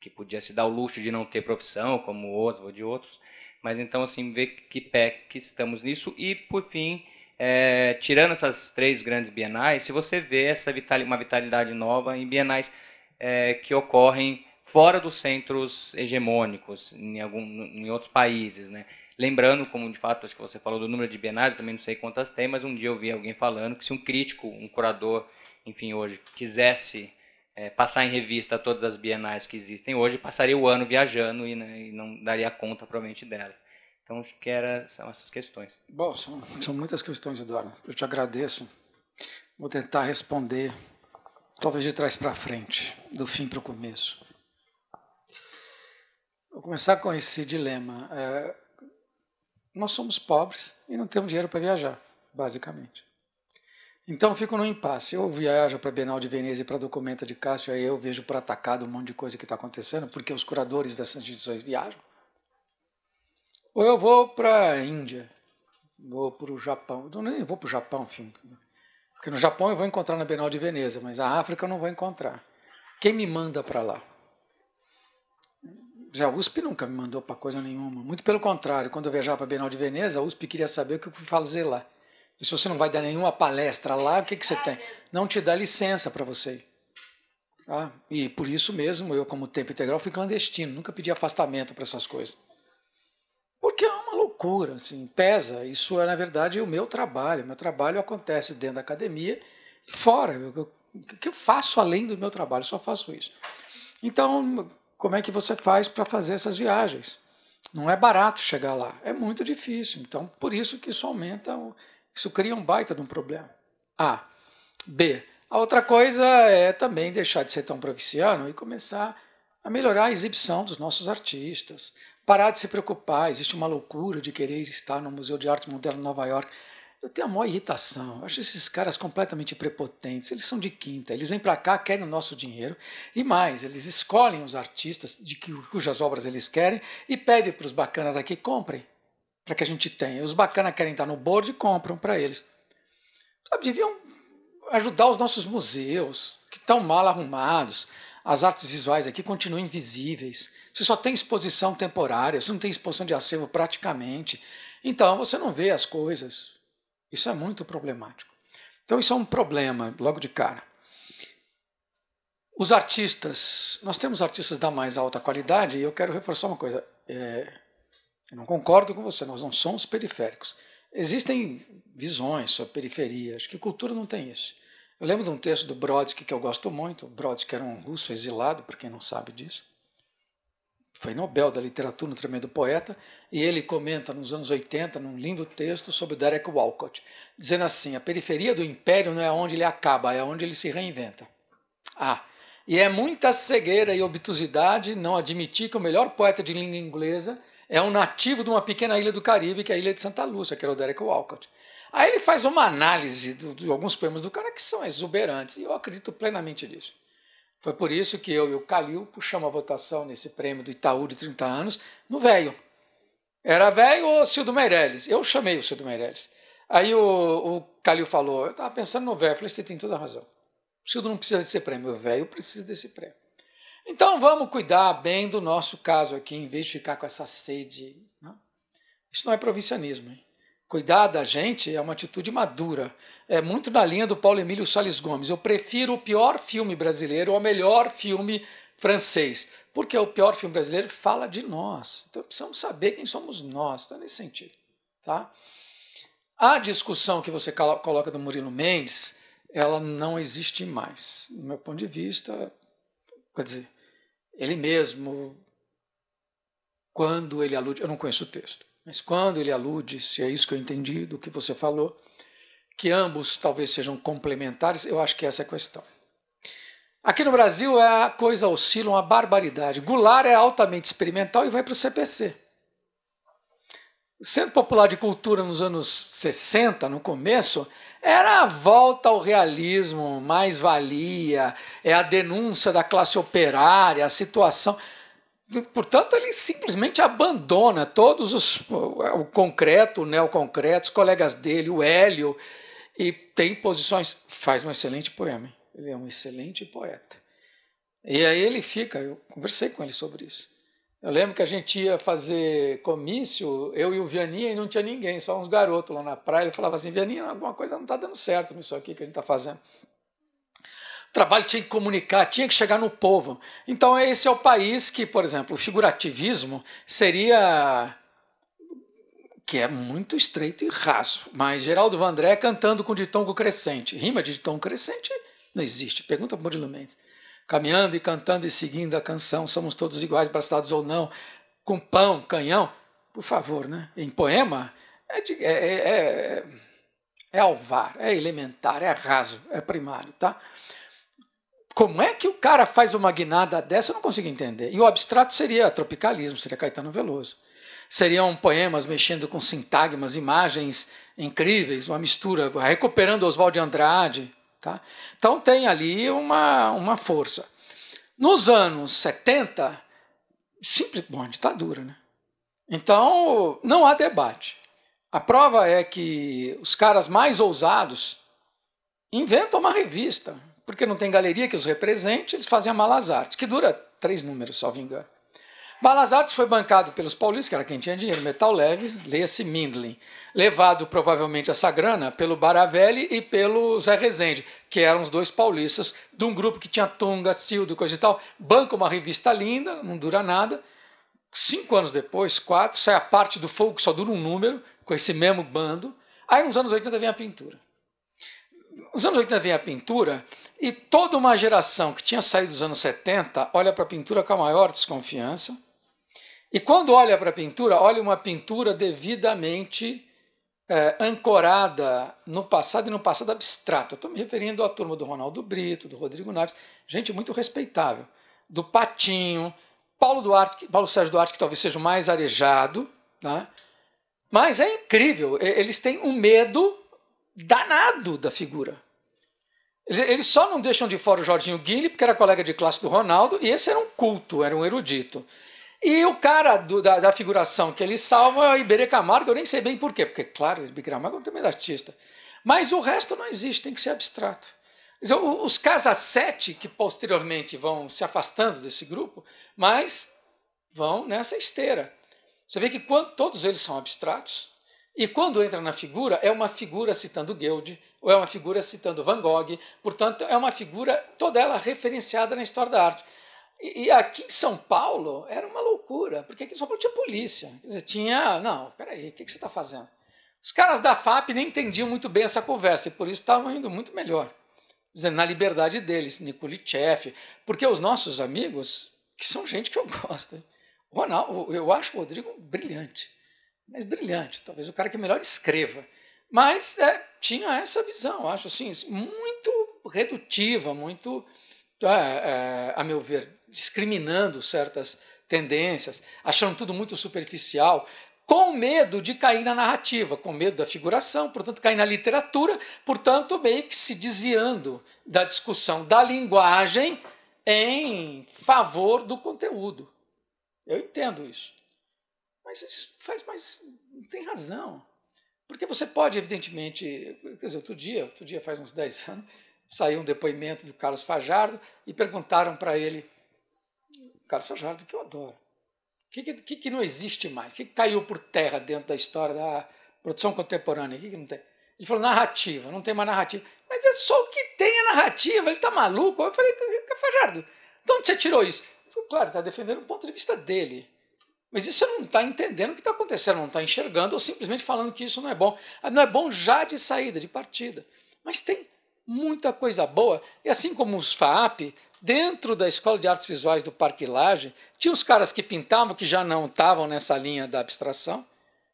que podia se dar o luxo de não ter profissão, como outros ou de outros. Mas então, assim, ver que pé que estamos nisso. E, por fim, é, tirando essas três grandes bienais, se você vê essa uma vitalidade nova em bienais é, que ocorrem fora dos centros hegemônicos, em, algum, em outros países, né? Lembrando, como de fato, acho que você falou do número de bienais, eu também não sei quantas tem, mas um dia eu vi alguém falando que se um crítico, um curador, enfim, hoje, quisesse é, passar em revista todas as bienais que existem hoje, passaria o ano viajando e, né, e não daria conta, provavelmente, delas. Então, acho que era, são essas questões. Bom, são, são muitas questões, Eduardo. Eu te agradeço. Vou tentar responder, talvez de trás para frente, do fim para o começo. Vou começar com esse dilema. É, nós somos pobres e não temos dinheiro para viajar, basicamente. Então fico no impasse. Eu viajo para a Bienal de Veneza e para a Documenta de Cássio, aí eu vejo por atacado um monte de coisa que está acontecendo, porque os curadores dessas instituições viajam. Ou eu vou para a Índia, vou para o Japão. Eu nem vou para o Japão, enfim. Porque no Japão eu vou encontrar na Bienal de Veneza, mas a África eu não vou encontrar. Quem me manda para lá? Já a USP nunca me mandou para coisa nenhuma. Muito pelo contrário, quando eu viajava para a Bienal de Veneza, a USP queria saber o que eu fui fazer lá. E se você não vai dar nenhuma palestra lá, o que, que você tem? Não te dá licença para você. Tá? E por isso mesmo, eu, como tempo integral, fui clandestino, nunca pedi afastamento para essas coisas. Porque é uma loucura, assim, pesa. Isso é, na verdade, o meu trabalho. Meu trabalho acontece dentro da academia e fora. O que eu faço além do meu trabalho? só faço isso. Então, como é que você faz para fazer essas viagens? Não é barato chegar lá, é muito difícil. Então, por isso que isso aumenta o isso cria um baita de um problema. A. B. A outra coisa é também deixar de ser tão provinciano e começar a melhorar a exibição dos nossos artistas. Parar de se preocupar. Existe uma loucura de querer estar no Museu de Arte Moderna de Nova York. Eu tenho a maior irritação. Eu acho esses caras completamente prepotentes. Eles são de quinta. Eles vêm para cá, querem o nosso dinheiro. E mais, eles escolhem os artistas de que, cujas obras eles querem e pedem para os bacanas aqui comprem para que a gente tenha. Os bacanas querem estar no board e compram para eles. Sabe, deviam ajudar os nossos museus, que estão mal arrumados. As artes visuais aqui continuam invisíveis. Você só tem exposição temporária, você não tem exposição de acervo praticamente. Então você não vê as coisas. Isso é muito problemático. Então isso é um problema logo de cara. Os artistas, nós temos artistas da mais alta qualidade, e eu quero reforçar uma coisa. É, eu não concordo com você, nós não somos periféricos. Existem visões sobre periferia, acho que cultura não tem isso. Eu lembro de um texto do Brodsky que eu gosto muito. O Brodsky era um russo exilado, para quem não sabe disso. Foi Nobel da Literatura, um tremendo poeta, e ele comenta nos anos 80, num lindo texto, sobre Derek Walcott, dizendo assim: a periferia do império não é onde ele acaba, é onde ele se reinventa. Ah, e é muita cegueira e obtusidade não admitir que o melhor poeta de língua inglesa é um nativo de uma pequena ilha do Caribe, que é a ilha de Santa Lúcia, que era o Derek Walcott. Aí ele faz uma análise do, de alguns poemas do cara que são exuberantes, e eu acredito plenamente nisso. Foi por isso que eu e o Calil puxamos a votação nesse prêmio do Itaú de 30 anos no velho. Era velho ou Cildo Meirelles? Eu chamei o Cildo Meirelles. Aí o, o Calil falou, eu estava pensando no velho. Eu falei, você tem toda a razão. O Cildo não precisa desse prêmio, o velho precisa desse prêmio. Então vamos cuidar bem do nosso caso aqui, em vez de ficar com essa sede. Né? Isso não é provincianismo. Hein? Cuidar da gente é uma atitude madura. É muito na linha do Paulo Emílio Salles Gomes. Eu prefiro o pior filme brasileiro ao melhor filme francês, porque o pior filme brasileiro fala de nós. Então precisamos saber quem somos nós, tá nesse sentido, tá? A discussão que você coloca do Murilo Mendes, ela não existe mais, do meu ponto de vista, quer dizer, ele mesmo, quando ele alude, eu não conheço o texto, mas quando ele alude, se é isso que eu entendi do que você falou, que ambos talvez sejam complementares, eu acho que essa é a questão. Aqui no Brasil a coisa oscila uma barbaridade. Goulart é altamente experimental e vai para o CPC. O Centro Popular de Cultura nos anos 60, no começo, era a volta ao realismo, mais-valia, é a denúncia da classe operária, a situação. Portanto, ele simplesmente abandona todos os. o concreto, o neoconcreto, os colegas dele, o Hélio, e tem posições. Faz um excelente poema. Hein? Ele é um excelente poeta. E aí ele fica, eu conversei com ele sobre isso. Eu lembro que a gente ia fazer comício, eu e o Vianinha, e não tinha ninguém, só uns garotos lá na praia. Ele falava assim, Vianinha, alguma coisa não está dando certo nisso aqui que a gente está fazendo. O trabalho tinha que comunicar, tinha que chegar no povo. Então esse é o país que, por exemplo, o figurativismo seria... que é muito estreito e raso. Mas Geraldo Vandré cantando com ditongo crescente. Rima de ditongo crescente não existe. Pergunta para o Murilo Mendes caminhando e cantando e seguindo a canção, somos todos iguais, bastados ou não, com pão, canhão, por favor, né? Em poema é, de, é, é, é, é alvar, é elementar, é raso, é primário, tá? Como é que o cara faz uma guinada dessa? Eu não consigo entender. E o abstrato seria tropicalismo, seria Caetano Veloso. Seriam poemas mexendo com sintagmas, imagens incríveis, uma mistura, recuperando Oswald de Andrade, Tá? Então tem ali uma, uma força. Nos anos 70, simples, bom, ditadura, né? Então não há debate. A prova é que os caras mais ousados inventam uma revista, porque não tem galeria que os represente, eles fazem a Malas Artes, que dura três números, só vingar. engano. Belas Artes foi bancado pelos paulistas, que era quem tinha dinheiro, metal leve, leia-se Mindlin. Levado provavelmente essa grana pelo Baravelli e pelo Zé Rezende, que eram os dois paulistas de um grupo que tinha Tunga, Sildo, coisa e tal. Banca uma revista linda, não dura nada. Cinco anos depois, quatro, sai a parte do fogo que só dura um número, com esse mesmo bando. Aí nos anos 80 vem a pintura. Nos anos 80 vem a pintura e toda uma geração que tinha saído dos anos 70 olha para a pintura com a maior desconfiança e quando olha para a pintura, olha uma pintura devidamente é, ancorada no passado e no passado abstrato. Estou me referindo à turma do Ronaldo Brito, do Rodrigo Naves, gente muito respeitável, do Patinho, Paulo Duarte, Paulo Sérgio Duarte, que talvez seja o mais arejado, tá? mas é incrível, eles têm um medo danado da figura. Eles só não deixam de fora o Jorginho Guilherme, porque era colega de classe do Ronaldo, e esse era um culto, era um erudito. E o cara do, da, da, figuração que ele salva é o Iberê Camargo, eu nem sei bem por quê, porque, claro, o Iberê Camargo também é artista. Mas o resto não existe, tem que ser abstrato. Dizer, os casas sete que posteriormente vão se afastando desse grupo, mas vão nessa esteira. Você vê que quando, todos eles são abstratos, e quando entra na figura, é uma figura citando Guild, ou é uma figura citando Van Gogh, portanto, é uma figura toda ela referenciada na história da arte. E, e, aqui em São Paulo era uma loucura, porque aqui em São Paulo tinha polícia. Quer dizer, tinha. Não, peraí, o que, que você está fazendo? Os caras da FAP nem entendiam muito bem essa conversa e por isso estavam indo muito melhor. Dizendo, na liberdade deles, Nikolichev, porque os nossos amigos, que são gente que eu gosto, hein? Ronaldo, eu acho o Rodrigo brilhante, mas brilhante, talvez o cara que melhor escreva. Mas é, tinha essa visão, acho assim, muito redutiva, muito, é, é, a meu ver, discriminando certas tendências, achando tudo muito superficial, com medo de cair na narrativa, com medo da figuração, portanto, cair na literatura, portanto, meio que se desviando da discussão da linguagem em favor do conteúdo. Eu entendo isso. Mas isso faz mais. tem razão. Porque você pode, evidentemente. Quer dizer, outro dia, outro dia faz uns 10 anos, saiu um depoimento do Carlos Fajardo e perguntaram para ele Carlos Fajardo, que eu adoro. O que, que, que, não existe mais? O que caiu por terra dentro da história da produção contemporânea? O que, que não tem? Ele falou narrativa, não tem mais narrativa. Mas é só o que tem a narrativa, ele está maluco. Eu falei, Fajardo, de onde você tirou isso? Falei, claro, está defendendo o ponto de vista dele. Mas isso não está entendendo o que está acontecendo, não está enxergando, ou simplesmente falando que isso não é bom. Ah, não é bom já de saída, de partida. Mas tem muita coisa boa. E assim como os FAAP, dentro da Escola de Artes Visuais do Parque tinha os caras que pintavam que já não estavam nessa linha da abstração.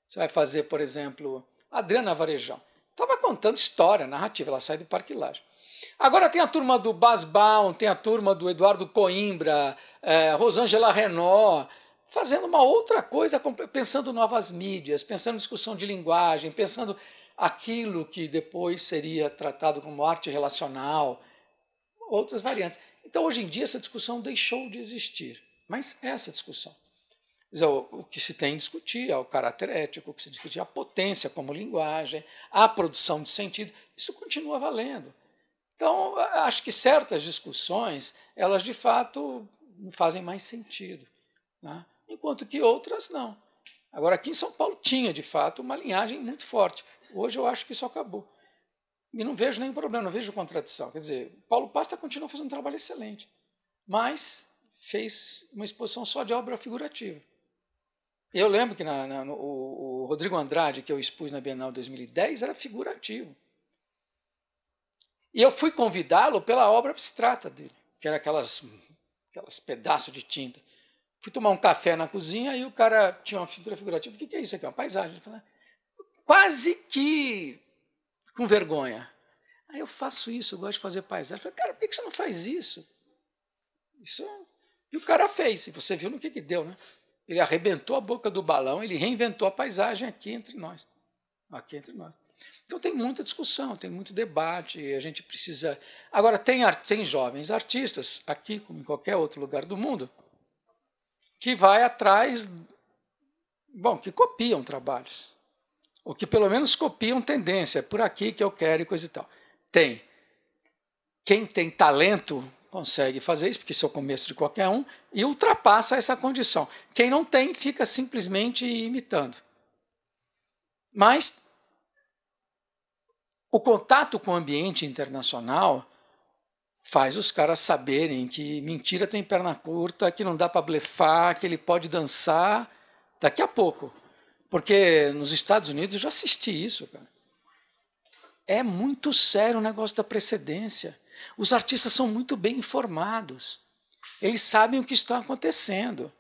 Você vai fazer, por exemplo, Adriana Varejão. Estava contando história, narrativa, ela sai do Parque Agora tem a turma do Bas Baum, tem a turma do Eduardo Coimbra, eh, Rosângela Renault, fazendo uma outra coisa, pensando novas mídias, pensando discussão de linguagem, pensando aquilo que depois seria tratado como arte relacional, outras variantes. Então, hoje em dia, essa discussão deixou de existir, mas essa discussão. O que se tem discutir é o caráter ético, o que se discutir é a potência como linguagem, a produção de sentido, isso continua valendo. Então, acho que certas discussões, elas de fato não fazem mais sentido, né? enquanto que outras não. Agora, aqui em São Paulo tinha de fato uma linhagem muito forte, Hoje eu acho que isso acabou. E não vejo nenhum problema, não vejo contradição. Quer dizer, Paulo Pasta continua fazendo um trabalho excelente, mas fez uma exposição só de obra figurativa. Eu lembro que na, na, no, o Rodrigo Andrade, que eu expus na Bienal 2010, era figurativo. E eu fui convidá-lo pela obra abstrata dele, que era aquelas, aquelas pedaços de tinta. Fui tomar um café na cozinha e o cara tinha uma pintura figurativa. O que é isso aqui? É uma paisagem. Ele falou, quase que com vergonha. Aí eu faço isso, eu gosto de fazer paisagem. Eu falei, cara, por que você não faz isso? Isso. E o cara fez, e você viu no que, que deu, né? Ele arrebentou a boca do balão, ele reinventou a paisagem aqui entre nós. Aqui entre nós. Então tem muita discussão, tem muito debate, a gente precisa. Agora, tem, tem jovens artistas, aqui como em qualquer outro lugar do mundo, que vai atrás, bom, que copiam trabalhos o que pelo menos copiam tendência, é por aqui que eu quero e coisa e tal. Tem. Quem tem talento consegue fazer isso, porque isso é o começo de qualquer um, e ultrapassa essa condição. Quem não tem, fica simplesmente imitando. Mas o contato com o ambiente internacional faz os caras saberem que mentira tem perna curta, que não dá para blefar, que ele pode dançar daqui a pouco. Porque nos Estados Unidos eu já assisti isso, cara. É muito sério o negócio da precedência. Os artistas são muito bem informados. Eles sabem o que está acontecendo.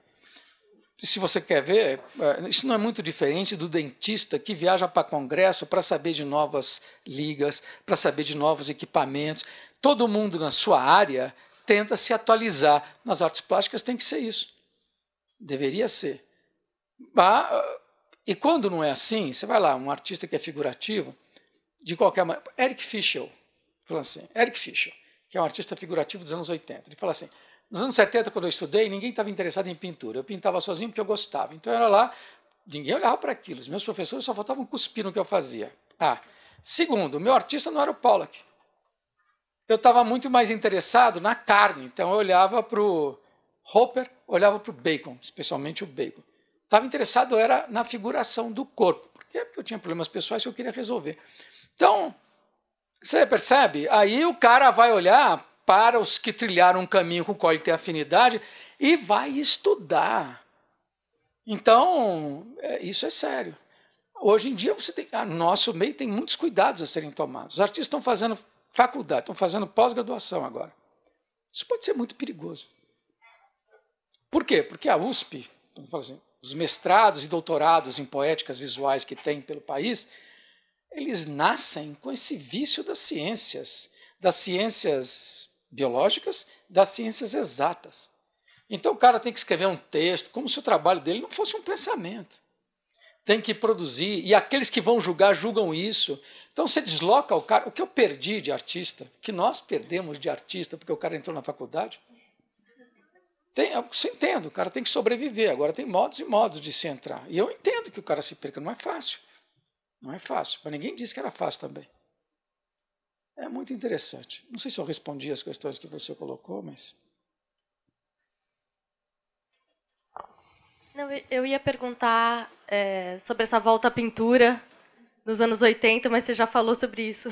Se você quer ver, é, isso não é muito diferente do dentista que viaja para congresso para saber de novas ligas, para saber de novos equipamentos. Todo mundo na sua área tenta se atualizar. Nas artes plásticas tem que ser isso. Deveria ser. Mas, e quando não é assim, você vai lá, um artista que é figurativo, de qualquer maneira. Eric Fischel, falando assim, Eric Fischel, que é um artista figurativo dos anos 80, ele fala assim: nos anos 70, quando eu estudei, ninguém estava interessado em pintura. Eu pintava sozinho porque eu gostava. Então eu era lá, ninguém olhava para aquilo. Os meus professores só faltavam cuspir no que eu fazia. Ah, segundo, meu artista não era o Pollack. Eu estava muito mais interessado na carne, então eu olhava para o Hopper, olhava para o Bacon, especialmente o Bacon estava interessado era na figuração do corpo. Por quê? É porque eu tinha problemas pessoais que eu queria resolver. Então, você percebe? Aí o cara vai olhar para os que trilharam um caminho com o qual ele tem afinidade e vai estudar. Então, é, isso é sério. Hoje em dia você tem, ah, nosso meio tem muitos cuidados a serem tomados. Os artistas estão fazendo faculdade, estão fazendo pós-graduação agora. Isso pode ser muito perigoso. Por quê? Porque a USP, assim, os mestrados e doutorados em poéticas visuais que tem pelo país, eles nascem com esse vício das ciências, das ciências biológicas, das ciências exatas. Então o cara tem que escrever um texto, como se o trabalho dele não fosse um pensamento. Tem que produzir, e aqueles que vão julgar julgam isso. Então você desloca o cara. O que eu perdi de artista, que nós perdemos de artista, porque o cara entrou na faculdade, tem, eu entendo, o cara tem que sobreviver. Agora tem modos e modos de se entrar. E eu entendo que o cara se perca, não é fácil. Não é fácil. Mas ninguém disse que era fácil também. É muito interessante. Não sei se eu respondi as questões que você colocou, mas. Não, eu ia perguntar é, sobre essa volta à pintura nos anos 80, mas você já falou sobre isso.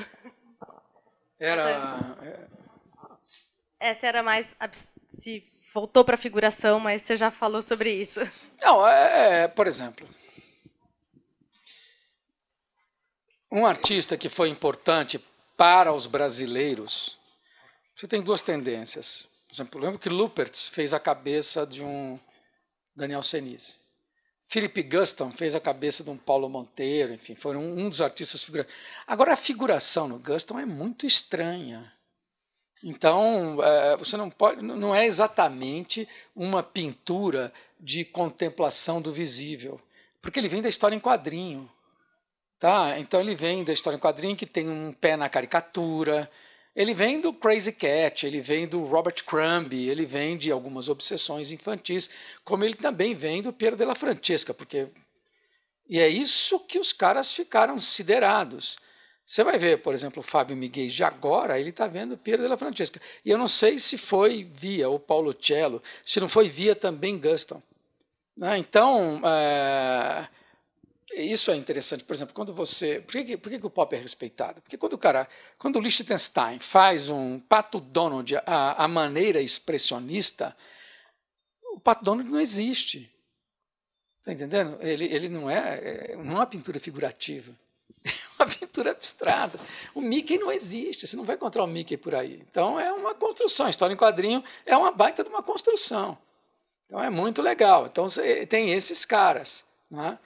Era. Essa era mais. É, se voltou para a figuração, mas você já falou sobre isso. Não, é, é, por exemplo, um artista que foi importante para os brasileiros, você tem duas tendências. Por exemplo, lembro que Lupertz fez a cabeça de um Daniel Senise. Philip Guston fez a cabeça de um Paulo Monteiro, enfim, foram um dos artistas figurantes. Agora, a figuração no Guston é muito estranha. Então, é, você não pode, não é exatamente uma pintura de contemplação do visível, porque ele vem da história em quadrinho, tá? Então ele vem da história em quadrinho que tem um pé na caricatura, ele vem do Crazy Cat, ele vem do Robert Crumb, ele vem de algumas obsessões infantis, como ele também vem do Piero della Francesca, porque e é isso que os caras ficaram siderados. Você vai ver, por exemplo, o Fábio Miguel de agora, ele está vendo Piero della Francesca. E eu não sei se foi via o Paulo Cello, se não foi via também Guston. Né? Então, é, isso é interessante. Por exemplo, quando você. Por, que, por que, que, o pop é respeitado? Porque quando o cara. Quando o Liechtenstein faz um Pato Donald a, a maneira expressionista, o Pato Donald não existe. Está entendendo? Ele, ele não é, é, não é uma pintura figurativa. uma pintura abstrata. O Mickey não existe, você não vai encontrar o Mickey por aí. Então é uma construção. história em quadrinho é uma baita de uma construção. Então é muito legal. Então eh, tem esses caras. Né?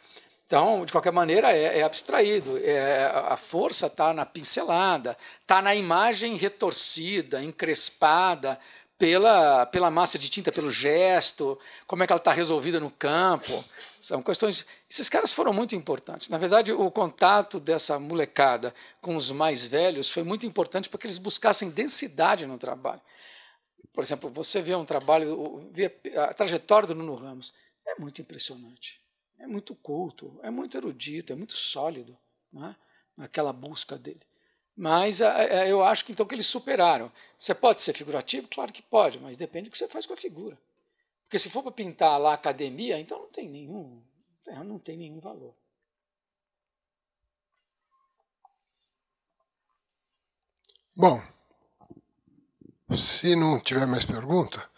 Então, de qualquer maneira, é, é abstraído. É, a força está na pincelada, está na imagem retorcida, encrespada pela, pela massa de tinta, pelo gesto, como é que ela está resolvida no campo. São questões esses caras foram muito importantes. Na verdade, o contato dessa molecada com os mais velhos foi muito importante para que eles buscassem densidade no trabalho. Por exemplo, você vê um trabalho, vê a trajetória do Nuno Ramos, é muito impressionante. É muito culto, é muito erudito, é muito sólido né? busca dele. Mas é, é, eu acho que então que eles superaram. Você pode ser figurativo? Claro que pode, mas depende do que você faz com a figura. Porque se for para pintar lá a academia, então não tem nenhum terra é, não tem nenhum valor. Bom, se não tiver mais pergunta,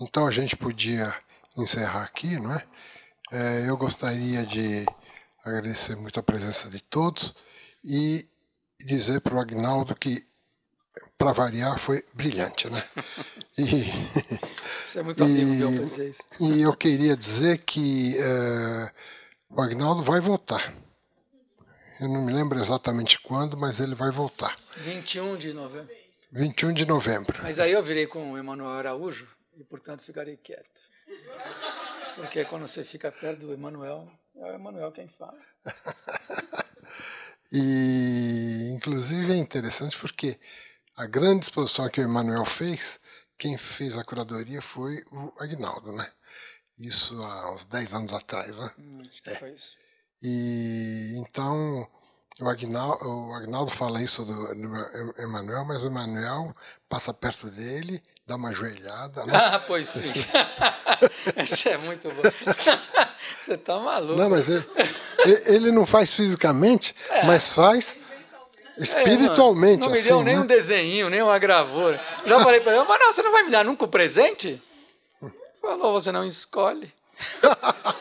então a gente podia encerrar aqui, não é? é eu gostaria de agradecer muito a presença de todos e dizer para o Agnaldo que, para variar, foi brilhante, né? E. Você é muito amigo e, meu, pensei isso. E eu queria dizer que uh, o Agnaldo vai voltar. Eu não me lembro exatamente quando, mas ele vai voltar. 21 de novembro. 21 de novembro. Mas aí eu virei com o Emanuel Araújo e, portanto, ficarei quieto. Porque quando você fica perto do Emanuel, é o Emanuel quem fala. e, inclusive, é interessante porque a grande exposição que o Emanuel fez quem fez a curadoria foi o Agnaldo, né? Isso há uns 10 anos atrás, né? Hum, acho que é. foi isso. E então o Agnaldo, o Agnaldo fala isso do, do Emanuel, mas o Emanuel passa perto dele, dá uma joelhada. Né? Ah, pois sim. isso é muito bom. Você tá maluco. Não, mas ele, ele não faz fisicamente, é. mas faz Espiritualmente, é, não, não me assim, deu nem né? um desenho, nem uma gravura. Já falei para ele, mas não, você não vai me dar nunca o um presente? Falou, você não escolhe.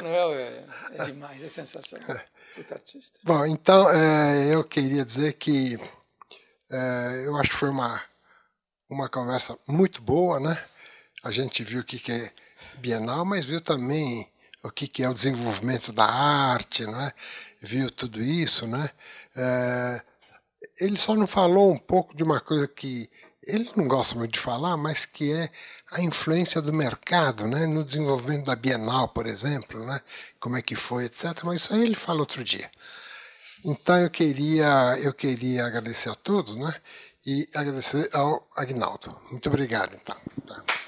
Não é, é, demais, é sensacional. Puta artista. Bom, então é, eu queria dizer que é, eu acho que foi uma, uma conversa muito boa, né? A gente viu o que é Bienal, mas viu também o que, que é o desenvolvimento da arte, é? viu tudo isso. Né? É, ele só não falou um pouco de uma coisa que ele não gosta muito de falar, mas que é a influência do mercado né? no desenvolvimento da Bienal, por exemplo, né? como é que foi, etc. Mas isso aí ele fala outro dia. Então eu queria, eu queria agradecer a todos né? e agradecer ao Agnaldo. Muito obrigado, então. Tá.